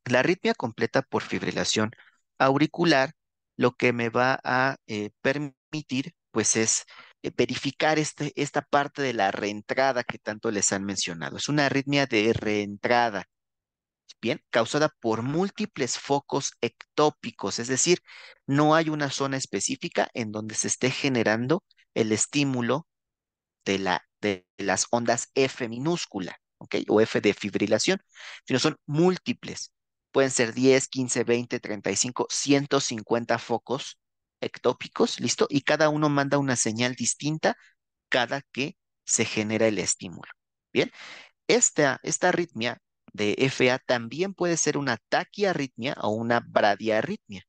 La arritmia completa por fibrilación auricular lo que me va a eh, permitir pues es eh, verificar este, esta parte de la reentrada que tanto les han mencionado. Es una arritmia de reentrada, bien, causada por múltiples focos ectópicos, es decir, no hay una zona específica en donde se esté generando el estímulo de, la, de las ondas F minúscula, ¿ok? O F de fibrilación, sino son múltiples. Pueden ser 10, 15, 20, 35, 150 focos ectópicos, ¿listo? Y cada uno manda una señal distinta cada que se genera el estímulo, ¿bien? Esta, esta arritmia de FA también puede ser una taquiarritmia o una bradiarritmia.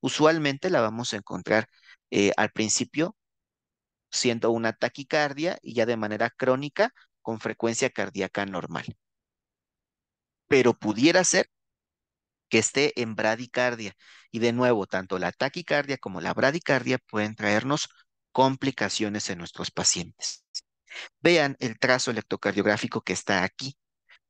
Usualmente la vamos a encontrar eh, al principio siendo una taquicardia y ya de manera crónica con frecuencia cardíaca normal. Pero pudiera ser que esté en bradicardia. Y de nuevo, tanto la taquicardia como la bradicardia pueden traernos complicaciones en nuestros pacientes. Vean el trazo electrocardiográfico que está aquí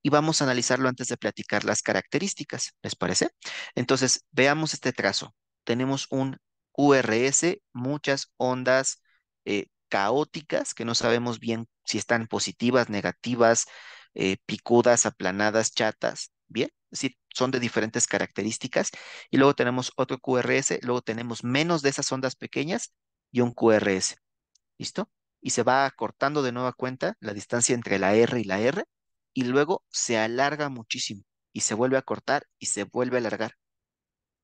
y vamos a analizarlo antes de platicar las características, ¿les parece? Entonces, veamos este trazo. Tenemos un QRS, muchas ondas eh, caóticas, que no sabemos bien si están positivas, negativas, eh, picudas, aplanadas, chatas, ¿bien? Es decir, son de diferentes características. Y luego tenemos otro QRS, luego tenemos menos de esas ondas pequeñas y un QRS. ¿Listo? Y se va acortando de nueva cuenta la distancia entre la R y la R y luego se alarga muchísimo y se vuelve a cortar y se vuelve a alargar.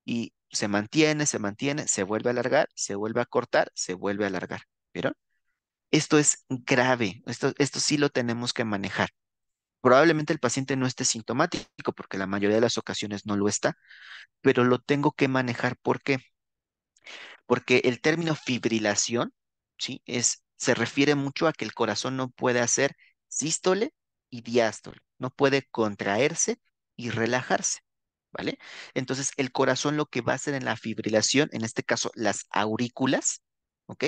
Y se mantiene, se mantiene, se vuelve a alargar, se vuelve a cortar, se vuelve a alargar. ¿Vieron? Esto es grave, esto, esto sí lo tenemos que manejar. Probablemente el paciente no esté sintomático, porque la mayoría de las ocasiones no lo está, pero lo tengo que manejar. ¿Por qué? Porque el término fibrilación, ¿sí? Es, se refiere mucho a que el corazón no puede hacer sístole y diástole, no puede contraerse y relajarse, ¿vale? Entonces, el corazón lo que va a hacer en la fibrilación, en este caso las aurículas, ¿ok?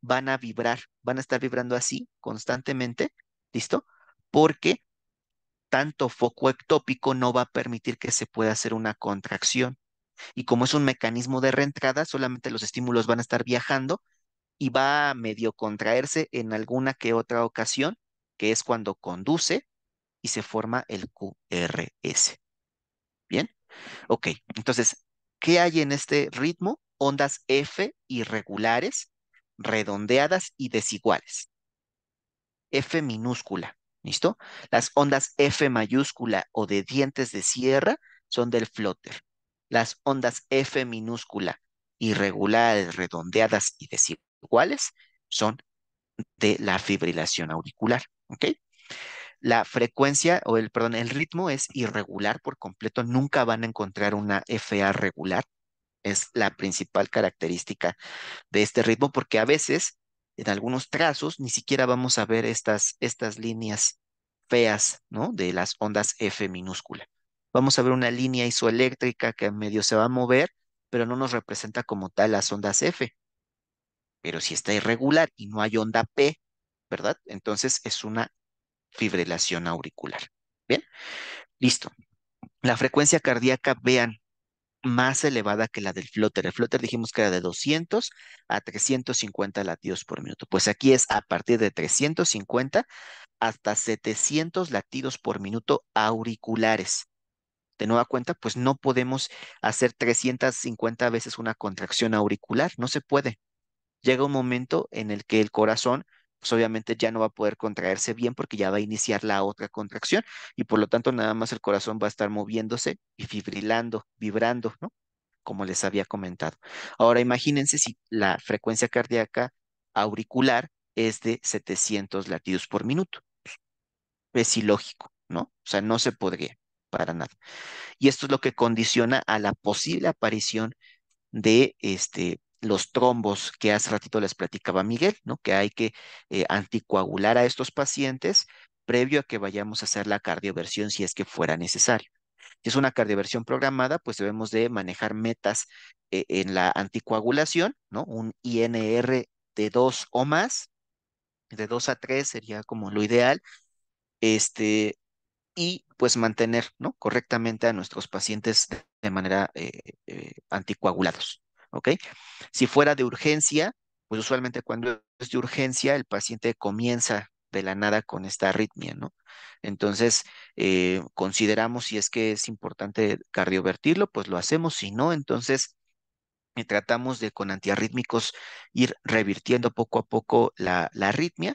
van a vibrar, van a estar vibrando así constantemente, ¿listo? Porque tanto foco ectópico no va a permitir que se pueda hacer una contracción. Y como es un mecanismo de reentrada, solamente los estímulos van a estar viajando y va a medio contraerse en alguna que otra ocasión, que es cuando conduce y se forma el QRS. ¿Bien? Ok, entonces, ¿qué hay en este ritmo? Ondas F irregulares redondeadas y desiguales. F minúscula, ¿listo? Las ondas F mayúscula o de dientes de sierra son del flotter. Las ondas F minúscula irregulares, redondeadas y desiguales son de la fibrilación auricular, ¿ok? La frecuencia o el, perdón, el ritmo es irregular por completo, nunca van a encontrar una FA regular, es la principal característica de este ritmo porque a veces en algunos trazos ni siquiera vamos a ver estas, estas líneas feas, ¿no? De las ondas F minúscula. Vamos a ver una línea isoeléctrica que en medio se va a mover, pero no nos representa como tal las ondas F. Pero si está irregular y no hay onda P, ¿verdad? Entonces es una fibrilación auricular. ¿Bien? Listo. La frecuencia cardíaca, vean, más elevada que la del flotter. El flotter dijimos que era de 200 a 350 latidos por minuto. Pues aquí es a partir de 350 hasta 700 latidos por minuto auriculares. De nueva cuenta, pues no podemos hacer 350 veces una contracción auricular, no se puede. Llega un momento en el que el corazón pues obviamente ya no va a poder contraerse bien porque ya va a iniciar la otra contracción y por lo tanto nada más el corazón va a estar moviéndose y fibrilando, vibrando, ¿no? Como les había comentado. Ahora imagínense si la frecuencia cardíaca auricular es de 700 latidos por minuto. Es ilógico, ¿no? O sea, no se podría para nada. Y esto es lo que condiciona a la posible aparición de este, los trombos que hace ratito les platicaba Miguel, ¿no? Que hay que eh, anticoagular a estos pacientes previo a que vayamos a hacer la cardioversión si es que fuera necesario. Si es una cardioversión programada, pues debemos de manejar metas eh, en la anticoagulación, ¿no? Un INR de 2 o más, de 2 a 3 sería como lo ideal, este, y pues mantener, ¿no? Correctamente a nuestros pacientes de manera eh, anticoagulados. ¿ok? Si fuera de urgencia, pues usualmente cuando es de urgencia, el paciente comienza de la nada con esta arritmia, ¿no? Entonces, eh, consideramos si es que es importante cardiovertirlo, pues lo hacemos, si no, entonces eh, tratamos de con antiarrítmicos ir revirtiendo poco a poco la, la arritmia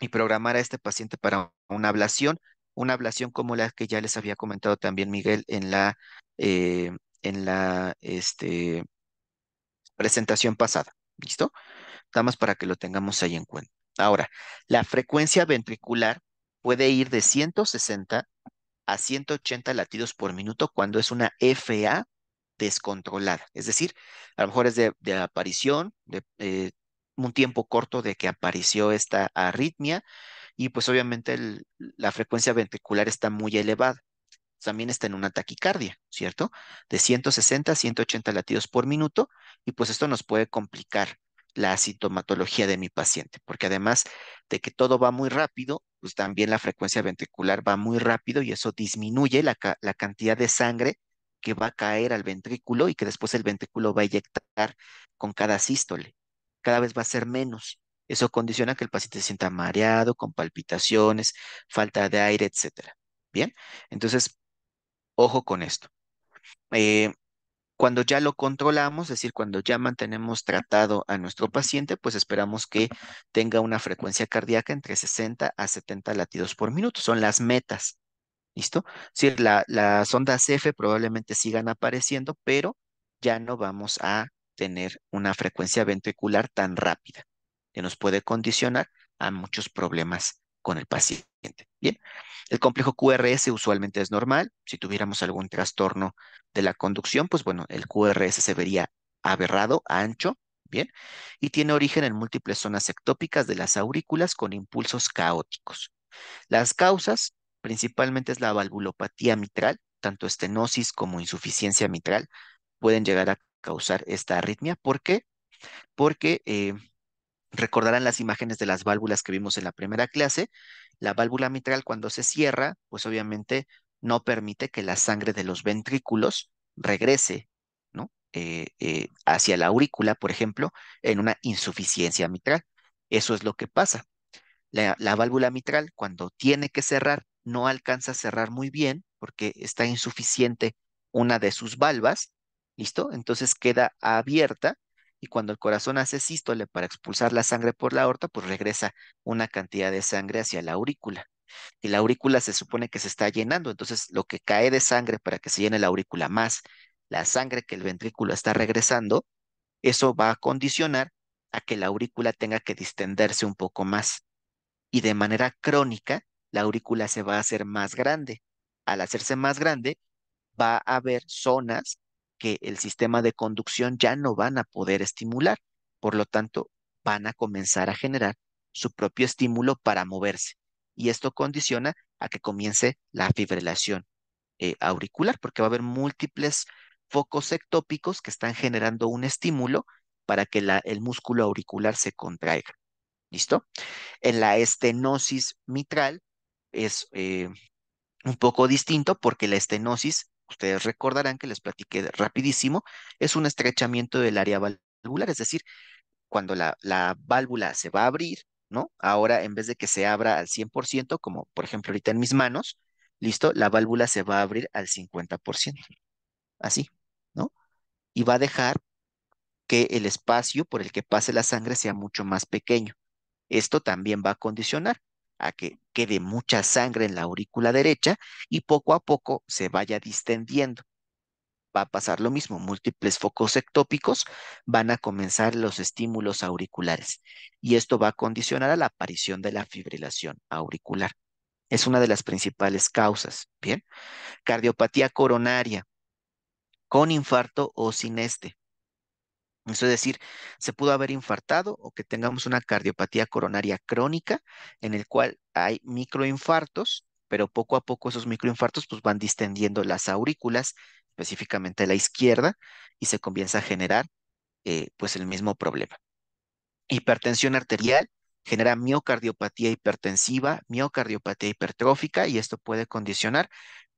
y programar a este paciente para una ablación, una ablación como la que ya les había comentado también Miguel en la eh, en la este, presentación pasada. ¿Listo? Nada más para que lo tengamos ahí en cuenta. Ahora, la frecuencia ventricular puede ir de 160 a 180 latidos por minuto cuando es una FA descontrolada. Es decir, a lo mejor es de, aparición, de eh, un tiempo corto de que apareció esta arritmia y pues obviamente la frecuencia ventricular está muy elevada también está en una taquicardia, ¿cierto? De 160 a 180 latidos por minuto y pues esto nos puede complicar la sintomatología de mi paciente, porque además de que todo va muy rápido, pues también la frecuencia ventricular va muy rápido y eso disminuye la, cantidad de sangre que va a caer al ventrículo y que después el ventrículo va a eyectar con cada sístole. Cada vez va a ser menos. Eso condiciona que el paciente se sienta mareado, con palpitaciones, falta de aire, etcétera. Bien, entonces Ojo con esto. Eh, cuando ya lo controlamos, es decir, cuando ya mantenemos tratado a nuestro paciente, pues esperamos que tenga una frecuencia cardíaca entre 60 a 70 latidos por minuto. Son las metas. ¿Listo? Es decir, las ondas F probablemente sigan apareciendo, pero ya no vamos a tener una frecuencia ventricular tan rápida que nos puede condicionar a muchos problemas con el paciente. Bien, el complejo QRS usualmente es normal. Si tuviéramos algún trastorno de la conducción, pues bueno, el QRS se vería aberrado, ancho, ¿bien? Y tiene origen en múltiples zonas ectópicas de las aurículas con impulsos caóticos. Las causas principalmente es la valvulopatía mitral, tanto estenosis como insuficiencia mitral pueden llegar a causar esta arritmia. ¿Por qué? Porque eh, Recordarán las imágenes de las válvulas que vimos en la primera clase. La válvula mitral cuando se cierra, pues obviamente no permite que la sangre de los ventrículos regrese eh, eh, hacia la aurícula, por ejemplo, en una insuficiencia mitral. Eso es lo que pasa. La, la válvula mitral cuando tiene que cerrar, no alcanza a cerrar muy bien porque está insuficiente una de sus valvas, ¿listo? Entonces queda abierta y cuando el corazón hace sístole para expulsar la sangre por la aorta, pues regresa una cantidad de sangre hacia la aurícula. Y la aurícula se supone que se está llenando, entonces lo que cae de sangre para que se llene la aurícula más la sangre que el ventrículo está regresando, eso va a condicionar a que la aurícula tenga que distenderse un poco más. Y de manera crónica, la aurícula se va a hacer más grande. Al hacerse más grande, va a haber zonas que el sistema de conducción ya no van a poder estimular. Por lo tanto, van a comenzar a generar su propio estímulo para moverse. Y esto condiciona a que comience la fibrilación eh, auricular, porque va a haber múltiples focos ectópicos que están generando un estímulo para que el músculo auricular se contraiga. ¿Listo? En la estenosis mitral es eh, un poco distinto porque la estenosis ustedes recordarán que les platiqué rapidísimo, es un estrechamiento del área valvular, es decir, cuando la, la válvula se va a abrir, ¿no? Ahora, en vez de que se abra al 100%, como por ejemplo ahorita en mis manos, listo, la válvula se va a abrir al 50%, así, ¿no? Y va a dejar que el espacio por el que pase la sangre sea mucho más pequeño. Esto también va a condicionar a que quede mucha sangre en la aurícula derecha y poco a poco se vaya distendiendo. Va a pasar lo mismo, múltiples focos ectópicos van a comenzar los estímulos auriculares y esto va a condicionar a la aparición de la fibrilación auricular. Es una de las principales causas, ¿bien? Cardiopatía coronaria con infarto o sin este. Es decir, se pudo haber infartado o que tengamos una cardiopatía coronaria crónica en el cual hay microinfartos, pero poco a poco esos microinfartos pues, van distendiendo las aurículas, específicamente la izquierda, y se comienza a generar eh, pues el mismo problema. Hipertensión arterial genera miocardiopatía hipertensiva, miocardiopatía hipertrófica y esto puede condicionar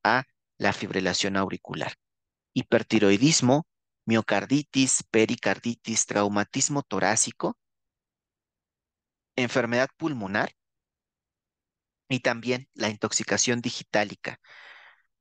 a la fibrilación auricular. Hipertiroidismo miocarditis, pericarditis, traumatismo torácico, enfermedad pulmonar y también la intoxicación digitálica.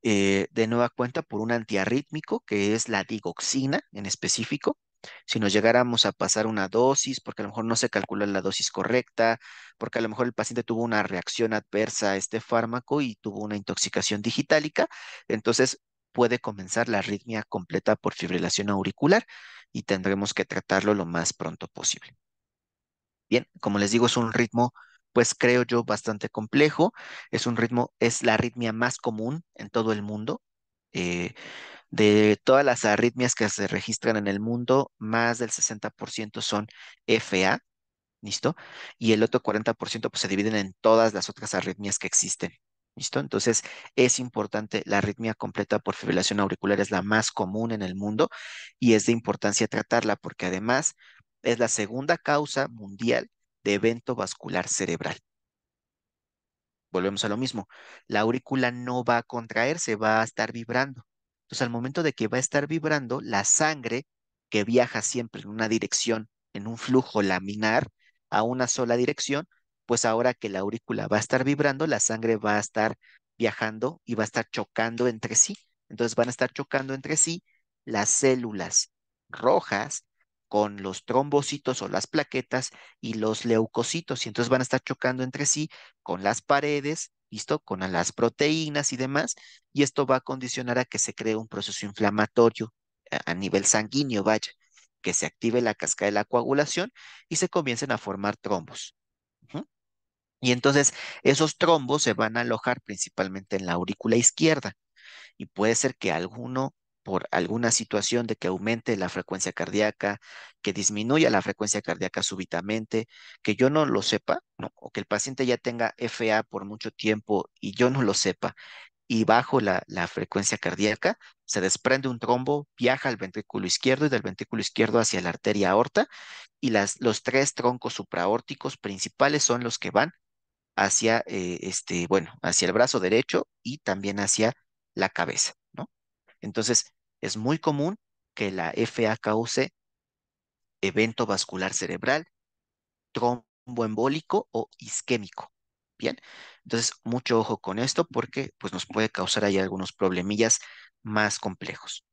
Eh, de nueva cuenta por un antiarrítmico que es la digoxina en específico. Si nos llegáramos a pasar una dosis, porque a lo mejor no se calcula la dosis correcta, porque a lo mejor el paciente tuvo una reacción adversa a este fármaco y tuvo una intoxicación digitálica, entonces puede comenzar la arritmia completa por fibrilación auricular y tendremos que tratarlo lo más pronto posible. Bien, como les digo, es un ritmo, pues creo yo, bastante complejo. Es un ritmo, es la arritmia más común en todo el mundo. Eh, de todas las arritmias que se registran en el mundo, más del 60% son FA, ¿listo? Y el otro 40% pues, se dividen en todas las otras arritmias que existen. ¿Listo? Entonces, es importante, la arritmia completa por fibrilación auricular es la más común en el mundo y es de importancia tratarla porque además es la segunda causa mundial de evento vascular cerebral. Volvemos a lo mismo, la aurícula no va a contraerse, va a estar vibrando. Entonces, al momento de que va a estar vibrando, la sangre que viaja siempre en una dirección, en un flujo laminar, a una sola dirección, pues ahora que la aurícula va a estar vibrando, la sangre va a estar viajando y va a estar chocando entre sí. Entonces van a estar chocando entre sí las células rojas con los trombocitos o las plaquetas y los leucocitos. Y entonces van a estar chocando entre sí con las paredes, ¿listo? Con las proteínas y demás. Y esto va a condicionar a que se cree un proceso inflamatorio a nivel sanguíneo, vaya, que se active la cascada de la coagulación y se comiencen a formar trombos. Y entonces esos trombos se van a alojar principalmente en la aurícula izquierda y puede ser que alguno por alguna situación de que aumente la frecuencia cardíaca, que disminuya la frecuencia cardíaca súbitamente, que yo no lo sepa, o que el paciente ya tenga FA por mucho tiempo y yo no lo sepa, y bajo la, la frecuencia cardíaca, se desprende un trombo, viaja al ventrículo izquierdo y del ventrículo izquierdo hacia la arteria aorta, y las, los tres troncos supraórticos principales son los que van hacia, eh, este, bueno, hacia el brazo derecho y también hacia la cabeza, ¿no? Entonces, es muy común que la FA cause evento vascular cerebral, tromboembólico o isquémico, ¿bien? Entonces, mucho ojo con esto porque pues, nos puede causar ahí algunos problemillas más complejos.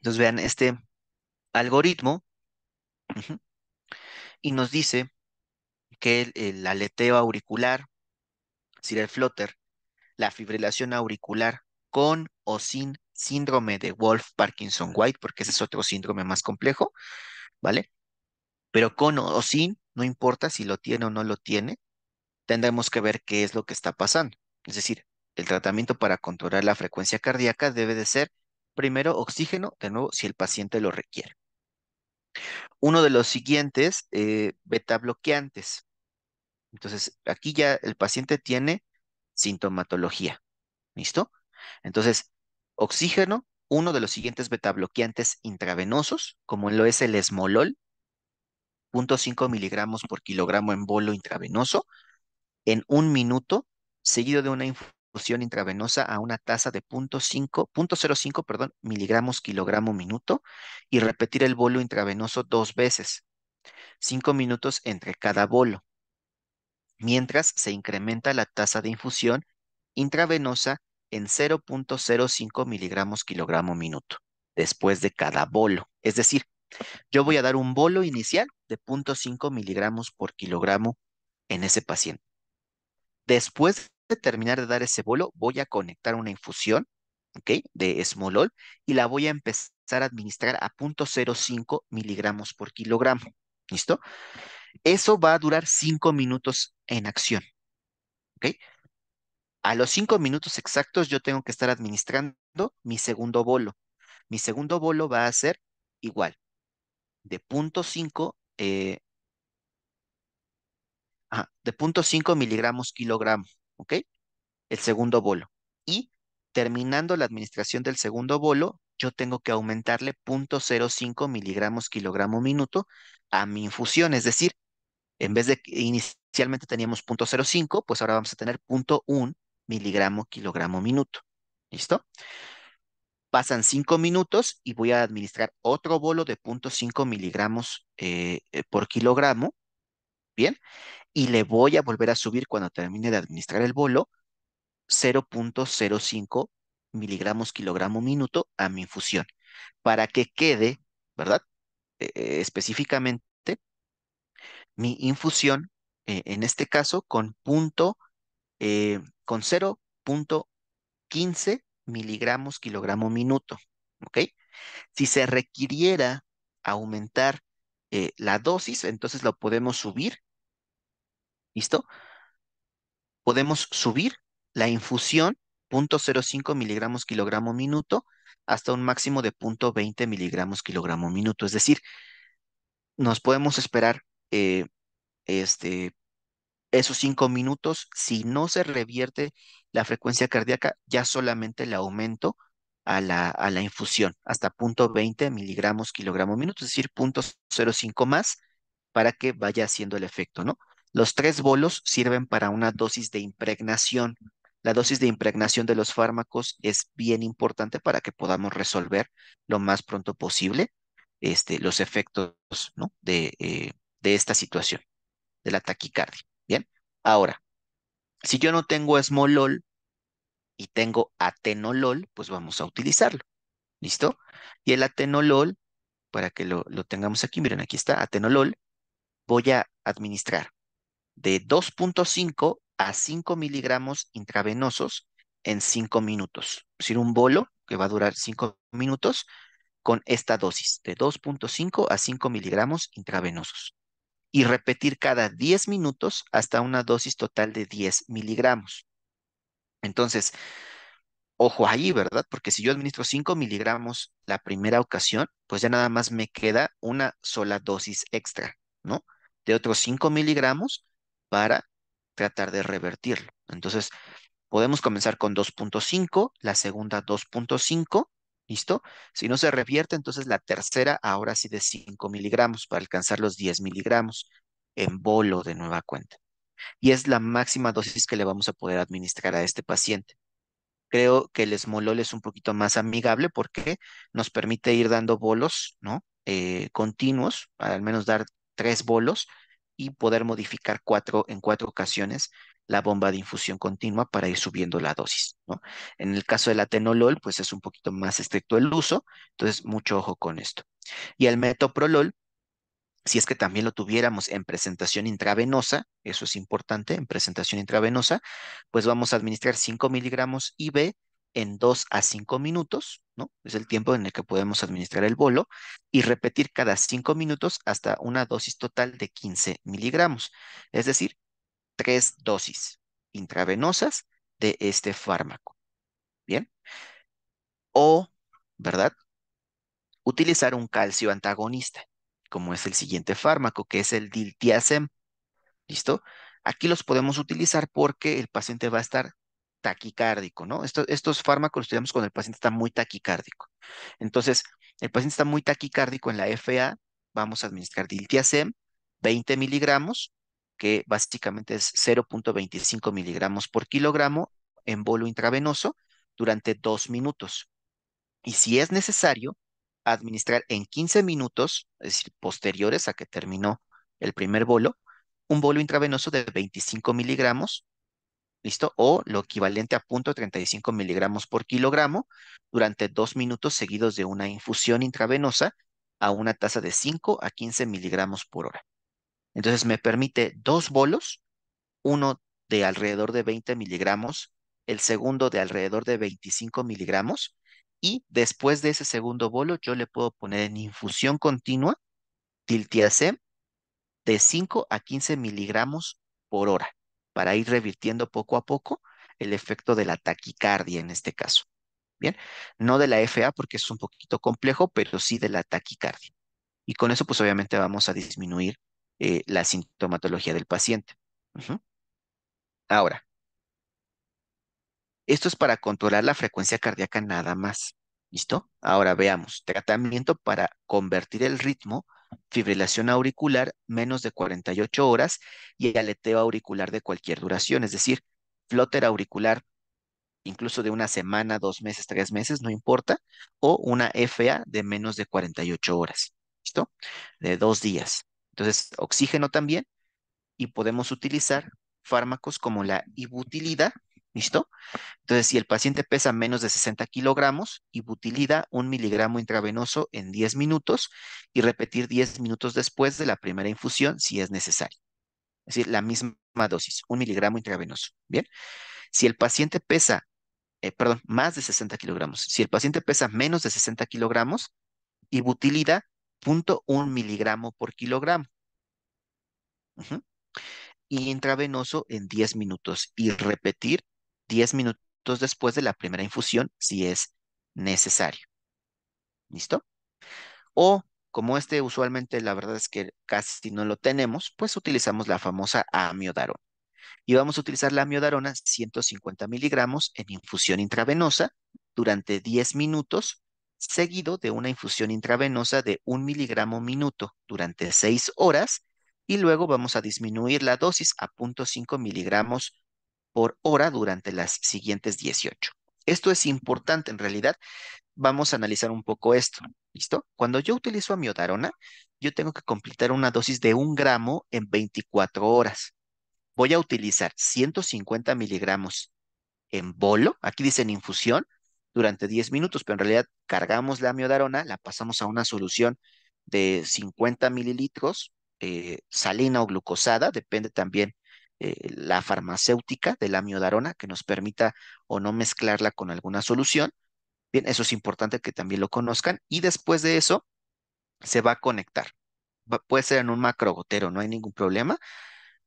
Entonces, vean este algoritmo y nos dice que el, aleteo auricular, es decir, el flutter, la fibrilación auricular con o sin síndrome de Wolf-Parkinson-White, porque ese es otro síndrome más complejo, ¿vale? Pero con o sin, no importa si lo tiene o no lo tiene, tendremos que ver qué es lo que está pasando. Es decir, el tratamiento para controlar la frecuencia cardíaca debe de ser primero oxígeno, de nuevo, si el paciente lo requiere. Uno de los siguientes, eh, beta bloqueantes. Entonces, aquí ya el paciente tiene sintomatología. ¿Listo? Entonces, oxígeno, uno de los siguientes betabloqueantes intravenosos, como lo es el esmolol, 0.5 miligramos por kilogramo en bolo intravenoso, en un minuto, seguido de una infusión intravenosa a una tasa de 0.05 perdón, miligramos kilogramo minuto, y repetir el bolo intravenoso dos veces, cinco minutos entre cada bolo mientras se incrementa la tasa de infusión intravenosa en 0.05 miligramos kilogramo minuto después de cada bolo. Es decir, yo voy a dar un bolo inicial de 0.5 miligramos por kilogramo en ese paciente. Después de terminar de dar ese bolo, voy a conectar una infusión de Smolol y la voy a empezar a administrar a 0.05 miligramos por kilogramo. ¿Listo? Eso va a durar cinco minutos en acción. ¿Ok? A los cinco minutos exactos yo tengo que estar administrando mi segundo bolo. Mi segundo bolo va a ser igual. De punto eh, de punto miligramos kilogramo. ¿Ok? El segundo bolo. Y terminando la administración del segundo bolo, yo tengo que aumentarle 0.05 miligramos kilogramo minuto a mi infusión, es decir, en vez de que inicialmente teníamos 0.05, pues ahora vamos a tener 0.1 miligramo kilogramo minuto. ¿Listo? Pasan 5 minutos y voy a administrar otro bolo de 0.5 miligramos eh, eh, por kilogramo. Bien. Y le voy a volver a subir cuando termine de administrar el bolo 0.05 miligramos kilogramo minuto a mi infusión para que quede, ¿verdad? Eh, específicamente mi infusión, eh, en este caso, con punto, eh, con 0.15 miligramos kilogramo minuto, ¿ok? Si se requiriera aumentar eh, la dosis, entonces lo podemos subir, ¿listo? Podemos subir la infusión 0.05 miligramos kilogramo minuto hasta un máximo de 0.20 miligramos kilogramo minuto. Es decir, nos podemos esperar eh, este, esos cinco minutos, si no se revierte la frecuencia cardíaca, ya solamente le aumento a la, a la infusión hasta 0.20 miligramos kilogramo minuto, es decir, 0.05 más para que vaya haciendo el efecto, ¿no? Los tres bolos sirven para una dosis de impregnación. La dosis de impregnación de los fármacos es bien importante para que podamos resolver lo más pronto posible este, los efectos ¿no? de, eh, de esta situación, de la taquicardia. Bien, ahora, si yo no tengo esmolol y tengo atenolol, pues vamos a utilizarlo. ¿Listo? Y el atenolol, para que lo, lo tengamos aquí, miren, aquí está, atenolol, voy a administrar de 2.5 a 5 miligramos intravenosos en 5 minutos. Es decir, un bolo que va a durar 5 minutos con esta dosis de 2.5 a 5 miligramos intravenosos y repetir cada 10 minutos hasta una dosis total de 10 miligramos. Entonces, ojo ahí, ¿verdad? Porque si yo administro 5 miligramos la primera ocasión, pues ya nada más me queda una sola dosis extra, ¿no? De otros 5 miligramos para tratar de revertirlo. Entonces, podemos comenzar con 2.5, la segunda 2.5, ¿Listo? Si no se revierte, entonces la tercera, ahora sí de 5 miligramos para alcanzar los 10 miligramos en bolo de nueva cuenta. Y es la máxima dosis que le vamos a poder administrar a este paciente. Creo que el esmolol es un poquito más amigable porque nos permite ir dando bolos, ¿no? Eh, continuos, para al menos dar tres bolos y poder modificar cuatro, en cuatro ocasiones la bomba de infusión continua para ir subiendo la dosis. ¿no? En el caso del atenolol, pues es un poquito más estricto el uso, entonces mucho ojo con esto. Y el metoprolol, si es que también lo tuviéramos en presentación intravenosa, eso es importante, en presentación intravenosa, pues vamos a administrar 5 miligramos IV en 2 a 5 minutos, ¿no? Es el tiempo en el que podemos administrar el bolo y repetir cada cinco minutos hasta una dosis total de 15 miligramos, es decir, tres dosis intravenosas de este fármaco. ¿Bien? O, ¿verdad? Utilizar un calcio antagonista, como es el siguiente fármaco, que es el diltiazem. ¿Listo? Aquí los podemos utilizar porque el paciente va a estar taquicárdico, ¿no? estos fármacos los estudiamos cuando el paciente está muy taquicárdico. Entonces, el paciente está muy taquicárdico en la FA, vamos a administrar diltiazem, 20 miligramos, que básicamente es 0.25 miligramos por kilogramo en bolo intravenoso durante dos minutos. Y si es necesario, administrar en 15 minutos, es decir, posteriores a que terminó el primer bolo, un bolo intravenoso de 25 miligramos ¿listo? O lo equivalente a 0.35 miligramos por kilogramo durante dos minutos seguidos de una infusión intravenosa a una tasa de 5 a 15 miligramos por hora. Entonces me permite dos bolos, uno de alrededor de 20 miligramos, el segundo de alrededor de 25 miligramos, y después de ese segundo bolo yo le puedo poner en infusión continua Tiltiazem de 5 a 15 miligramos por hora para ir revirtiendo poco a poco el efecto de la taquicardia en este caso. Bien, no de la FA porque es un poquito complejo, pero sí de la taquicardia. Y con eso, pues obviamente vamos a disminuir eh, la sintomatología del paciente. Ahora, esto es para controlar la frecuencia cardíaca nada más. ¿Listo? Ahora veamos, tratamiento para convertir el ritmo fibrilación auricular menos de 48 horas y aleteo auricular de cualquier duración, es decir, flóter auricular incluso de una semana, dos meses, tres meses, no importa, o una FA de menos de 48 horas, ¿listo? De dos días. Entonces, oxígeno también, y podemos utilizar fármacos como la ibutilida, ¿Listo? Entonces, si el paciente pesa menos de 60 kilogramos, butilida un miligramo intravenoso en 10 minutos y repetir 10 minutos después de la primera infusión si es necesario. Es decir, la misma dosis, un miligramo intravenoso. Bien. Si el paciente pesa, eh, perdón, más de 60 kilogramos, si el paciente pesa menos de 60 kilogramos, ibutilida un miligramo por kilogramo. Y intravenoso en 10 minutos y repetir 10 minutos después de la primera infusión si es necesario. ¿Listo? O como este usualmente la verdad es que casi no lo tenemos, pues utilizamos la famosa amiodarona. Y vamos a utilizar la amiodarona 150 miligramos en infusión intravenosa durante 10 minutos, seguido de una infusión intravenosa de 1 miligramo minuto durante 6 horas, y luego vamos a disminuir la dosis a 0.5 miligramos por hora durante las siguientes 18. Esto es importante en realidad. Vamos a analizar un poco esto. ¿Listo? Cuando yo utilizo amiodarona, yo tengo que completar una dosis de un gramo en 24 horas. Voy a utilizar 150 miligramos en bolo, aquí dicen en infusión, durante 10 minutos, pero en realidad cargamos la amiodarona, la pasamos a una solución de 50 mililitros, eh, salina o glucosada, depende también eh, la farmacéutica de la miodarona que nos permita o no mezclarla con alguna solución. Bien, eso es importante que también lo conozcan. Y después de eso, se va a conectar. puede ser en un macro no hay ningún problema,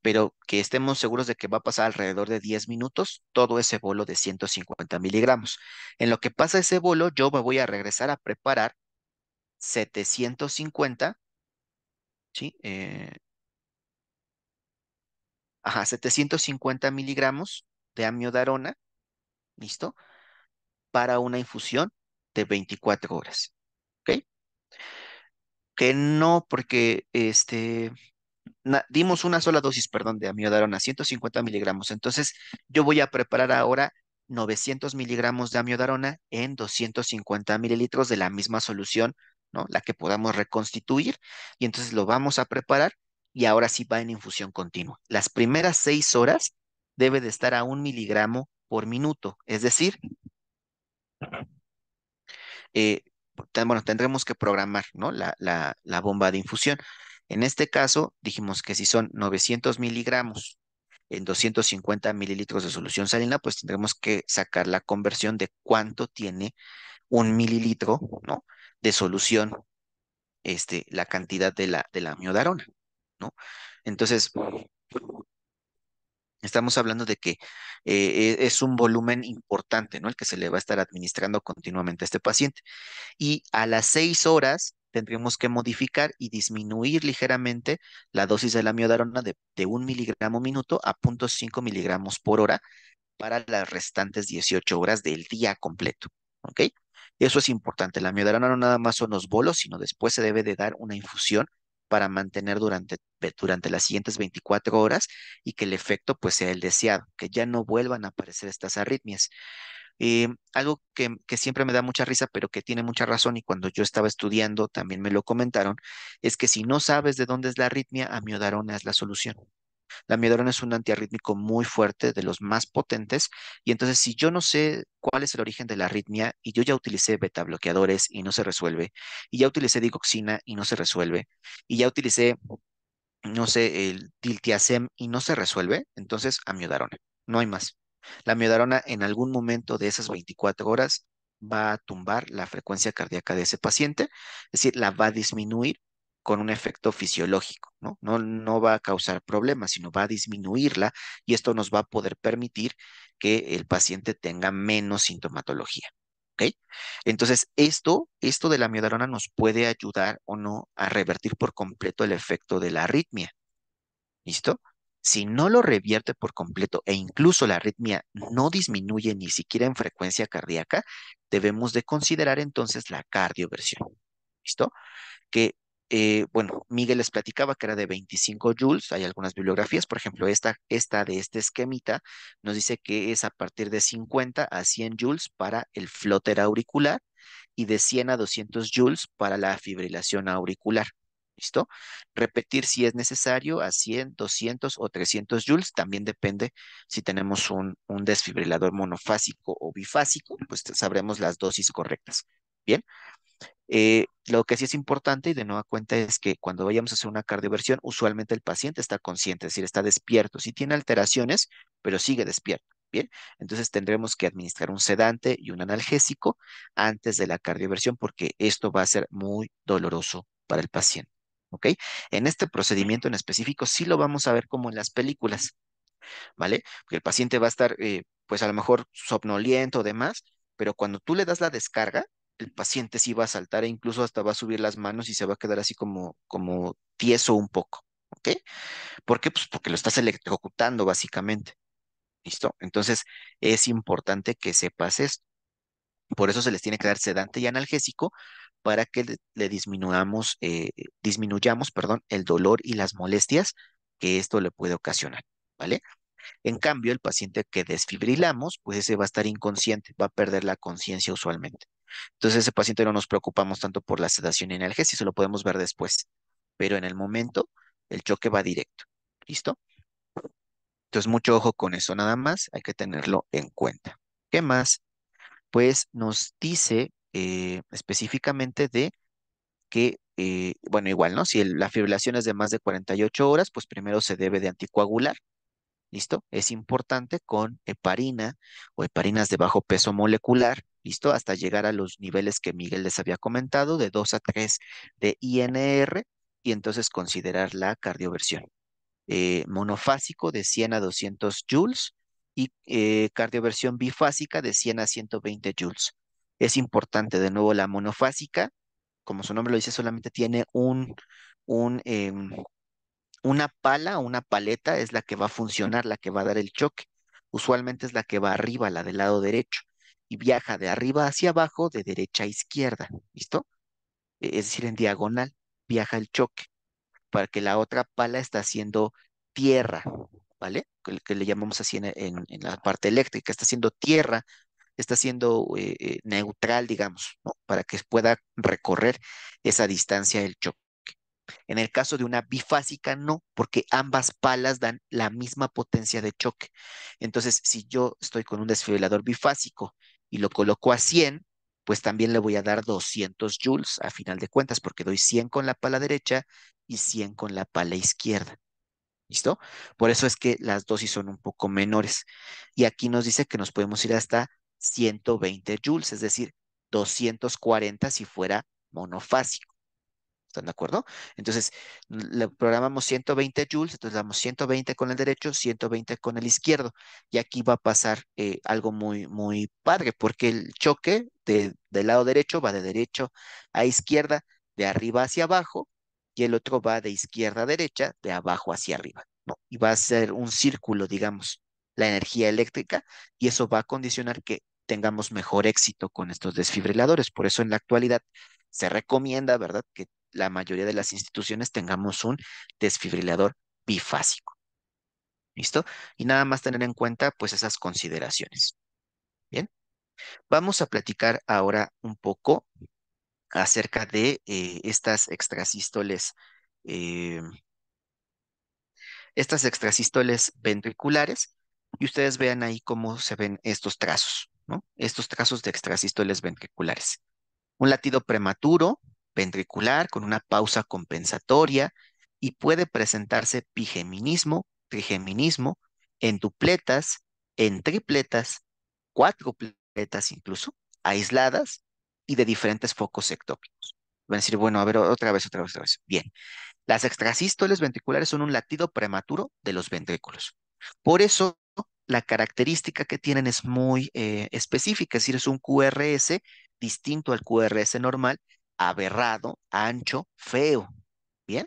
pero que estemos seguros de que va a pasar alrededor de 10 minutos todo ese bolo de 150 miligramos. En lo que pasa ese bolo, yo me voy a regresar a preparar 750 ¿sí? Eh, ajá, 750 miligramos de amiodarona, ¿listo? Para una infusión de 24 horas, ¿ok? Que no, porque este, dimos una sola dosis, perdón, de amiodarona, 150 miligramos. Entonces, yo voy a preparar ahora 900 miligramos de amiodarona en 250 mililitros de la misma solución, ¿no? La que podamos reconstituir. Y entonces lo vamos a preparar y ahora sí va en infusión continua. Las primeras seis horas debe de estar a un miligramo por minuto, es decir, eh, bueno, tendremos que programar ¿no? la, la, bomba de infusión. En este caso, dijimos que si son 900 miligramos en 250 mililitros de solución salina, pues tendremos que sacar la conversión de cuánto tiene un mililitro ¿no? de solución, este, la cantidad de la, de la miodarona. ¿no? Entonces, estamos hablando de que eh, e, es un volumen importante, ¿no? El que se le va a estar administrando continuamente a este paciente. Y a las seis horas tendremos que modificar y disminuir ligeramente la dosis de la miodarona de, un miligramo minuto a 0.5 miligramos por hora para las restantes 18 horas del día completo. ¿Ok? Eso es importante. La miodarona no nada más son los bolos, sino después se debe de dar una infusión para mantener durante, durante las siguientes 24 horas y que el efecto pues sea el deseado, que ya no vuelvan a aparecer estas arritmias. Em, algo que, que, siempre me da mucha risa, pero que tiene mucha razón y cuando yo estaba estudiando también me lo comentaron, es que si no sabes de dónde es la arritmia, amiodarona es la solución. La amiodarona es un antiarrítmico muy fuerte, de los más potentes, y entonces si yo no sé cuál es el origen de la arritmia y yo ya utilicé beta bloqueadores y no se resuelve, y ya utilicé digoxina y no se resuelve, y ya utilicé, no sé, el tiltiacem y no se resuelve, entonces amiodarona, no hay más. La miodarona en algún momento de esas 24 horas va a tumbar la frecuencia cardíaca de ese paciente, es decir, la va a disminuir con un efecto fisiológico, ¿no? ¿no? No va a causar problemas, sino va a disminuirla y esto nos va a poder permitir que el paciente tenga menos sintomatología. ¿Ok? Entonces, esto, esto de la miodarona nos puede ayudar o no a revertir por completo el efecto de la arritmia. ¿Listo? Si no lo revierte por completo e incluso la arritmia no disminuye ni siquiera en frecuencia cardíaca, debemos de considerar entonces la cardioversión. ¿Listo? Que eh, bueno, Miguel les platicaba que era de 25 joules, hay algunas bibliografías, por ejemplo, esta, esta de este esquemita nos dice que es a partir de 50 a 100 joules para el flóter auricular y de 100 a 200 joules para la fibrilación auricular. ¿Listo? Repetir si es necesario a 100, 200 o 300 joules. También depende si tenemos un, un desfibrilador monofásico o bifásico, pues sabremos las dosis correctas. Bien. Eh, lo que sí es importante y de nueva cuenta es que cuando vayamos a hacer una cardioversión, usualmente el paciente está consciente, es decir, está despierto. si tiene alteraciones, pero sigue despierto. Bien, entonces tendremos que administrar un sedante y un analgésico antes de la cardioversión porque esto va a ser muy doloroso para el paciente. ¿Ok? En este procedimiento en específico sí lo vamos a ver como en las películas, ¿vale? Porque el paciente va a estar, eh, pues a lo mejor somnoliento o demás, pero cuando tú le das la descarga, el paciente sí va a saltar e incluso hasta va a subir las manos y se va a quedar así como, como tieso un poco. ¿Ok? ¿Por qué? Pues porque lo estás electrocutando básicamente. ¿Listo? Entonces es importante que sepas esto. Por eso se les tiene que dar sedante y analgésico para que le, disminuyamos, eh, disminuyamos perdón, el dolor y las molestias que esto le puede ocasionar. ¿Vale? En cambio, el paciente que desfibrilamos, pues ese va a estar inconsciente, va a perder la conciencia usualmente. Entonces, ese paciente no nos preocupamos tanto por la sedación y analgesia, eso lo podemos ver después. Pero en el momento, el choque va directo. ¿Listo? Entonces, mucho ojo con eso nada más, hay que tenerlo en cuenta. ¿Qué más? Pues nos dice eh, específicamente de que, eh, bueno, igual, ¿no? Si la fibrilación es de más de 48 horas, pues primero se debe de anticoagular ¿listo? Es importante con heparina o heparinas de bajo peso molecular, ¿listo? Hasta llegar a los niveles que Miguel les había comentado, de 2 a 3 de INR, y entonces considerar la cardioversión. Eh, monofásico de 100 a 200 joules y eh, cardioversión bifásica de 100 a 120 joules. Es importante, de nuevo, la monofásica, como su nombre lo dice, solamente tiene un, un em, una pala o una paleta es la que va a funcionar, la que va a dar el choque. Usualmente es la que va arriba, la del lado derecho, y viaja de arriba hacia abajo, de derecha a izquierda, ¿listo? E, es decir, en diagonal viaja el choque, para que la otra pala está haciendo tierra, ¿vale? Que, le llamamos así en, la parte eléctrica, está haciendo tierra, está siendo eh, eh, neutral, digamos, ¿no? para que pueda recorrer esa distancia del choque. En el caso de una bifásica, no, porque ambas palas dan la misma potencia de choque. Entonces, si yo estoy con un desfibrilador bifásico y lo coloco a 100, pues también le voy a dar 200 joules a final de cuentas, porque doy 100 con la pala derecha y 100 con la pala izquierda. ¿Listo? Por eso es que las dosis son un poco menores. Y aquí nos dice que nos podemos ir hasta 120 joules, es decir, 240 si fuera monofásico. ¿Están de acuerdo? Entonces, le programamos 120 joules, entonces damos 120 con el derecho, 120 con el izquierdo. Y aquí va a pasar eh, algo muy, muy padre, porque el choque del lado derecho va de derecho a izquierda, de arriba hacia abajo, y el otro va de izquierda a derecha, de abajo hacia arriba. ¿no? Y va a ser un círculo, digamos, la energía eléctrica, y eso va a condicionar que tengamos mejor éxito con estos desfibriladores. Por eso en la actualidad se recomienda, ¿verdad?, que la mayoría de las instituciones tengamos un desfibrilador bifásico. ¿Listo? Y nada más tener en cuenta pues esas consideraciones. Bien. Vamos a platicar ahora un poco acerca de eh, estas extrasístoles, eh, estas extrasístoles ventriculares, y ustedes vean ahí cómo se ven estos trazos, ¿no? Estos trazos de extrasístoles ventriculares. Un latido prematuro, ventricular con una pausa compensatoria y puede presentarse pigeminismo, trigeminismo, en dupletas, en tripletas, cuatropletas incluso, aisladas y de diferentes focos ectópicos. Van a decir, bueno, a ver, otra vez, otra vez, otra vez. Bien. Las extrasístoles ventriculares son un latido prematuro de los ventrículos. Por eso, la característica que tienen es muy eh, específica, es decir, es un QRS distinto al QRS normal aberrado, ancho, feo. ¿Bien?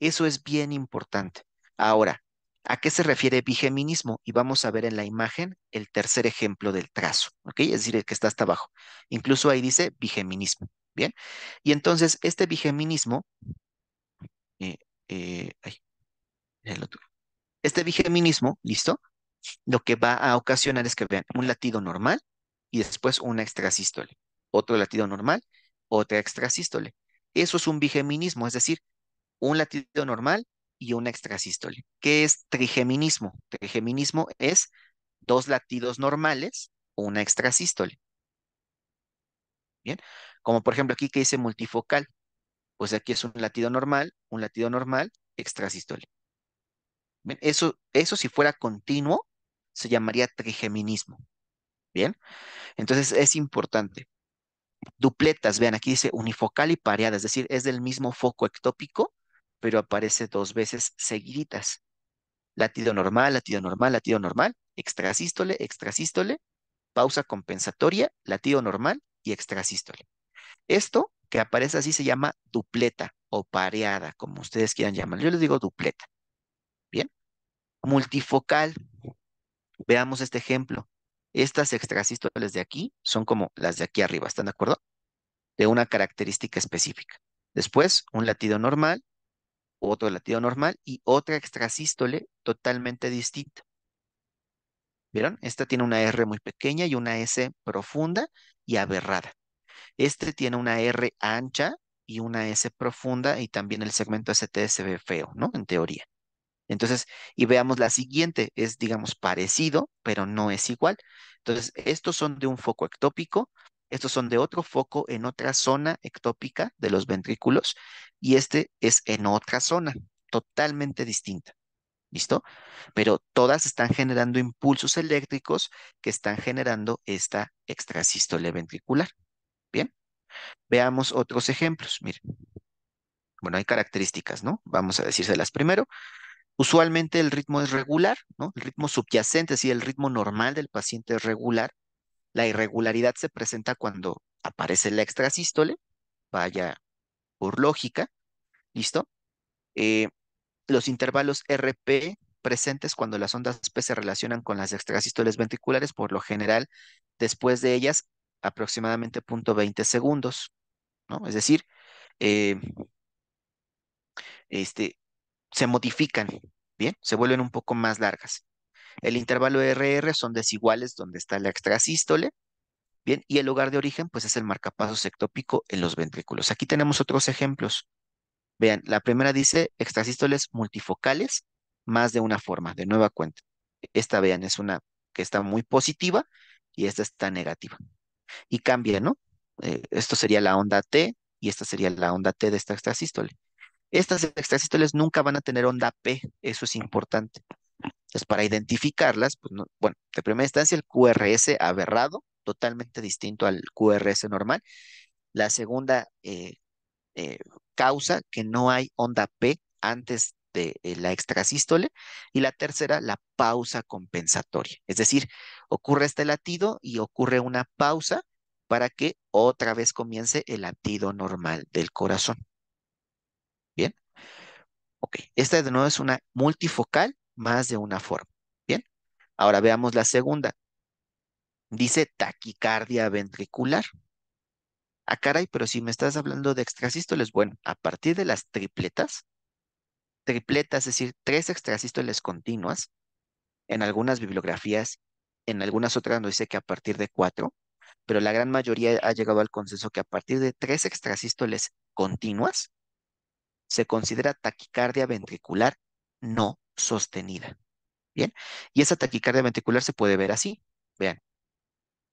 Eso es bien importante. Ahora, ¿a qué se refiere bigeminismo? Y vamos a ver en la imagen el tercer ejemplo del trazo, ¿ok? Es decir, el que está hasta abajo. Incluso ahí dice bigeminismo, ¿bien? Y entonces, este bigeminismo, eh, eh, este bigeminismo, ¿listo? Lo que va a ocasionar es que vean un latido normal y después una extrasístole, otro latido normal otra extrasístole. Eso es un bigeminismo, es decir, un latido normal y una extrasístole. ¿Qué es trigeminismo? Trigeminismo es dos latidos normales, una extrasístole. Bien, como por ejemplo aquí que dice multifocal, pues aquí es un latido normal, un latido normal, extrasístole. eso, eso si fuera continuo, se llamaría trigeminismo. Bien, entonces es importante dupletas, vean, aquí dice unifocal y pareada, es decir, es del mismo foco ectópico, pero aparece dos veces seguiditas. Latido normal, latido normal, latido normal, extrasístole, extrasístole, pausa compensatoria, latido normal y extrasístole. Esto que aparece así se llama dupleta o pareada, como ustedes quieran llamarlo. Yo les digo dupleta. Bien. Multifocal. Veamos este ejemplo. Estas extrasístoles de aquí son como las de aquí arriba, ¿están de acuerdo? De una característica específica. Después, un latido normal, otro latido normal y otra extrasístole totalmente distinta. ¿Vieron? Esta tiene una R muy pequeña y una S profunda y aberrada. Este tiene una R ancha y una S profunda y también el segmento ST se ve feo, ¿no? En teoría. Entonces, y veamos la siguiente, es digamos parecido, pero no es igual. Entonces, estos son de un foco ectópico, estos son de otro foco en otra zona ectópica de los ventrículos y este es en otra zona totalmente distinta. ¿Listo? Pero todas están generando impulsos eléctricos que están generando esta extrasístole ventricular. Bien. Veamos otros ejemplos. Miren. Bueno, hay características, ¿no? Vamos a decírselas primero. Usualmente el ritmo es regular, ¿no? El ritmo subyacente, si el ritmo normal del paciente es regular. La irregularidad se presenta cuando aparece la extrasístole, vaya por lógica, ¿listo? Eh, los intervalos RP presentes cuando las ondas P se relacionan con las extrasístoles ventriculares, por lo general, después de ellas, aproximadamente 0.20 segundos, ¿no? Es decir, eh, este, se modifican, ¿bien? Se vuelven un poco más largas. El intervalo RR son desiguales donde está la extrasístole, ¿bien? Y el lugar de origen, pues es el marcapaso ectópico en los ventrículos. Aquí tenemos otros ejemplos. Vean, la primera dice extrasístoles multifocales, más de una forma, de nueva cuenta. Esta, vean, es una que está muy positiva y esta está negativa. Y cambia, ¿no? Eh, esto sería la onda T y esta sería la onda T de esta extrasístole. Estas extrasístoles nunca van a tener onda P, eso es importante. Entonces, para identificarlas, pues, bueno, de primera instancia el QRS aberrado, totalmente distinto al QRS normal. La segunda eh, eh, causa, que no hay onda P antes de eh, la extrasístole. Y la tercera, la pausa compensatoria. Es decir, ocurre este latido y ocurre una pausa para que otra vez comience el latido normal del corazón esta de nuevo es una multifocal más de una forma. Bien, ahora veamos la segunda. Dice taquicardia ventricular. Ah, caray, pero si me estás hablando de extrasístoles, bueno, a partir de las tripletas, tripletas, es decir, tres extrasístoles continuas, en algunas bibliografías, en algunas otras nos dice que a partir de cuatro, pero la gran mayoría ha llegado al consenso que a partir de tres extrasístoles continuas, se considera taquicardia ventricular no sostenida. Bien, y esa taquicardia ventricular se puede ver así. Vean,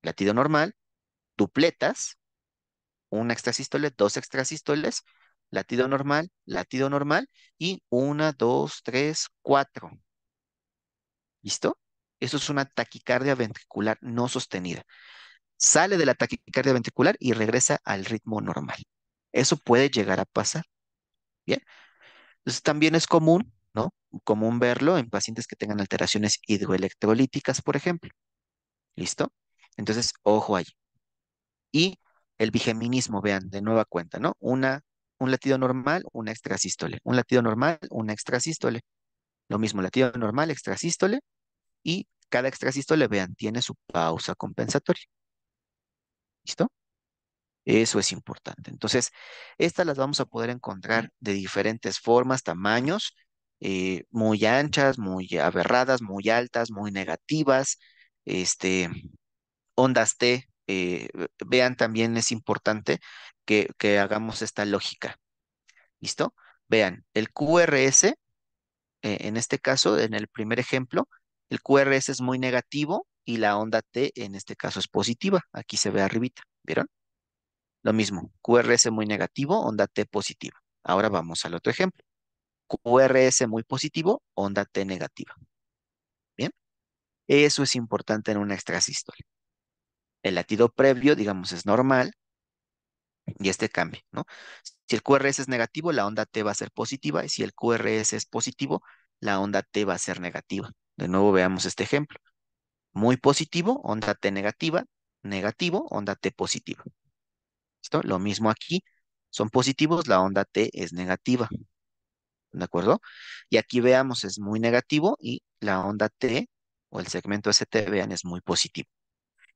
latido normal, dupletas, una extrasístole, dos extrasístoles, latido normal, latido normal, y una, dos, tres, cuatro. ¿Listo? Eso es una taquicardia ventricular no sostenida. Sale de la taquicardia ventricular y regresa al ritmo normal. Eso puede llegar a pasar. Bien. Entonces también es común, ¿no? Común verlo en pacientes que tengan alteraciones hidroelectrolíticas, por ejemplo. ¿Listo? Entonces, ojo ahí. Y el bigeminismo, vean, de nueva cuenta, ¿no? Una, un latido normal, una extrasístole. Un latido normal, una extrasístole. Lo mismo, latido normal, extrasístole. Y cada extrasístole, vean, tiene su pausa compensatoria. ¿Listo? Eso es importante. Entonces, estas las vamos a poder encontrar de diferentes formas, tamaños, eh, muy anchas, muy aberradas, muy altas, muy negativas, este, ondas T. Eh, vean también es importante que, que hagamos esta lógica. ¿Listo? Vean, el QRS, eh, en este caso, en el primer ejemplo, el QRS es muy negativo y la onda T en este caso es positiva. Aquí se ve arribita, ¿vieron? Lo mismo, QRS muy negativo, onda T positiva. Ahora vamos al otro ejemplo. QRS muy positivo, onda T negativa. Bien, eso es importante en una extrasístole. El latido previo, digamos, es normal y este cambia, ¿no? Si el QRS es negativo, la onda T va a ser positiva y si el QRS es positivo, la onda T va a ser negativa. De nuevo veamos este ejemplo. Muy positivo, onda T negativa, negativo, onda T positiva. ¿Listo? Lo mismo aquí. Son positivos, la onda T es negativa. ¿De acuerdo? Y aquí veamos, es muy negativo y la onda T o el segmento ST, vean, es muy positivo.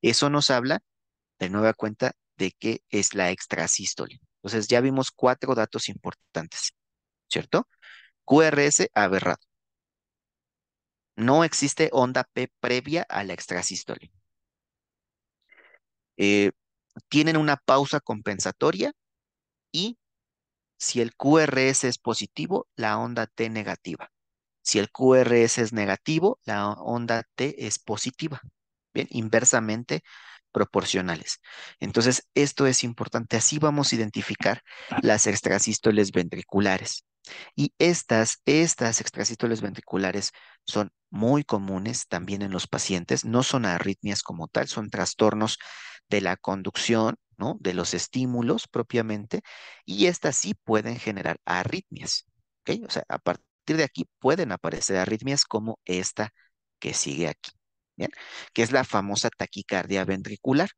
Eso nos habla, de nueva cuenta, de que es la extrasístole. Entonces ya vimos cuatro datos importantes, ¿cierto? QRS aberrado. No existe onda P previa a la extrasístole. Eh, tienen una pausa compensatoria y si el QRS es positivo, la onda T negativa. Si el QRS es negativo, la onda T es positiva. Bien, inversamente proporcionales. Entonces, esto es importante. Así vamos a identificar ah. las extrasístoles ventriculares. Y estas, estas extrasístoles ventriculares son muy comunes también en los pacientes. No son arritmias como tal, son trastornos de la conducción, ¿no? De los estímulos propiamente, y estas sí pueden generar arritmias, ¿ok? O sea, a partir de aquí pueden aparecer arritmias como esta que sigue aquí, ¿bien? Que es la famosa taquicardia ventricular.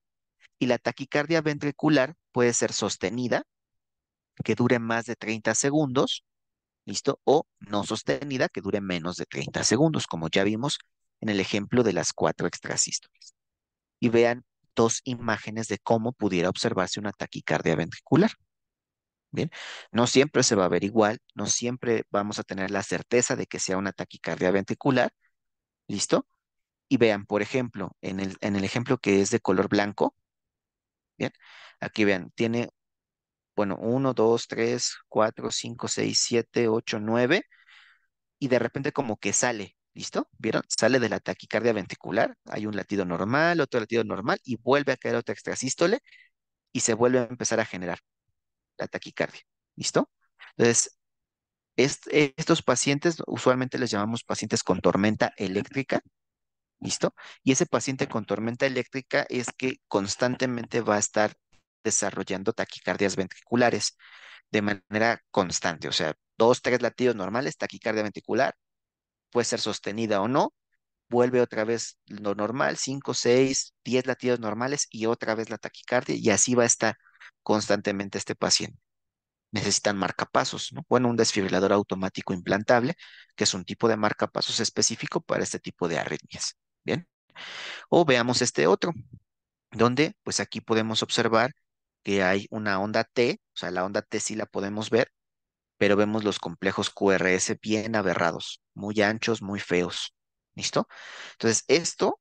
Y la taquicardia ventricular puede ser sostenida, que dure más de 30 segundos, ¿listo? O no sostenida, que dure menos de 30 segundos, como ya vimos en el ejemplo de las cuatro extrasístoles. Y vean dos imágenes de cómo pudiera observarse una taquicardia ventricular. Bien, no siempre se va a ver igual, no siempre vamos a tener la certeza de que sea una taquicardia ventricular. ¿Listo? Y vean, por ejemplo, en el, en el ejemplo que es de color blanco, bien, aquí vean, tiene, bueno, 1, 2, 3, 4, 5, 6, 7, 8, 9, y de repente como que sale, ¿Listo? ¿Vieron? Sale de la taquicardia ventricular, hay un latido normal, otro latido normal y vuelve a caer otra extrasístole y se vuelve a empezar a generar la taquicardia. ¿Listo? Entonces, eh, estos pacientes usualmente les llamamos pacientes con tormenta eléctrica. ¿Listo? Y ese paciente con tormenta eléctrica es que constantemente va a estar desarrollando taquicardias ventriculares de manera constante, o sea, dos, tres latidos normales, taquicardia ventricular, puede ser sostenida o no, vuelve otra vez lo normal, 5, 6, 10 latidos normales y otra vez la taquicardia y así va a estar constantemente este paciente. Necesitan marcapasos, ¿no? Bueno, un desfibrilador automático implantable, que es un tipo de marcapasos específico para este tipo de arritmias, ¿bien? O veamos este otro, donde pues aquí podemos observar que hay una onda T, o sea, la onda T sí la podemos ver, pero vemos los complejos QRS bien aberrados, muy anchos, muy feos. ¿Listo? Entonces, esto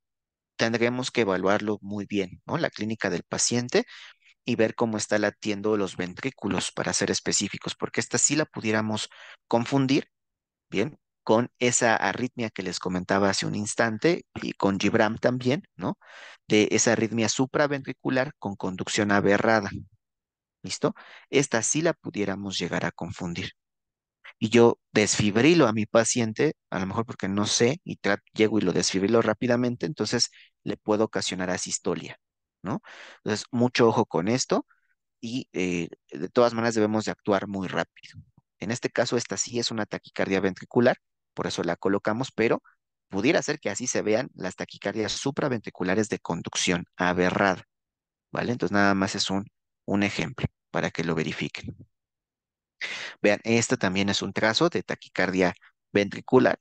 tendremos que evaluarlo muy bien, ¿no? La clínica del paciente y ver cómo está latiendo los ventrículos para ser específicos, porque esta sí la pudiéramos confundir, ¿bien? Con esa arritmia que les comentaba hace un instante y con Gibram también, ¿no? De esa arritmia supraventricular con conducción aberrada, ¿Listo? Esta sí la pudiéramos llegar a confundir. Y yo desfibrilo a mi paciente, a lo mejor porque no sé, y llego y lo desfibrilo rápidamente, entonces le puedo ocasionar asistolia, ¿no? Entonces, mucho ojo con esto y eh, de todas maneras debemos de actuar muy rápido. En este caso, esta sí es una taquicardia ventricular, por eso la colocamos, pero pudiera ser que así se vean las taquicardias supraventriculares de conducción aberrada, ¿vale? Entonces, nada más es un, un ejemplo para que lo verifiquen. Vean, este también es un trazo de taquicardia ventricular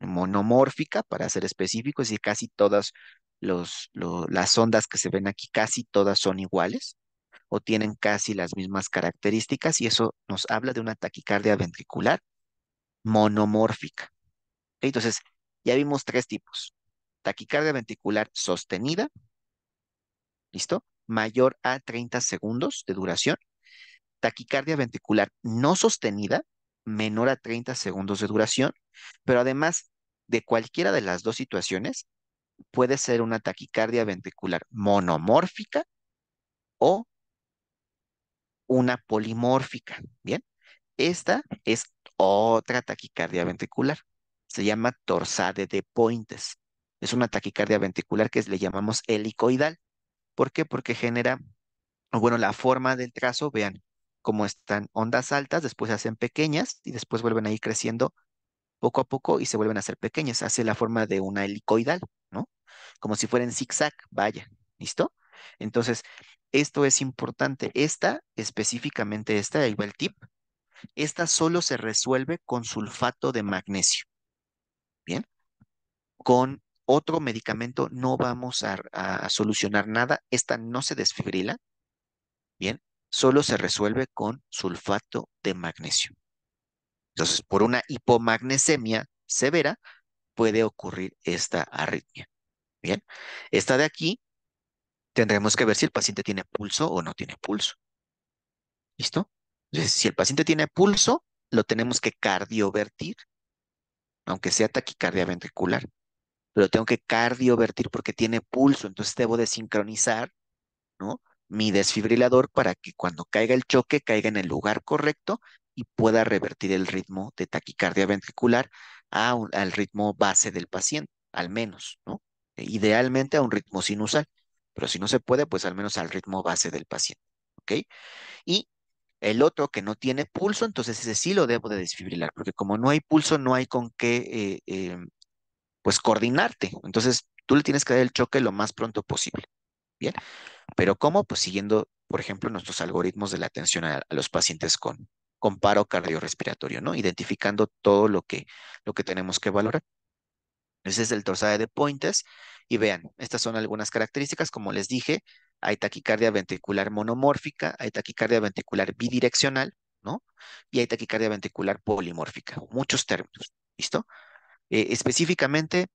monomórfica, para ser específico, es decir, casi todas las ondas que se ven aquí, casi todas son iguales o tienen casi las mismas características y eso nos habla de una taquicardia ventricular monomórfica. Entonces, ya vimos tres tipos. Taquicardia ventricular sostenida, ¿listo? mayor a 30 segundos de duración, taquicardia ventricular no sostenida menor a 30 segundos de duración, pero además de cualquiera de las dos situaciones, puede ser una taquicardia ventricular monomórfica o una polimórfica. Bien, esta es otra taquicardia ventricular. Se llama torsade de Pointes. Es una taquicardia ventricular que le llamamos helicoidal. ¿Por qué? Porque genera, bueno, la forma del trazo, vean cómo están ondas altas, después se hacen pequeñas y después vuelven a ir creciendo poco a poco y se vuelven a hacer pequeñas. Hace la forma de una helicoidal, ¿no? Como si fuera en zigzag, vaya, ¿listo? Entonces, esto es importante. Esta, específicamente esta, ahí va el tip. Esta solo se resuelve con sulfato de magnesio. ¿Bien? Con otro medicamento no vamos a, solucionar nada. Esta no se desfibrila, ¿bien? Solo se resuelve con sulfato de magnesio. Entonces, por una hipomagnesemia severa puede ocurrir esta arritmia, ¿bien? Esta de aquí tendremos que ver si el paciente tiene pulso o no tiene pulso. ¿Listo? Entonces, si el paciente tiene pulso, lo tenemos que cardiovertir, aunque sea taquicardia ventricular pero tengo que cardiovertir porque tiene pulso, entonces debo de sincronizar, ¿no? Mi desfibrilador para que cuando caiga el choque caiga en el lugar correcto y pueda revertir el ritmo de taquicardia ventricular a al ritmo base del paciente, al menos, ¿no? E, idealmente a un ritmo sinusal, pero si no se puede, pues al menos al ritmo base del paciente, ¿ok? Y el otro que no tiene pulso, entonces ese sí lo debo de desfibrilar, porque como no hay pulso, no hay con qué eh, em, pues coordinarte. Entonces, tú le tienes que dar el choque lo más pronto posible. Bien. Pero ¿cómo? Pues siguiendo, por ejemplo, nuestros algoritmos de la atención a, los pacientes con, paro cardiorrespiratorio, ¿no? Identificando todo lo que, lo que tenemos que valorar. Ese es el torsade de Pointers. Y vean, estas son algunas características. Como les dije, hay taquicardia ventricular monomórfica, hay taquicardia ventricular bidireccional, ¿no? Y hay taquicardia ventricular polimórfica. Muchos términos, ¿listo? Eh, específicamente,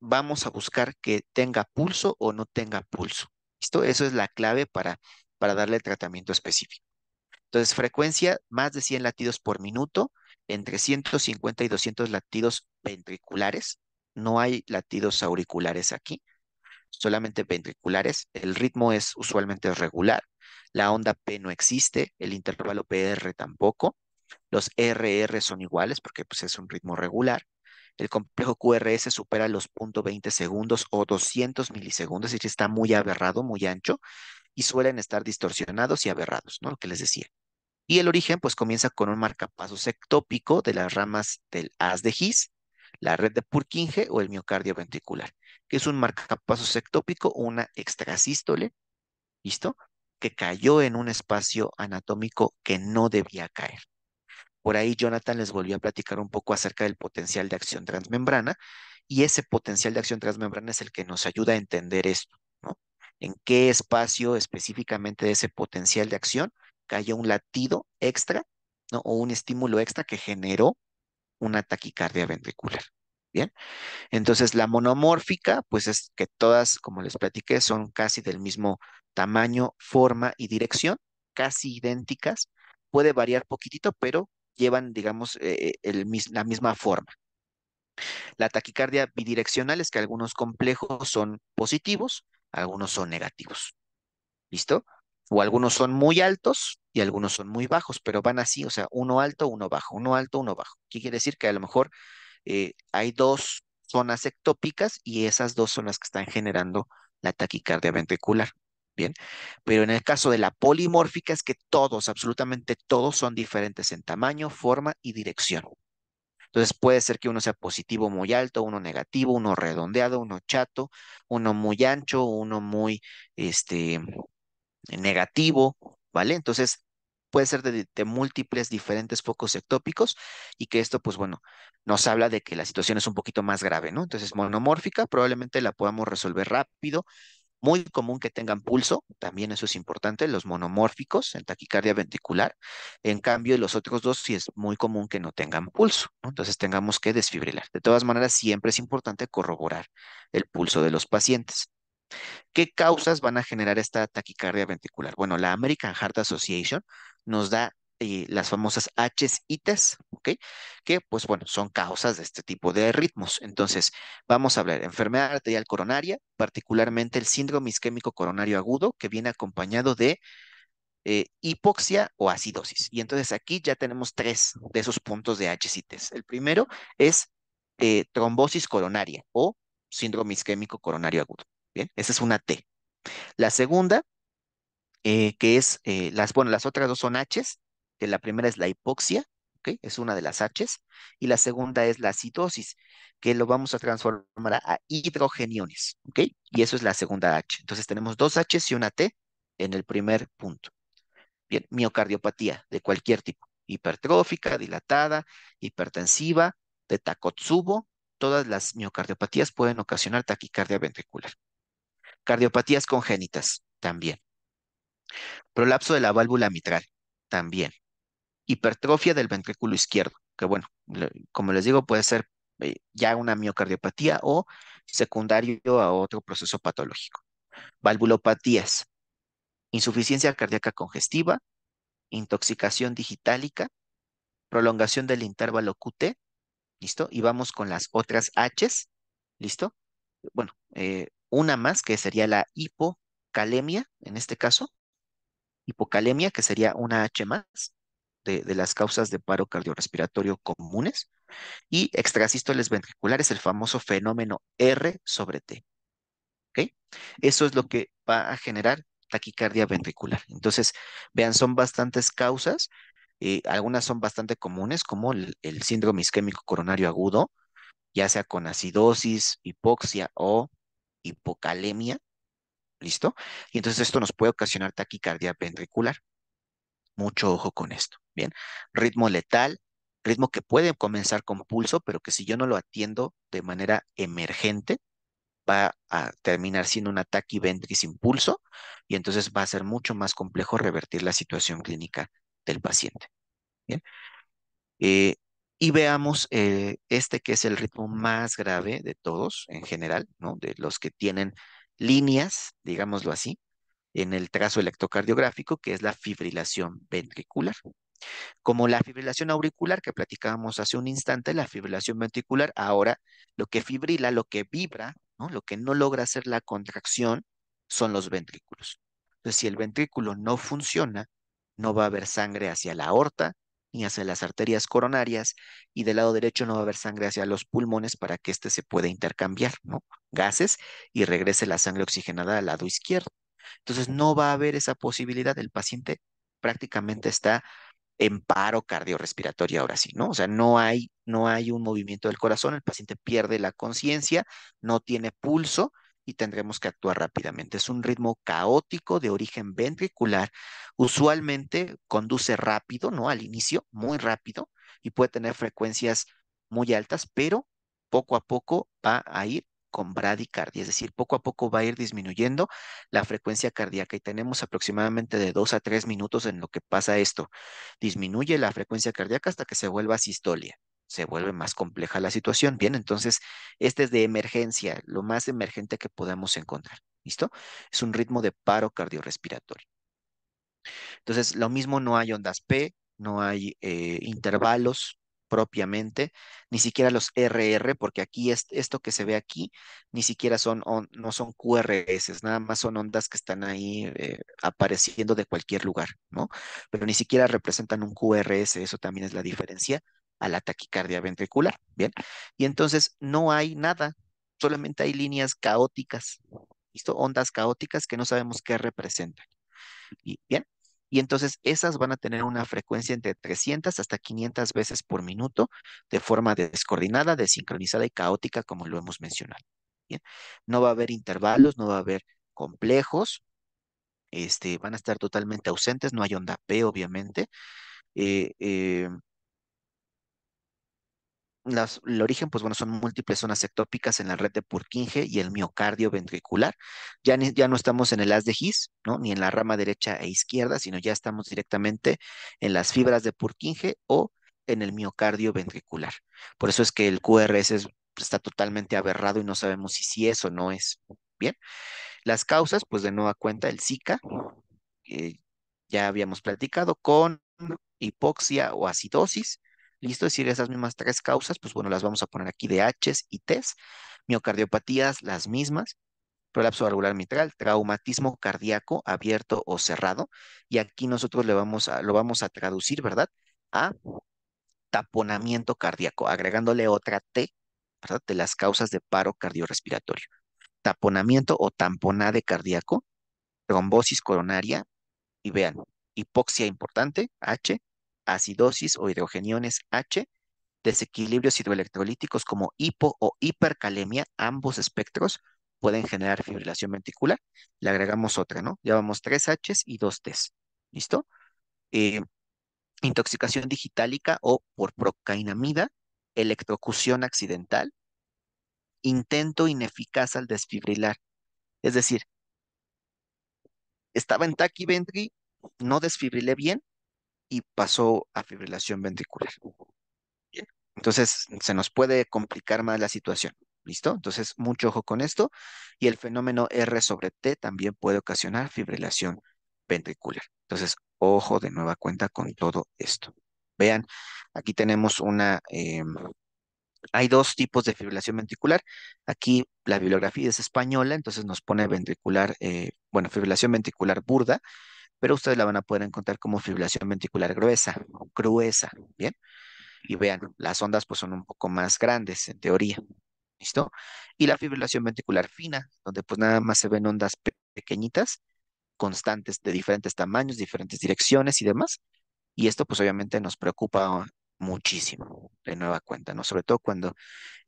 vamos a buscar que tenga pulso o no tenga pulso. ¿Listo? Eso es la clave para, para darle tratamiento específico. Entonces, frecuencia más de 100 latidos por minuto, entre 150 y 200 latidos ventriculares. No hay latidos auriculares aquí, solamente ventriculares. El ritmo es usualmente regular. La onda P no existe, el intervalo PR tampoco. Los RR son iguales porque pues, es un ritmo regular el complejo QRS supera los 0.20 segundos o 200 milisegundos, es decir, está muy aberrado, muy ancho, y suelen estar distorsionados y aberrados, ¿no? Lo que les decía. Y el origen, pues comienza con un marcapasos ectópico de las ramas del haz de His, la red de Purkinje o el miocardio ventricular, que es un marcapasos ectópico, una extrasístole, ¿listo? Que cayó en un espacio anatómico que no debía caer. Por ahí Jonathan les volvió a platicar un poco acerca del potencial de acción transmembrana y ese potencial de acción transmembrana es el que nos ayuda a entender esto, ¿no? En qué espacio específicamente de ese potencial de acción cayó un latido extra, ¿no? O un estímulo extra que generó una taquicardia ventricular. Bien, entonces la monomórfica, pues es que todas, como les platiqué, son casi del mismo tamaño, forma y dirección, casi idénticas. Puede variar poquitito, pero llevan, digamos, eh, la misma forma. La taquicardia bidireccional es que algunos complejos son positivos, algunos son negativos. ¿Listo? O algunos son muy altos y algunos son muy bajos, pero van así, o sea, uno alto, uno bajo, uno alto, uno bajo. ¿Qué quiere decir? Que a lo mejor eh, hay dos zonas ectópicas y esas dos son las que están generando la taquicardia ventricular. Bien, pero en el caso de la polimórfica es que todos, absolutamente todos, son diferentes en tamaño, forma y dirección. Entonces puede ser que uno sea positivo muy alto, uno negativo, uno redondeado, uno chato, uno muy ancho, uno muy este, negativo, ¿vale? Entonces puede ser de, múltiples diferentes focos ectópicos y que esto, pues bueno, nos habla de que la situación es un poquito más grave, ¿no? Entonces monomórfica probablemente la podamos resolver rápido muy común que tengan pulso, también eso es importante, los monomórficos en taquicardia ventricular. En cambio, los otros dos sí es muy común que no tengan pulso, entonces tengamos que desfibrilar. De todas maneras, siempre es importante corroborar el pulso de los pacientes. ¿Qué causas van a generar esta taquicardia ventricular? Bueno, la American Heart Association nos da eh, las famosas Hs T's, ¿ok? Que pues bueno, son causas de este tipo de ritmos. Entonces, vamos a hablar enfermedad arterial coronaria, particularmente el síndrome isquémico coronario agudo, que viene acompañado de eh, hipoxia o acidosis. Y entonces aquí ya tenemos tres de esos puntos de Hs T's El primero es eh, trombosis coronaria o síndrome isquémico coronario agudo. Bien, esa es una T. La segunda, que es las, bueno, las otras dos son Hs, la primera es la hipoxia, ¿ok? es una de las Hs, y la segunda es la acidosis, que lo vamos a transformar a hidrogeniones, ¿ok? y eso es la segunda H. Entonces tenemos dos H y una T en el primer punto. Bien, miocardiopatía de cualquier tipo, hipertrófica, dilatada, hipertensiva, de todas las miocardiopatías pueden ocasionar taquicardia ventricular. Cardiopatías congénitas, también. Prolapso de la válvula mitral, también hipertrofia del ventrículo izquierdo, que bueno, como les digo, puede ser eh, ya una miocardiopatía o secundario a otro proceso patológico. Valvulopatías, insuficiencia cardíaca congestiva, intoxicación digitálica, prolongación del intervalo QT, ¿listo? Y vamos con las otras Hs, ¿listo? Bueno, eh, una más que sería la hipocalemia, en este caso, hipocalemia, que sería una H más, de, las causas de paro cardiorrespiratorio comunes y extrasístoles ventriculares, el famoso fenómeno R sobre T. Eso es lo que va a generar taquicardia ventricular. Entonces, vean, son bastantes causas, eh, algunas son bastante comunes, como el, el síndrome isquémico coronario agudo, ya sea con acidosis, hipoxia o hipocalemia, ¿listo? Y entonces esto nos puede ocasionar taquicardia ventricular. Mucho ojo con esto. Bien, ritmo letal, ritmo que puede comenzar con pulso, pero que si yo no lo atiendo de manera emergente, va a terminar siendo un ataque ventris sin pulso y entonces va a ser mucho más complejo revertir la situación clínica del paciente. Bien. Eh, y veamos eh, este que es el ritmo más grave de todos en general, ¿no? de los que tienen líneas, digámoslo así, en el trazo electrocardiográfico, que es la fibrilación ventricular. Como la fibrilación auricular que platicábamos hace un instante, la fibrilación ventricular, ahora lo que fibrila, lo que vibra, ¿no? lo que no logra hacer la contracción son los ventrículos. Entonces, si el ventrículo no funciona, no va a haber sangre hacia la aorta ni hacia las arterias coronarias y del lado derecho no va a haber sangre hacia los pulmones para que éste se pueda intercambiar, ¿no? Gases y regrese la sangre oxigenada al lado izquierdo. Entonces no va a haber esa posibilidad. El paciente prácticamente está en paro cardiorrespiratorio ahora sí, ¿no? O sea, no hay, no hay un movimiento del corazón, el paciente pierde la conciencia, no tiene pulso y tendremos que actuar rápidamente. Es un ritmo caótico de origen ventricular, usualmente conduce rápido, ¿no? Al inicio, muy rápido, y puede tener frecuencias muy altas, pero poco a poco va a ir con bradicardia, es decir, poco a poco va a ir disminuyendo la frecuencia cardíaca y tenemos aproximadamente de dos a tres minutos en lo que pasa esto. Disminuye la frecuencia cardíaca hasta que se vuelva sistolia. Se vuelve más compleja la situación. Bien, entonces, este es de emergencia, lo más emergente que podamos encontrar. ¿Listo? Es un ritmo de paro cardiorrespiratorio. Entonces, lo mismo no hay ondas P, no hay eh, intervalos, propiamente, ni siquiera los RR, porque aquí es, esto que se ve aquí, ni siquiera son, no son QRS, nada más son ondas que están ahí eh, apareciendo de cualquier lugar, ¿no? Pero ni siquiera representan un QRS, eso también es la diferencia a la taquicardia ventricular, ¿bien? Y entonces no hay nada, solamente hay líneas caóticas, ¿listo? Ondas caóticas que no sabemos qué representan. Y bien, y entonces esas van a tener una frecuencia entre 300 hasta 500 veces por minuto de forma descoordinada, desincronizada y caótica, como lo hemos mencionado. ¿bien? No va a haber intervalos, no va a haber complejos, este, van a estar totalmente ausentes, no hay onda P, obviamente. Eh, em, las, el origen, pues bueno, son múltiples zonas ectópicas en la red de Purkinje y el miocardio ventricular. Ya, ya no estamos en el haz de His, ¿no? Ni en la rama derecha e izquierda, sino ya estamos directamente en las fibras de Purkinje o en el miocardio ventricular. Por eso es que el QRS está totalmente aberrado y no sabemos si sí es o no es. Bien. Las causas, pues de nueva cuenta, el Zika, que eh, ya habíamos platicado, con hipoxia o acidosis, ¿Listo? Es decir, esas mismas tres causas, pues bueno, las vamos a poner aquí de H y T Miocardiopatías, las mismas. Prolapso valvular mitral, traumatismo cardíaco abierto o cerrado. Y aquí nosotros le vamos a, lo vamos a traducir, ¿verdad? A taponamiento cardíaco, agregándole otra T, ¿verdad? De las causas de paro cardiorrespiratorio. Taponamiento o tamponade cardíaco, trombosis coronaria. Y vean, hipoxia importante, H, acidosis o hidrogeniones H, desequilibrios hidroelectrolíticos como hipo o hipercalemia, ambos espectros pueden generar fibrilación ventricular. Le agregamos otra, ¿no? Llevamos tres H y dos T ¿Listo? Eh, intoxicación digitálica o por procainamida, electrocusión accidental, intento ineficaz al desfibrilar. Es decir, estaba en taquiventri, no desfibrilé bien, y pasó a fibrilación ventricular. Entonces, se nos puede complicar más la situación. ¿Listo? Entonces, mucho ojo con esto. Y el fenómeno R sobre T también puede ocasionar fibrilación ventricular. Entonces, ojo de nueva cuenta con todo esto. Vean, aquí tenemos una... Em, hay dos tipos de fibrilación ventricular. Aquí la bibliografía es española, entonces nos pone ventricular, eh, bueno, fibrilación ventricular burda pero ustedes la van a poder encontrar como fibrilación ventricular gruesa, gruesa, ¿bien? Y vean, las ondas pues son un poco más grandes en teoría, ¿listo? Y la fibrilación ventricular fina, donde pues nada más se ven ondas pequeñitas, constantes de diferentes tamaños, diferentes direcciones y demás. Y esto pues obviamente nos preocupa muchísimo de nueva cuenta, ¿no? Sobre todo cuando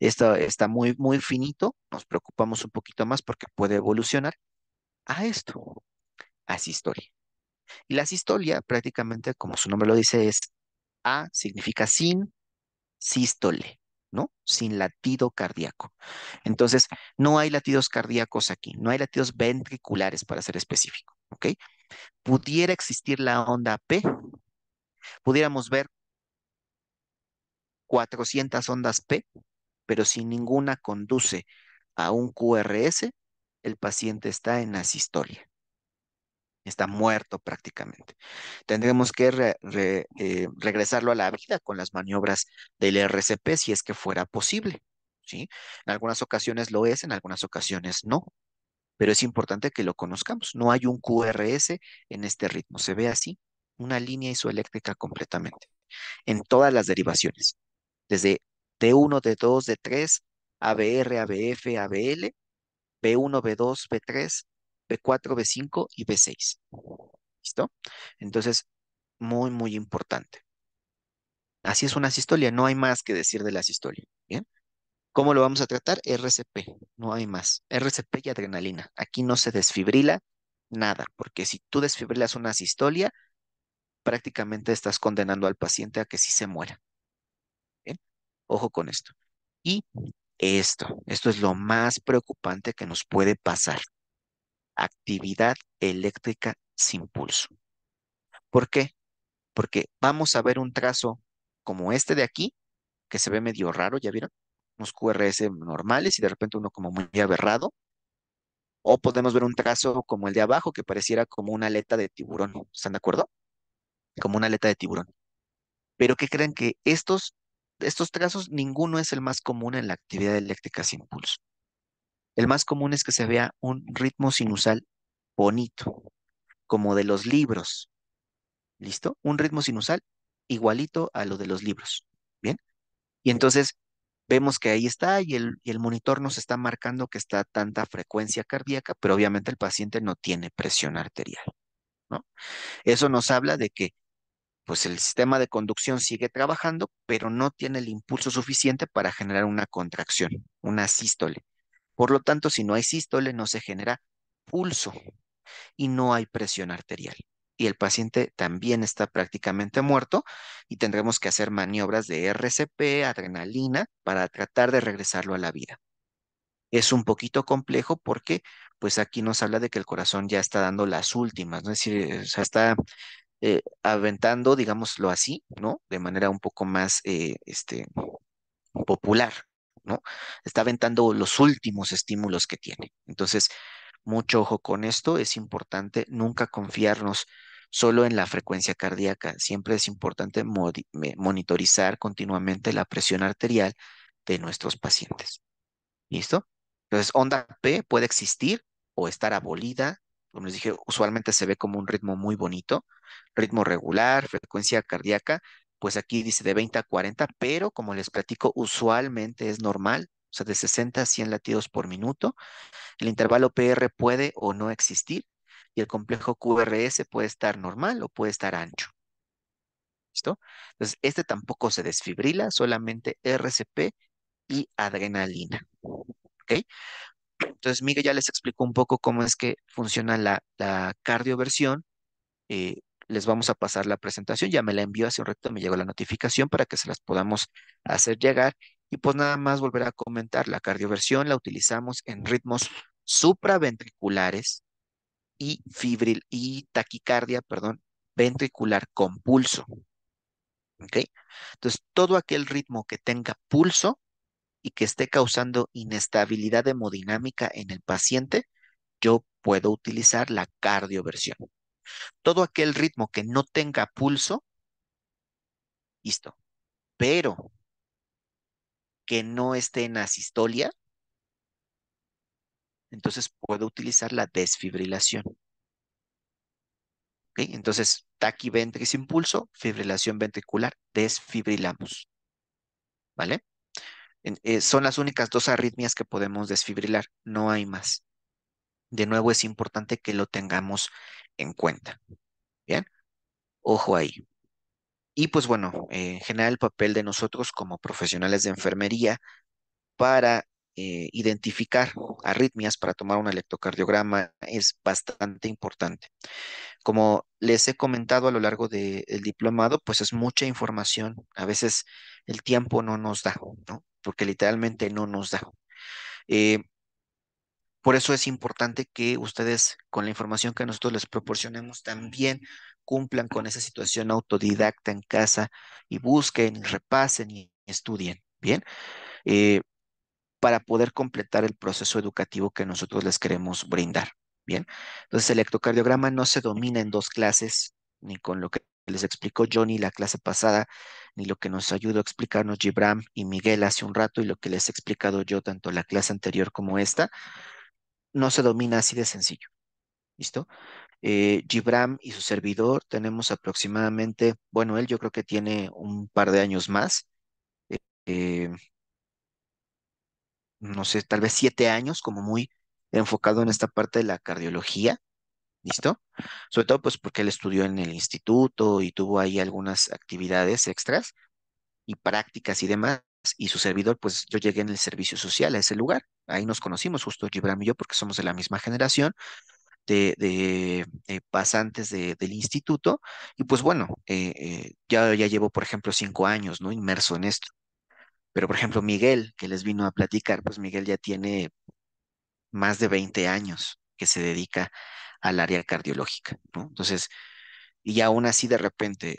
esto está muy, muy finito, nos preocupamos un poquito más porque puede evolucionar a esto, a su historia. Y la sistolia, prácticamente, como su nombre lo dice, es A significa sin sístole, ¿no? Sin latido cardíaco. Entonces, no hay latidos cardíacos aquí, no hay latidos ventriculares para ser específico, ¿ok? Pudiera existir la onda P, pudiéramos ver 400 ondas P, pero si ninguna conduce a un QRS, el paciente está en la sistolia está muerto prácticamente. Tendremos que eh, regresarlo a la vida con las maniobras del RCP si es que fuera posible. ¿sí? En algunas ocasiones lo es, en algunas ocasiones no. Pero es importante que lo conozcamos. No hay un QRS en este ritmo. Se ve así, una línea isoeléctrica completamente, en todas las derivaciones, desde T1, D2, D3, ABR, ABF, ABL, p 1 B2, B3, B4, B5 y B6. ¿Listo? Entonces, muy, muy importante. Así es una sistolia, no hay más que decir de la sistolia. ¿Bien? ¿Cómo lo vamos a tratar? RCP, no hay más. RCP y adrenalina. Aquí no se desfibrila nada, porque si tú desfibrilas una sistolia, prácticamente estás condenando al paciente a que sí se muera. ¿Bien? Ojo con esto. Y esto, esto es lo más preocupante que nos puede pasar actividad eléctrica sin pulso. ¿Por qué? Porque vamos a ver un trazo como este de aquí, que se ve medio raro, ¿ya vieron? Unos QRS normales y de repente uno como muy aberrado. O podemos ver un trazo como el de abajo, que pareciera como una aleta de tiburón. ¿Están de acuerdo? Como una aleta de tiburón. Pero ¿qué creen que estos, estos trazos, ninguno es el más común en la actividad eléctrica sin pulso? El más común es que se vea un ritmo sinusal bonito, como de los libros. ¿Listo? Un ritmo sinusal igualito a lo de los libros. ¿Bien? Y entonces vemos que ahí está y el, el monitor nos está marcando que está tanta frecuencia cardíaca, pero obviamente el paciente no tiene presión arterial. ¿no? Eso nos habla de que pues el sistema de conducción sigue trabajando, pero no tiene el impulso suficiente para generar una contracción, una sístole. Por lo tanto, si no hay sístole, no se genera pulso y no hay presión arterial. Y el paciente también está prácticamente muerto y tendremos que hacer maniobras de RCP, adrenalina, para tratar de regresarlo a la vida. Es un poquito complejo porque pues aquí nos habla de que el corazón ya está dando las últimas, ¿no? es decir, o está eh, aventando, digámoslo así, ¿no? De manera un poco más eh, este, popular, Está aventando los últimos estímulos que tiene. Entonces, mucho ojo con esto, es importante nunca confiarnos solo en la frecuencia cardíaca, siempre es importante monitorizar continuamente la presión arterial de nuestros pacientes. ¿Listo? Entonces, onda P puede existir o estar abolida, como les dije, usualmente se ve como un ritmo muy bonito, ritmo regular, frecuencia cardíaca, pues aquí dice de 20 a 40, pero como les platico, usualmente es normal, o sea, de 60 a 100 latidos por minuto. El intervalo PR puede o no existir y el complejo QRS puede estar normal o puede estar ancho. ¿Listo? Entonces, este tampoco se desfibrila, solamente RCP y adrenalina. ¿Ok? Entonces, Miguel ya les explicó un poco cómo es que funciona la, cardioversión, eh, les vamos a pasar la presentación. Ya me la envió hace un rato, me llegó la notificación para que se las podamos hacer llegar. Y pues nada más volver a comentar, la cardioversión la utilizamos en ritmos supraventriculares y fibril y taquicardia, perdón, ventricular con pulso. ¿Ok? Entonces, todo aquel ritmo que tenga pulso y que esté causando inestabilidad hemodinámica en el paciente, yo puedo utilizar la cardioversión. Todo aquel ritmo que no tenga pulso, listo. Pero que no esté en asistolia, entonces puedo utilizar la desfibrilación. ¿Okay? Entonces, sin pulso fibrilación ventricular, desfibrilamos. ¿Vale? Eh, son las únicas dos arritmias que podemos desfibrilar, no hay más. De nuevo, es importante que lo tengamos en cuenta. Bien, ojo ahí. Y pues bueno, en general el papel de nosotros como profesionales de enfermería para eh, identificar arritmias, para tomar un electrocardiograma es bastante importante. Como les he comentado a lo largo del diplomado, pues es mucha información. A veces el tiempo no nos da, ¿no? Porque literalmente no nos da. Eh, por eso es importante que ustedes, con la información que nosotros les proporcionemos, también cumplan con esa situación autodidacta en casa y busquen repasen y estudien, ¿bien? Eh, para poder completar el proceso educativo que nosotros les queremos brindar, ¿bien? Entonces, el electrocardiograma no se domina en dos clases, ni con lo que les explicó Johnny la clase pasada, ni lo que nos ayudó a explicarnos Gibram y Miguel hace un rato, y lo que les he explicado yo tanto la clase anterior como esta, no se domina así de sencillo. ¿Listo? Eh, Gibram y su servidor tenemos aproximadamente, bueno, él yo creo que tiene un par de años más, eh, no sé, tal vez siete años, como muy enfocado en esta parte de la cardiología, ¿listo? Sobre todo pues porque él estudió en el instituto y tuvo ahí algunas actividades extras y prácticas y demás, y su servidor, pues yo llegué en el servicio social a ese lugar. Ahí nos conocimos justo Gibram y yo porque somos de la misma generación de, eh, pasantes del instituto. Y pues bueno, eh, eh, ya, ya llevo, por ejemplo, cinco años, ¿no? Inmerso en esto. Pero, por ejemplo, Miguel, que les vino a platicar, pues Miguel ya tiene más de 20 años que se dedica al área cardiológica, Entonces, y aún así de repente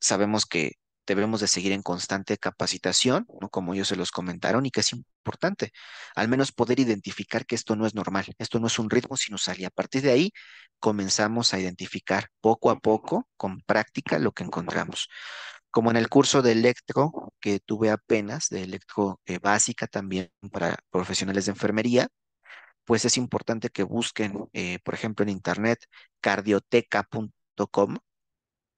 sabemos que debemos de seguir en constante capacitación, como ellos se los comentaron, y que es importante, al menos poder identificar que esto no es normal, esto no es un ritmo sinusal, y a partir de ahí comenzamos a identificar poco a poco, con práctica, lo que encontramos. Como en el curso de electro que tuve apenas, de electro eh, básica también para profesionales de enfermería, pues es importante que busquen, eh, por ejemplo, en internet cardioteca.com,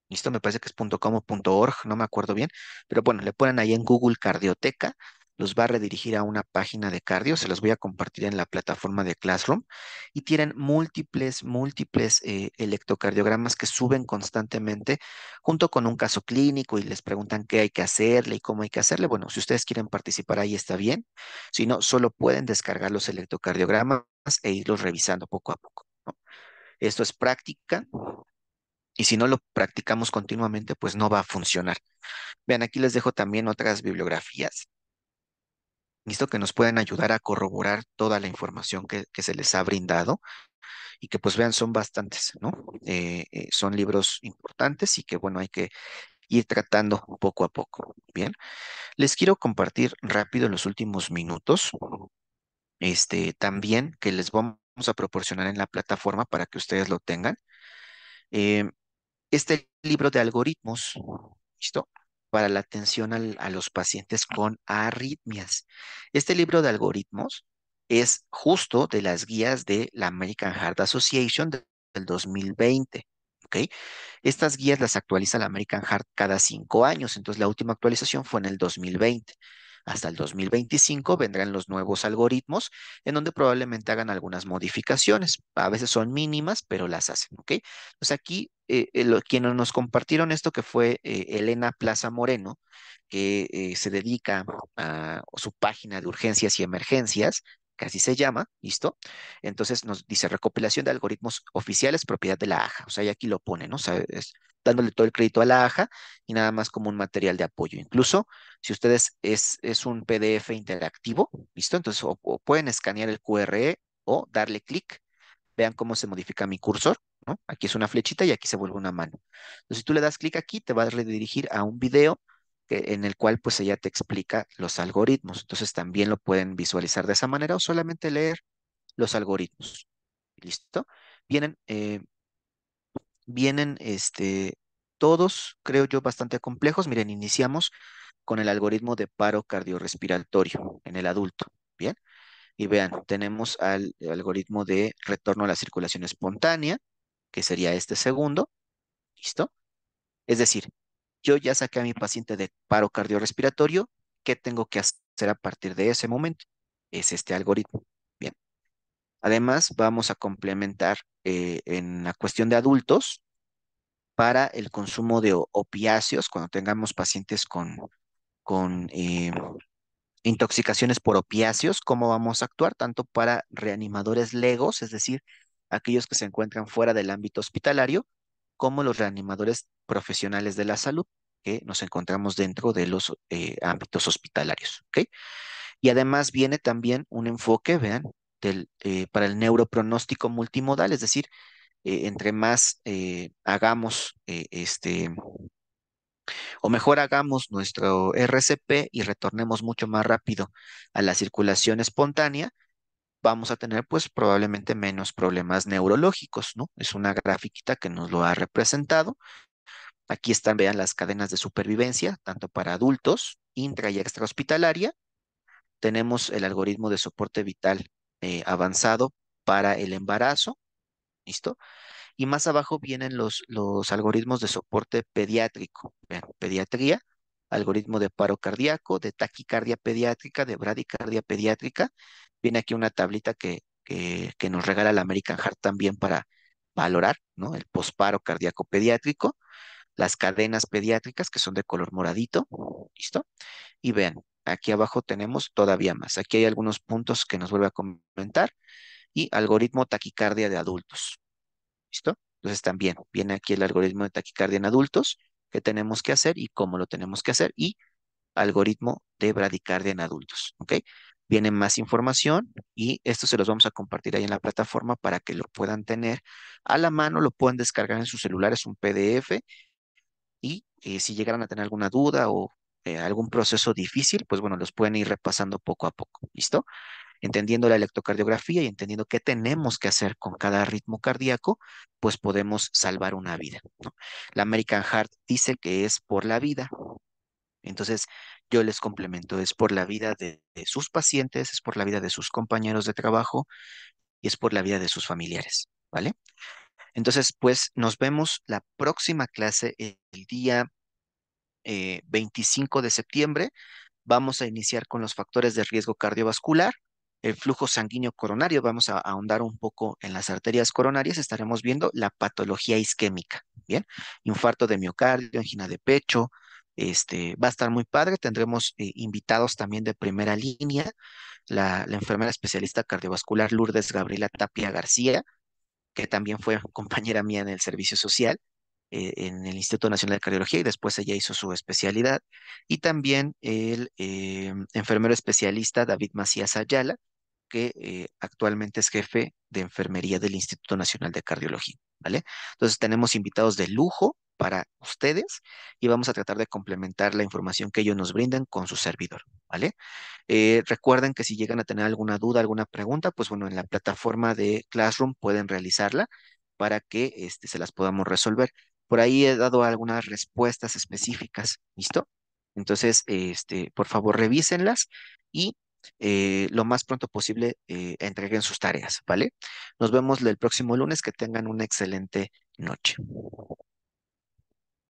esto me parece que es .com o .org, no me acuerdo bien, pero bueno, le ponen ahí en Google Cardioteca, los va a redirigir a una página de cardio, se los voy a compartir en la plataforma de Classroom, y tienen múltiples, múltiples eh, electrocardiogramas que suben constantemente junto con un caso clínico y les preguntan qué hay que hacerle y cómo hay que hacerle. Bueno, si ustedes quieren participar ahí está bien, si no, solo pueden descargar los electrocardiogramas e irlos revisando poco a poco. Esto es práctica, y si no lo practicamos continuamente, pues no va a funcionar. Vean, aquí les dejo también otras bibliografías. Listo, que nos pueden ayudar a corroborar toda la información que, se les ha brindado y que pues vean, son bastantes, ¿no? Eh, eh, son libros importantes y que bueno, hay que ir tratando poco a poco. Bien, les quiero compartir rápido en los últimos minutos, este, también que les vamos a proporcionar en la plataforma para que ustedes lo tengan. Eh, este libro de algoritmos, ¿listo? Para la atención a los pacientes con arritmias. Este libro de algoritmos es justo de las guías de la American Heart Association del 2020. ¿ok? Estas guías las actualiza la American Heart cada cinco años, entonces la última actualización fue en el 2020. Hasta el 2025 vendrán los nuevos algoritmos en donde probablemente hagan algunas modificaciones. A veces son mínimas, pero las hacen, ¿ok? Pues aquí, eh, eh, quienes nos compartieron esto, que fue eh, Elena Plaza Moreno, que se dedica a su página de urgencias y emergencias, que así se llama, ¿listo? Entonces nos dice recopilación de algoritmos oficiales propiedad de la AJA, o sea, y aquí lo pone, ¿no? O es dándole todo el crédito a la AJA y nada más como un material de apoyo. Incluso si ustedes es, es un PDF interactivo, ¿listo? Entonces o, pueden escanear el QRE o darle clic, vean cómo se modifica mi cursor, ¿no? Aquí es una flechita y aquí se vuelve una mano. Entonces si tú le das clic aquí, te va a redirigir a un video eh, en el cual pues ella te explica los algoritmos. Entonces también lo pueden visualizar de esa manera o solamente leer los algoritmos. ¿Listo? Vienen, eh, vienen este, todos, creo yo, bastante complejos. Miren, iniciamos con el algoritmo de paro cardiorrespiratorio en el adulto. Bien. Y vean, tenemos al algoritmo de retorno a la circulación espontánea, que sería este segundo. ¿Listo? Es decir, yo ya saqué a mi paciente de paro cardiorrespiratorio, ¿qué tengo que hacer a partir de ese momento? Es este algoritmo. Bien. Además, vamos a complementar eh, en la cuestión de adultos para el consumo de opiáceos cuando tengamos pacientes con, eh, intoxicaciones por opiáceos, cómo vamos a actuar tanto para reanimadores legos, es decir, aquellos que se encuentran fuera del ámbito hospitalario, como los reanimadores profesionales de la salud que nos encontramos dentro de los eh, ámbitos hospitalarios. Y además viene también un enfoque, vean, del, eh, para el neuropronóstico multimodal, es decir, eh, entre más hagamos este, o mejor hagamos nuestro RCP y retornemos mucho más rápido a la circulación espontánea, vamos a tener pues probablemente menos problemas neurológicos, ¿no? Es una grafiquita que nos lo ha representado. Aquí están, vean, las cadenas de supervivencia, tanto para adultos, intra y extrahospitalaria. Tenemos el algoritmo de soporte vital eh, avanzado para el embarazo, ¿listo? Y más abajo vienen los, los algoritmos de soporte pediátrico, pediatría, algoritmo de paro cardíaco, de taquicardia pediátrica, de bradicardia pediátrica Viene aquí una tablita que, que, nos regala la American Heart también para valorar, ¿no? El posparo cardíaco pediátrico, las cadenas pediátricas que son de color moradito, ¿listo? Y vean, aquí abajo tenemos todavía más. Aquí hay algunos puntos que nos vuelve a comentar y algoritmo taquicardia de adultos, ¿listo? Entonces también viene aquí el algoritmo de taquicardia en adultos, qué tenemos que hacer y cómo lo tenemos que hacer y algoritmo de bradicardia en adultos, ¿ok? viene más información y esto se los vamos a compartir ahí en la plataforma para que lo puedan tener a la mano, lo puedan descargar en sus celulares un PDF y eh, si llegaran a tener alguna duda o eh, algún proceso difícil, pues bueno, los pueden ir repasando poco a poco, ¿listo? Entendiendo la electrocardiografía y entendiendo qué tenemos que hacer con cada ritmo cardíaco, pues podemos salvar una vida. ¿no? La American Heart dice que es por la vida. Entonces, yo les complemento. Es por la vida de, sus pacientes, es por la vida de sus compañeros de trabajo y es por la vida de sus familiares, ¿vale? Entonces, pues nos vemos la próxima clase el, día 25 eh, de septiembre. Vamos a iniciar con los factores de riesgo cardiovascular, el flujo sanguíneo coronario, vamos a, a ahondar un poco en las arterias coronarias, estaremos viendo la patología isquémica, ¿bien? Infarto de miocardio, angina de pecho, este, va a estar muy padre, tendremos eh, invitados también de primera línea, la, enfermera especialista cardiovascular Lourdes Gabriela Tapia García, que también fue [LAUGHS] compañera mía en el servicio social, eh, en el Instituto Nacional de Cardiología, y después ella hizo su especialidad, y también el eh, enfermero especialista David Macías Ayala, que actualmente es jefe de enfermería del Instituto Nacional de Cardiología, ¿vale? Entonces tenemos invitados de lujo para ustedes y vamos a tratar de complementar la información que ellos nos brindan con su servidor, ¿vale? Eh, recuerden que si llegan a tener alguna duda, alguna pregunta, pues bueno, en la plataforma de Classroom pueden realizarla para que este, se las podamos resolver. Por ahí he dado algunas respuestas específicas, ¿listo? Entonces, este, por favor, revísenlas y eh, lo más pronto posible eh, entreguen sus tareas, ¿vale? Nos vemos el próximo lunes, que tengan una excelente noche.